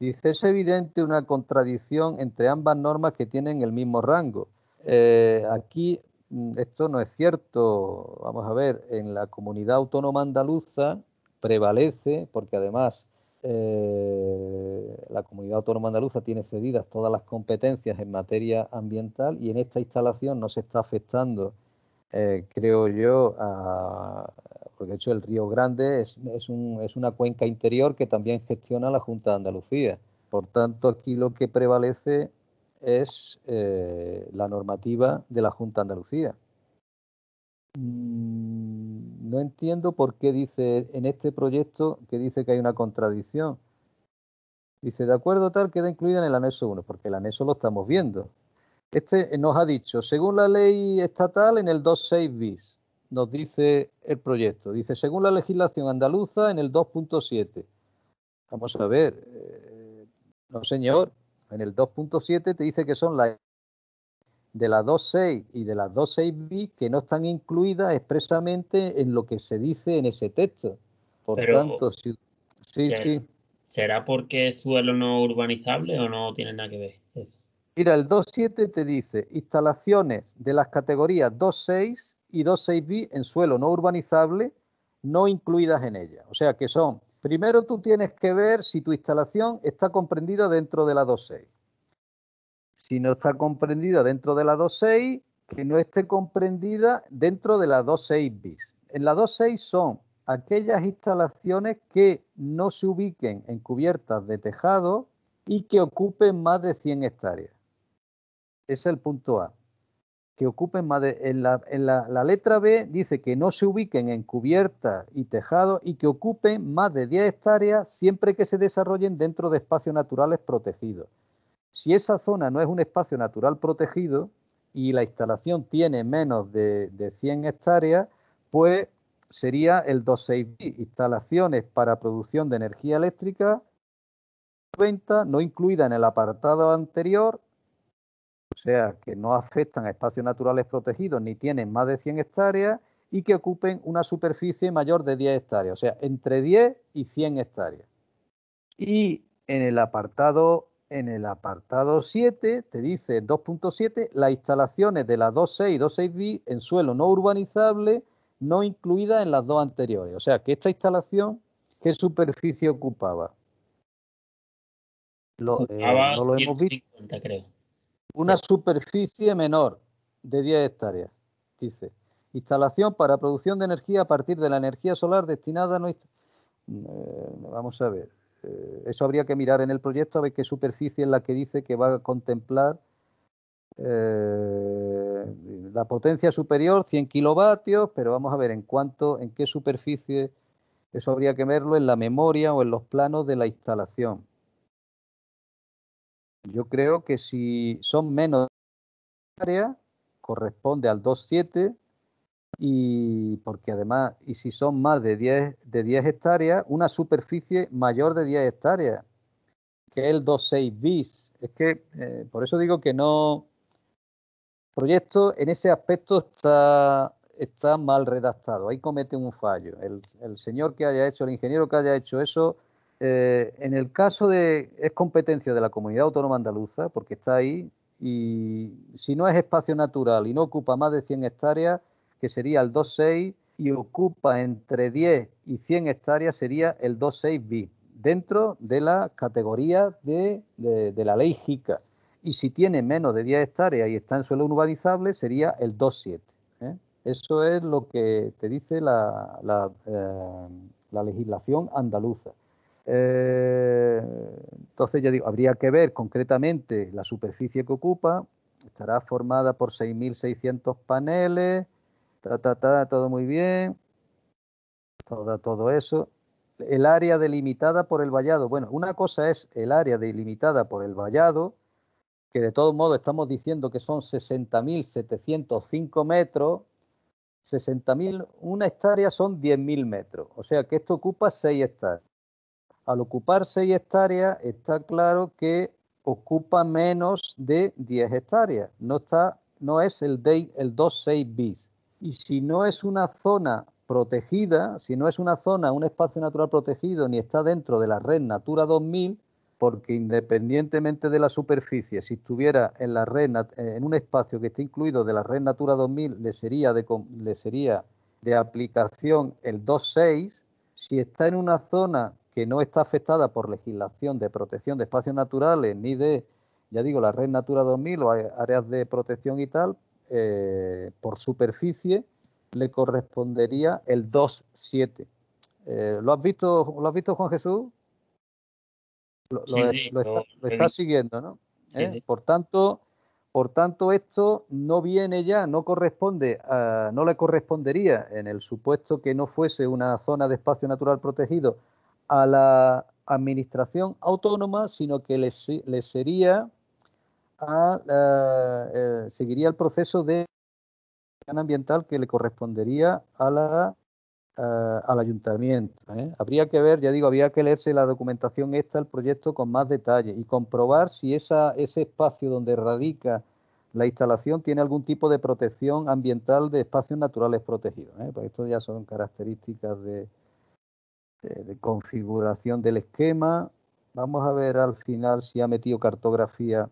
Dice, es evidente una contradicción entre ambas normas que tienen el mismo rango. Eh, aquí mm, esto no es cierto. Vamos a ver, en la comunidad autónoma andaluza prevalece, porque además eh, la comunidad autónoma andaluza tiene cedidas todas las competencias en materia ambiental y en esta instalación no se está afectando, eh, creo yo, a, porque de hecho el Río Grande es, una cuenca interior que también gestiona la Junta de Andalucía. Por tanto, aquí lo que prevalece es eh, la normativa de la Junta de Andalucía. Mm, no entiendo por qué dice en este proyecto que dice que hay una contradicción. Dice, de acuerdo tal, queda incluida en el anexo 1, porque el anexo lo estamos viendo. Este nos ha dicho, según la ley estatal, en el 26 bis, nos dice el proyecto. Dice, según la legislación andaluza, en el 2.7. Vamos a ver, eh, no señor, en el 2.7 te dice que son las de las 2.6 y de las 2.6 b que no están incluidas expresamente en lo que se dice en ese texto. Por tanto, si, sí, ¿será, sí. ¿Será porque es suelo no urbanizable o no tiene nada que ver Mira, el 2.7 te dice instalaciones de las categorías 2.6 y dos b en suelo no urbanizable no incluidas en ella. O sea que son, primero tú tienes que ver si tu instalación está comprendida dentro de la 2.6. Si no está comprendida dentro de la 2.6, que no esté comprendida dentro de la 2.6 bis. En la 2.6 son aquellas instalaciones que no se ubiquen en cubiertas de tejado y que ocupen más de 100 hectáreas. es el punto A que ocupen más de... En, la, letra B dice que no se ubiquen en cubiertas y tejados y que ocupen más de 10 hectáreas siempre que se desarrollen dentro de espacios naturales protegidos. Si esa zona no es un espacio natural protegido y la instalación tiene menos de, 100 hectáreas, pues sería el 26B, instalaciones para producción de energía eléctrica, venta no incluida en el apartado anterior o sea, que no afectan a espacios naturales protegidos ni tienen más de 100 hectáreas y que ocupen una superficie mayor de 10 hectáreas, o sea, entre 10 y 100 hectáreas. Y en el apartado en el apartado 7 te dice 2.7 las instalaciones de las 2.6 y 2.6b en suelo no urbanizable no incluidas en las dos anteriores. O sea, que esta instalación, ¿qué superficie ocupaba? Eh, no lo hemos visto. Una superficie menor de 10 hectáreas, dice. Instalación para producción de energía a partir de la energía solar destinada a nuestra... Eh, vamos a ver. Eh, eso habría que mirar en el proyecto a ver qué superficie es la que dice que va a contemplar eh, la potencia superior, 100 kilovatios, pero vamos a ver en cuánto, en qué superficie, eso habría que verlo en la memoria o en los planos de la instalación. Yo creo que si son menos de hectáreas, corresponde al 2,7 y porque además, y si son más de 10, de 10 hectáreas, una superficie mayor de 10 hectáreas, que es el 2,6 bis. Es que eh, por eso digo que no. El proyecto en ese aspecto está, está mal redactado, ahí comete un fallo. El, el señor que haya hecho, el ingeniero que haya hecho eso, eh, en el caso de, es competencia de la comunidad autónoma andaluza, porque está ahí, y si no es espacio natural y no ocupa más de 100 hectáreas, que sería el 2.6, y ocupa entre 10 y 100 hectáreas, sería el 2.6 b dentro de la categoría de, de, la ley JICA. Y si tiene menos de 10 hectáreas y está en suelo urbanizable, sería el 2.7. ¿eh? Eso es lo que te dice la, la eh, legislación andaluza. Eh, entonces, ya digo, habría que ver concretamente la superficie que ocupa. Estará formada por 6.600 paneles, ta, ta, ta, todo muy bien. todo eso. El área delimitada por el vallado. Bueno, una cosa es el área delimitada por el vallado, que de todos modos estamos diciendo que son 60.705 metros, 60.000, una hectárea son 10.000 metros, o sea que esto ocupa 6 hectáreas al ocupar 6 hectáreas, está claro que ocupa menos de 10 hectáreas. No, está, no es el, el 2.6 bis. Y si no es una zona protegida, si no es una zona, un espacio natural protegido, ni está dentro de la red Natura 2000, porque independientemente de la superficie, si estuviera en la red, eh, en un espacio que esté incluido de la red Natura 2000, le sería de, le sería de aplicación el 2.6. Si está en una zona que no está afectada por legislación de protección de espacios naturales ni de, ya digo, la red Natura 2000 o áreas de protección y tal, eh, por superficie le correspondería el 2,7. Eh, ¿Lo has visto, lo has Juan Jesús? Lo, lo, está, siguiendo, ¿no? ¿Eh? Por tanto, por tanto, esto no viene ya, no corresponde, no le correspondería en el supuesto que no fuese una zona de espacio natural protegido a la administración autónoma, sino que le, sería a, eh, seguiría el proceso de ambiental que le correspondería a la, eh, al ayuntamiento. ¿eh? Habría que ver, ya digo, había que leerse la documentación esta, el proyecto con más detalle y comprobar si ese espacio donde radica la instalación tiene algún tipo de protección ambiental de espacios naturales protegidos. Pues esto ya son características de, este, de configuración del esquema. Vamos a ver al final si ha metido cartografía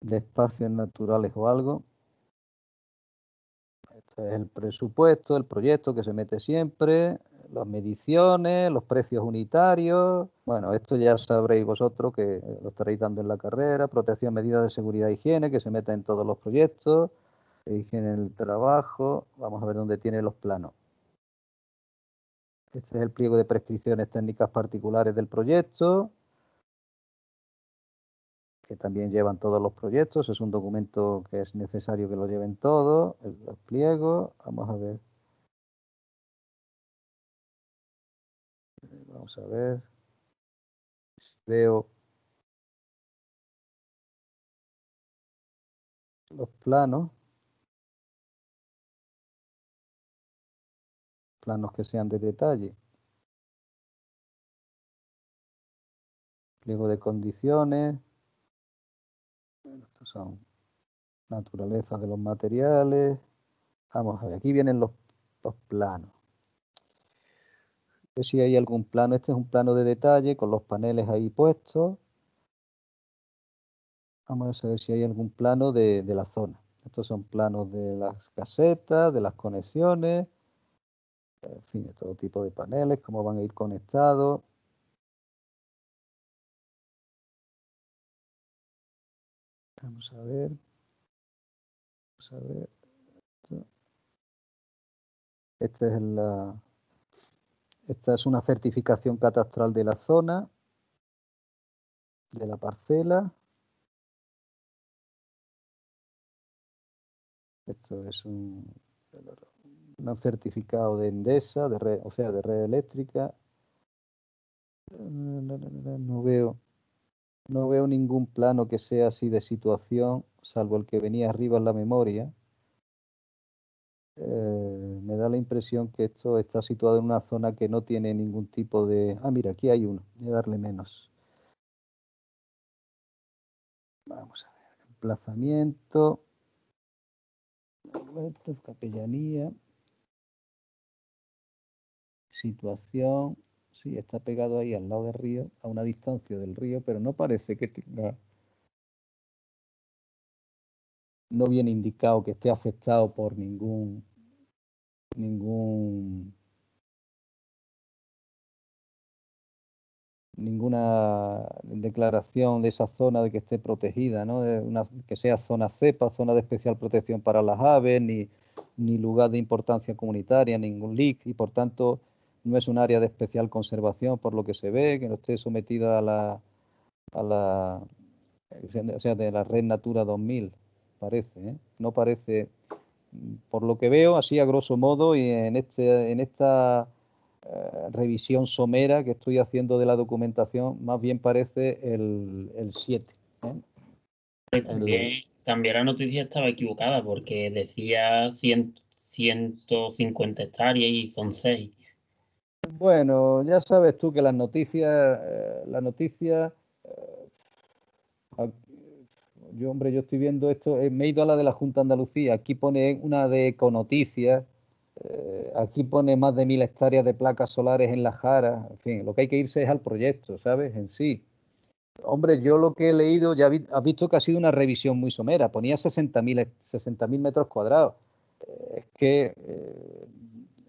de espacios naturales o algo. Este es el presupuesto, el proyecto que se mete siempre, las mediciones, los precios unitarios. Bueno, esto ya sabréis vosotros que lo estaréis dando en la carrera. Protección, medidas de seguridad e higiene que se mete en todos los proyectos. Higiene en el trabajo. Vamos a ver dónde tiene los planos. Este es el pliego de prescripciones técnicas particulares del proyecto, que también llevan todos los proyectos. Es un documento que es necesario que lo lleven todos, los pliegos. Vamos a ver. Vamos a ver. Veo los planos. planos que sean de detalle. Pliego de condiciones. estos son naturaleza de los materiales. Vamos a ver, aquí vienen los, planos. si hay algún plano, este es un plano de detalle con los paneles ahí puestos. Vamos a ver si hay algún plano de, de la zona. Estos son planos de las casetas, de las conexiones, en fin, de todo tipo de paneles, cómo van a ir conectados. Vamos a ver. Vamos a ver. Esta es, la, esta es una certificación catastral de la zona, de la parcela. Esto es un, un certificado de Endesa, de o sea, de red eléctrica. No veo, no veo ningún plano que sea así de situación, salvo el que venía arriba en la memoria. Eh, me da la impresión que esto está situado en una zona que no tiene ningún tipo de... Ah, mira, aquí hay uno, voy a darle menos. Vamos a ver, emplazamiento, capellanía situación, sí, está pegado ahí al lado del río, a una distancia del río, pero no parece que tenga... No viene indicado que esté afectado por ningún... ningún ninguna declaración de esa zona de que esté protegida, ¿no? que sea zona cepa, zona de especial protección para las aves, ni, ni lugar de importancia comunitaria, ningún LIC, y por tanto no es un área de especial conservación por lo que se ve, que no esté sometida a la, a la de la red Natura 2000, parece, ¿eh? no parece, por lo que veo, así a grosso modo, y en, este, en esta eh, revisión somera que estoy haciendo de la documentación, más bien parece el, el 7. ¿eh? también, la noticia estaba equivocada porque decía 150 hectáreas y son 6. Bueno, ya sabes tú que las noticias, eh, las noticias, eh, yo hombre, yo estoy viendo esto, eh, me he ido a la de la Junta Andalucía, aquí pone una de Econoticias, aquí pone más de mil hectáreas de placas solares en la Jara, en fin, lo que hay que irse es al proyecto, ¿sabes? En sí. Hombre, yo lo que he leído, ya ha has visto que ha sido una revisión muy somera, ponía 60.000 mil metros cuadrados. Es que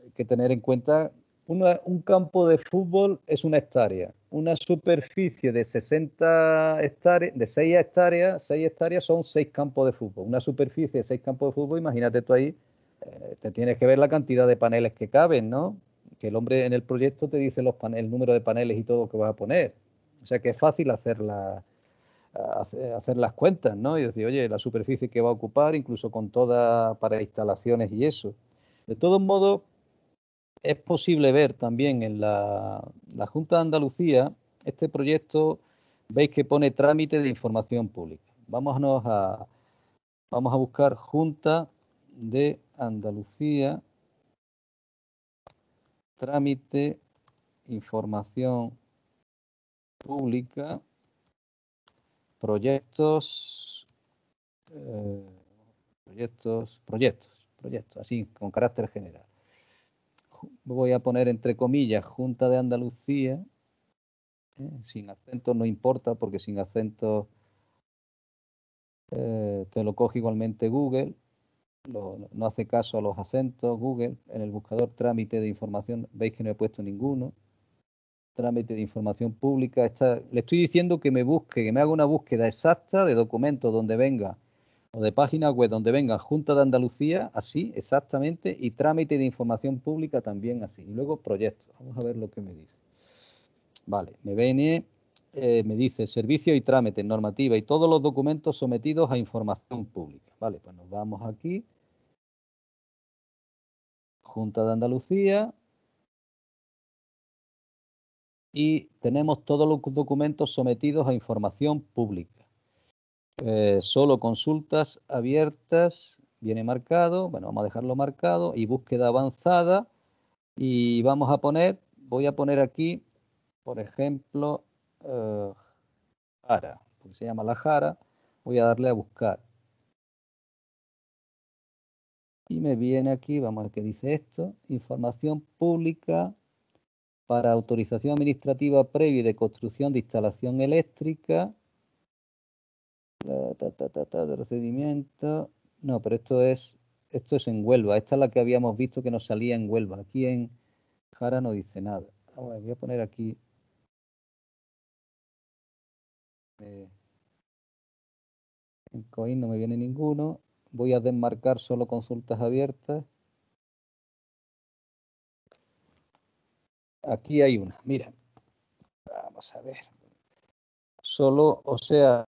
hay que tener en cuenta un campo de fútbol es una hectárea. Una superficie de 60 hectáreas, de 6 hectáreas, 6 hectáreas son 6 campos de fútbol. Una superficie de 6 campos de fútbol, imagínate tú ahí, eh, te tienes que ver la cantidad de paneles que caben, ¿no? Que el hombre en el proyecto te dice los el número de paneles y todo que vas a poner. O sea que es fácil hacer, hacer las cuentas, ¿no? Y decir, oye, la superficie que va a ocupar, incluso con todas para instalaciones y eso. De todos modos, es posible ver también en la, Junta de Andalucía este proyecto, veis que pone trámite de información pública. Vámonos a, vamos a buscar Junta de Andalucía, trámite, información pública, proyectos, eh, proyectos, proyectos, proyectos, así, con carácter general voy a poner entre comillas, Junta de Andalucía, ¿eh? sin acentos no importa, porque sin acento eh, te lo coge igualmente Google, no hace caso a los acentos Google, en el buscador trámite de información, veis que no he puesto ninguno, trámite de información pública, le estoy diciendo que me busque, que me haga una búsqueda exacta de documentos donde venga o de página web donde venga Junta de Andalucía, así exactamente, y trámite de información pública también así. Y luego proyectos. Vamos a ver lo que me dice. Vale, me viene, eh, me dice servicio y trámite, normativa y todos los documentos sometidos a información pública. Vale, pues nos vamos aquí. Junta de Andalucía. Y tenemos todos los documentos sometidos a información pública. Eh, solo consultas abiertas, viene marcado, bueno, vamos a dejarlo marcado, y búsqueda avanzada, y vamos a poner, voy a poner aquí, por ejemplo, eh, Jara, porque se llama la Jara, voy a darle a buscar. Y me viene aquí, vamos a ver qué dice esto, información pública para autorización administrativa previa de construcción de instalación eléctrica, procedimiento. No, pero esto es, esto es en Huelva. Esta es la que habíamos visto que nos salía en Huelva. Aquí en Jara no dice nada. voy a poner aquí. Eh, en COIN no me viene ninguno. Voy a desmarcar solo consultas abiertas. Aquí hay una. Mira, vamos a ver. Solo, o sea,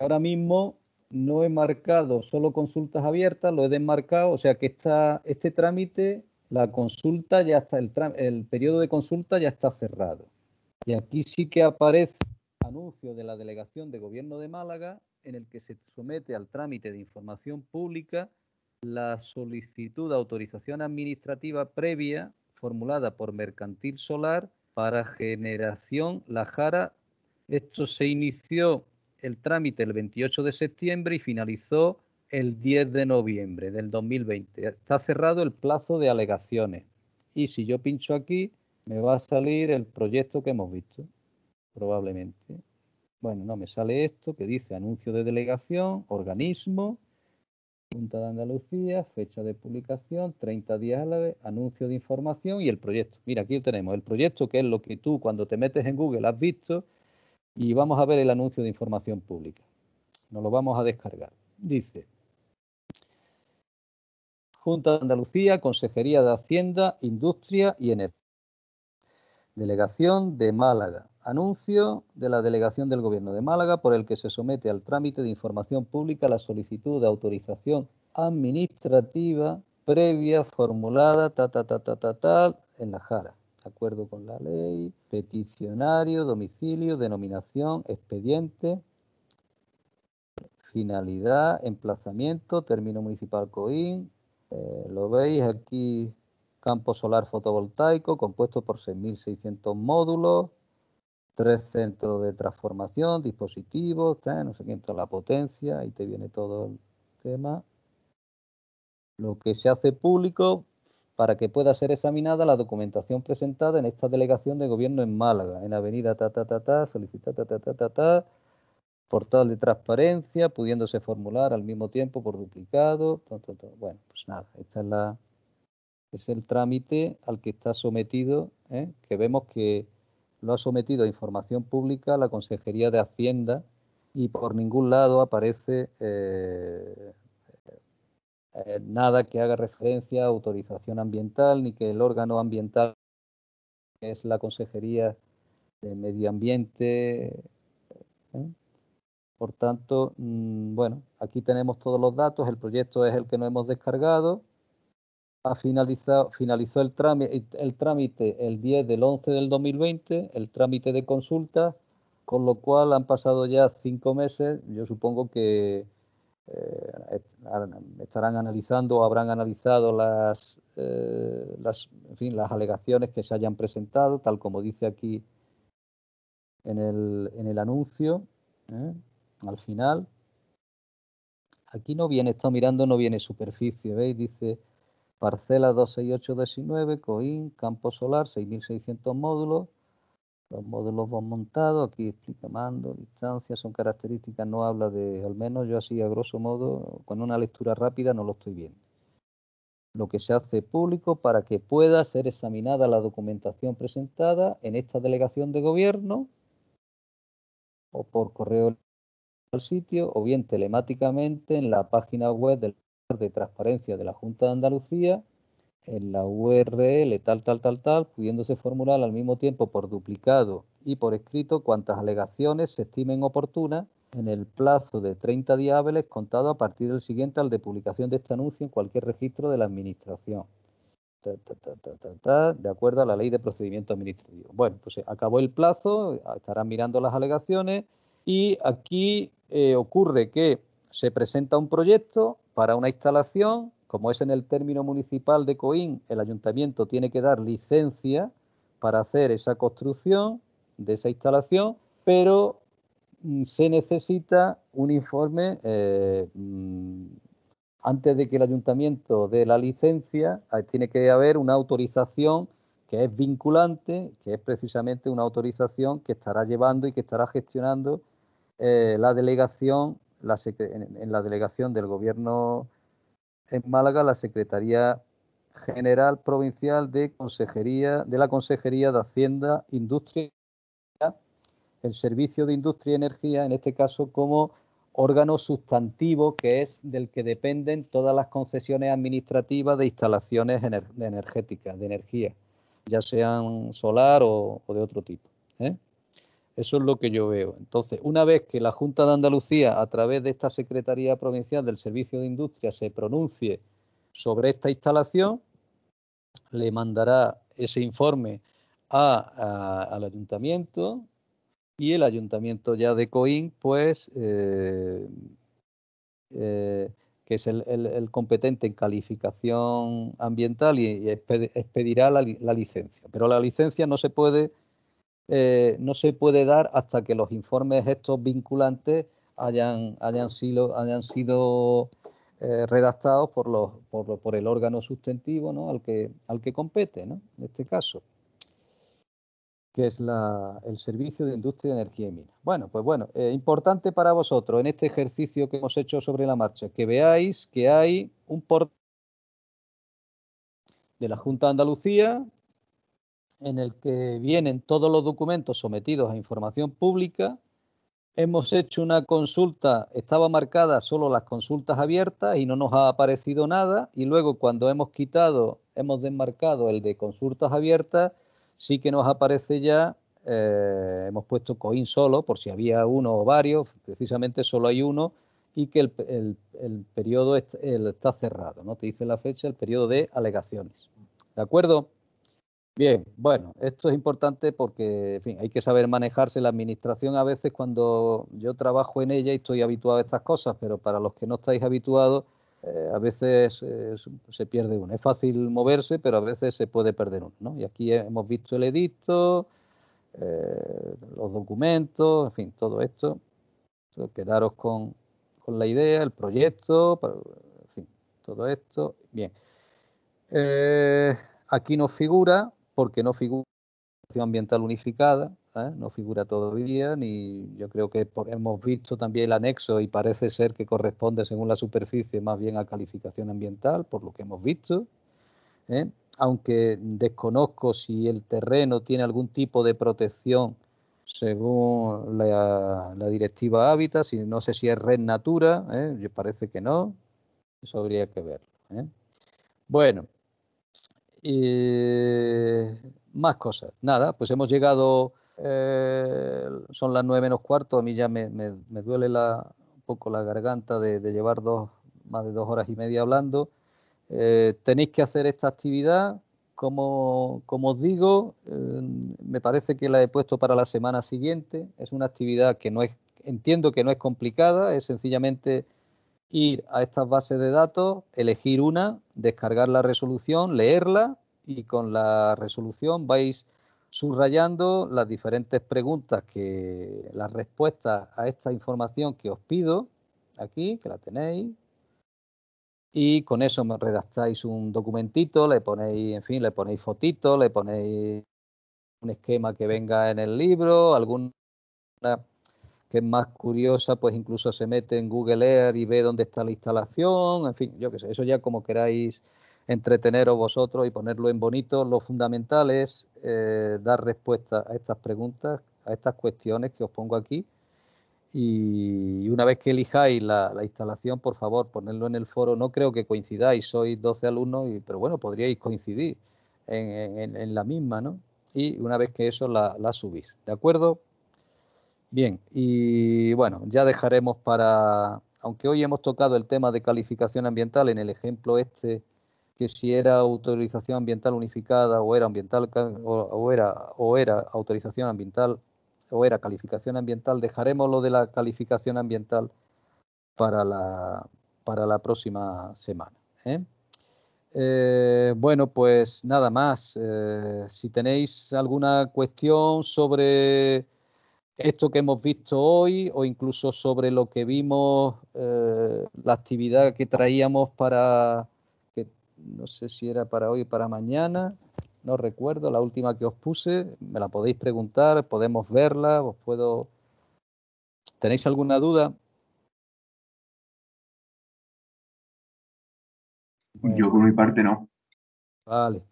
ahora mismo no he marcado solo consultas abiertas, lo he desmarcado, o sea que está este trámite, la consulta ya está, el, el periodo de consulta ya está cerrado. Y aquí sí que aparece anuncio de la Delegación de Gobierno de Málaga en el que se somete al trámite de información pública la solicitud de autorización administrativa previa formulada por Mercantil Solar para generación La Jara. Esto se inició el trámite el 28 de septiembre y finalizó el 10 de noviembre del 2020. Está cerrado el plazo de alegaciones. Y si yo pincho aquí, me va a salir el proyecto que hemos visto, probablemente. Bueno, no, me sale esto que dice anuncio de delegación, organismo, Junta de Andalucía, fecha de publicación, 30 días a la vez, anuncio de información y el proyecto. Mira, aquí tenemos el proyecto, que es lo que tú cuando te metes en Google has visto y vamos a ver el anuncio de información pública. Nos lo vamos a descargar. Dice, Junta de Andalucía, Consejería de Hacienda, Industria y Energía. Delegación de Málaga. Anuncio de la delegación del Gobierno de Málaga por el que se somete al trámite de información pública la solicitud de autorización administrativa previa formulada ta en la Jara acuerdo con la ley, peticionario, domicilio, denominación, expediente, finalidad, emplazamiento, término municipal COIN. Eh, lo veis aquí, campo solar fotovoltaico compuesto por 6.600 módulos, tres centros de transformación, dispositivos, no sé quién está la potencia, ahí te viene todo el tema. Lo que se hace público, para que pueda ser examinada la documentación presentada en esta delegación de gobierno en Málaga, en Avenida ta ta ta, solicitada ta ta portal de transparencia, pudiéndose formular al mismo tiempo por duplicado. Bueno, pues nada, esta es la es el trámite al que está sometido, ¿eh? que vemos que lo ha sometido a información pública la Consejería de Hacienda y por ningún lado aparece eh, eh, nada que haga referencia a autorización ambiental ni que el órgano ambiental, es la Consejería de Medio Ambiente. ¿eh? Por tanto, mm, bueno, aquí tenemos todos los datos, el proyecto es el que no hemos descargado. Ha finalizado, finalizó el trámite, el trámite el 10 del 11 del 2020, el trámite de consulta, con lo cual han pasado ya cinco meses. Yo supongo que eh, estarán analizando o habrán analizado las, eh, fin, las alegaciones que se hayan presentado, tal como dice aquí en el, en el anuncio, ¿eh? al final. Aquí no viene, está mirando, no viene superficie, ¿veis? Dice parcela 26819, COIN, campo solar, 6600 módulos, los módulos van montados, aquí explica mando, distancia, son características, no habla de, al menos yo así a grosso modo, con una lectura rápida no lo estoy viendo. Lo que se hace público para que pueda ser examinada la documentación presentada en esta delegación de gobierno o por correo al sitio o bien telemáticamente en la página web del de transparencia de la Junta de Andalucía en la URL tal, tal, tal, tal, pudiéndose formular al mismo tiempo por duplicado y por escrito cuantas alegaciones se estimen oportunas en el plazo de 30 días contado a partir del siguiente al de publicación de este anuncio en cualquier registro de la Administración. de acuerdo a la ley de procedimiento administrativo. Bueno, pues acabó el plazo, estarán mirando las alegaciones y aquí eh, ocurre que se presenta un proyecto para una instalación como es en el término municipal de Coín, el ayuntamiento tiene que dar licencia para hacer esa construcción de esa instalación, pero mm, se necesita un informe eh, mm, antes de que el ayuntamiento dé la licencia, tiene que haber una autorización que es vinculante, que es precisamente una autorización que estará llevando y que estará gestionando eh, la delegación en, la delegación del gobierno en Málaga la Secretaría General Provincial de Consejería de la Consejería de Hacienda, Industria, el Servicio de Industria y Energía, en este caso como órgano sustantivo que es del que dependen todas las concesiones administrativas de instalaciones energéticas, de energía, ya sean solar o, o de otro tipo. ¿eh? Eso es lo que yo veo. Entonces, una vez que la Junta de Andalucía, a través de esta Secretaría Provincial del Servicio de Industria, se pronuncie sobre esta instalación, le mandará ese informe al ayuntamiento y el ayuntamiento ya de Coín, pues, eh, eh, que es el, competente en calificación ambiental y, expedirá la licencia. Pero la licencia no se puede eh, no se puede dar hasta que los informes estos vinculantes hayan, hayan sido, hayan sido eh, redactados por, los, por, por, el órgano sustentivo ¿no? al, que, al que compete, ¿no? en este caso, que es la, el Servicio de Industria, Energía y Minas. Bueno, pues bueno, eh, importante para vosotros en este ejercicio que hemos hecho sobre la marcha, que veáis que hay un portal de la Junta de Andalucía en el que vienen todos los documentos sometidos a información pública. Hemos hecho una consulta, estaba marcada solo las consultas abiertas y no nos ha aparecido nada. Y luego cuando hemos quitado, hemos desmarcado el de consultas abiertas, sí que nos aparece ya, eh, hemos puesto coin solo, por si había uno o varios, precisamente solo hay uno y que el, periodo está, está cerrado, ¿no? Te dice la fecha, el periodo de alegaciones. ¿De acuerdo? Bien, bueno, esto es importante porque hay que saber manejarse la administración a veces cuando yo trabajo en ella y estoy habituado a estas cosas, pero para los que no estáis habituados, eh, a veces eh, se pierde uno. Es fácil moverse, pero a veces se puede perder uno. Y aquí hemos visto el edicto, eh, los documentos, en fin, todo esto. quedaros con, con, la idea, el proyecto, en fin, todo esto. Bien. aquí nos figura porque no figura ambiental unificada, ¿eh? no figura todavía, ni yo creo que hemos visto también el anexo y parece ser que corresponde según la superficie más bien a calificación ambiental, por lo que hemos visto. ¿eh? Aunque desconozco si el terreno tiene algún tipo de protección según la, directiva Hábitat, no sé si es red natura, ¿eh? parece que no, eso habría que verlo. Bueno, y eh, más cosas. Nada, pues hemos llegado, eh, son las nueve menos cuarto, a mí ya me, duele la, un poco la garganta de, llevar dos, más de dos horas y media hablando. Eh, tenéis que hacer esta actividad, como, os digo, me parece que la he puesto para la semana siguiente. Es una actividad que no es, entiendo que no es complicada, es sencillamente ir a estas bases de datos, elegir una, descargar la resolución, leerla y con la resolución vais subrayando las diferentes preguntas que las respuestas a esta información que os pido aquí, que la tenéis, y con eso me redactáis un documentito, le ponéis, en fin, le ponéis fotito, le ponéis un esquema que venga en el libro, alguna que es más curiosa, pues incluso se mete en Google Earth y ve dónde está la instalación, en fin, yo qué sé, eso ya como queráis entreteneros vosotros y ponerlo en bonito. Lo fundamental es eh, dar respuesta a estas preguntas, a estas cuestiones que os pongo aquí. Y una vez que elijáis la, instalación, por favor, ponedlo en el foro. No creo que coincidáis, sois 12 alumnos, pero bueno, podríais coincidir en, la misma, ¿no? Y una vez que eso la, la subís, ¿de acuerdo? Bien, y bueno, ya dejaremos para, aunque hoy hemos tocado el tema de calificación ambiental en el ejemplo este, que si era autorización ambiental unificada o era ambiental o, era o era autorización ambiental o era calificación ambiental, dejaremos lo de la calificación ambiental para la, para la próxima semana. ¿eh? Eh, bueno, pues nada más. Eh, si tenéis alguna cuestión sobre esto que hemos visto hoy o incluso sobre lo que vimos, eh, la actividad que traíamos para, que no sé si era para hoy o para mañana, no recuerdo, la última que os puse, me la podéis preguntar, podemos verla, os puedo... ¿Tenéis alguna duda? Yo por mi parte no. Vale.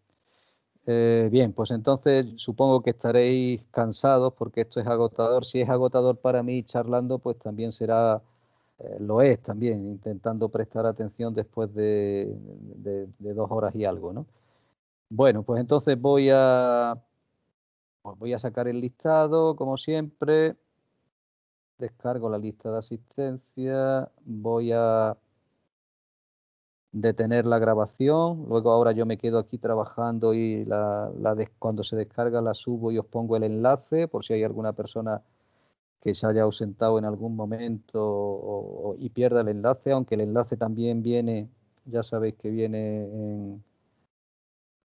Eh, bien, pues entonces supongo que estaréis cansados porque esto es agotador. Si es agotador para mí charlando, pues también será, eh, lo es también, intentando prestar atención después de, dos horas y algo, ¿no? Bueno, pues entonces voy a, pues voy a sacar el listado, como siempre. Descargo la lista de asistencia, voy a detener la grabación. Luego ahora yo me quedo aquí trabajando y la, la cuando se descarga la subo y os pongo el enlace por si hay alguna persona que se haya ausentado en algún momento y pierda el enlace, aunque el enlace también viene, ya sabéis que viene en,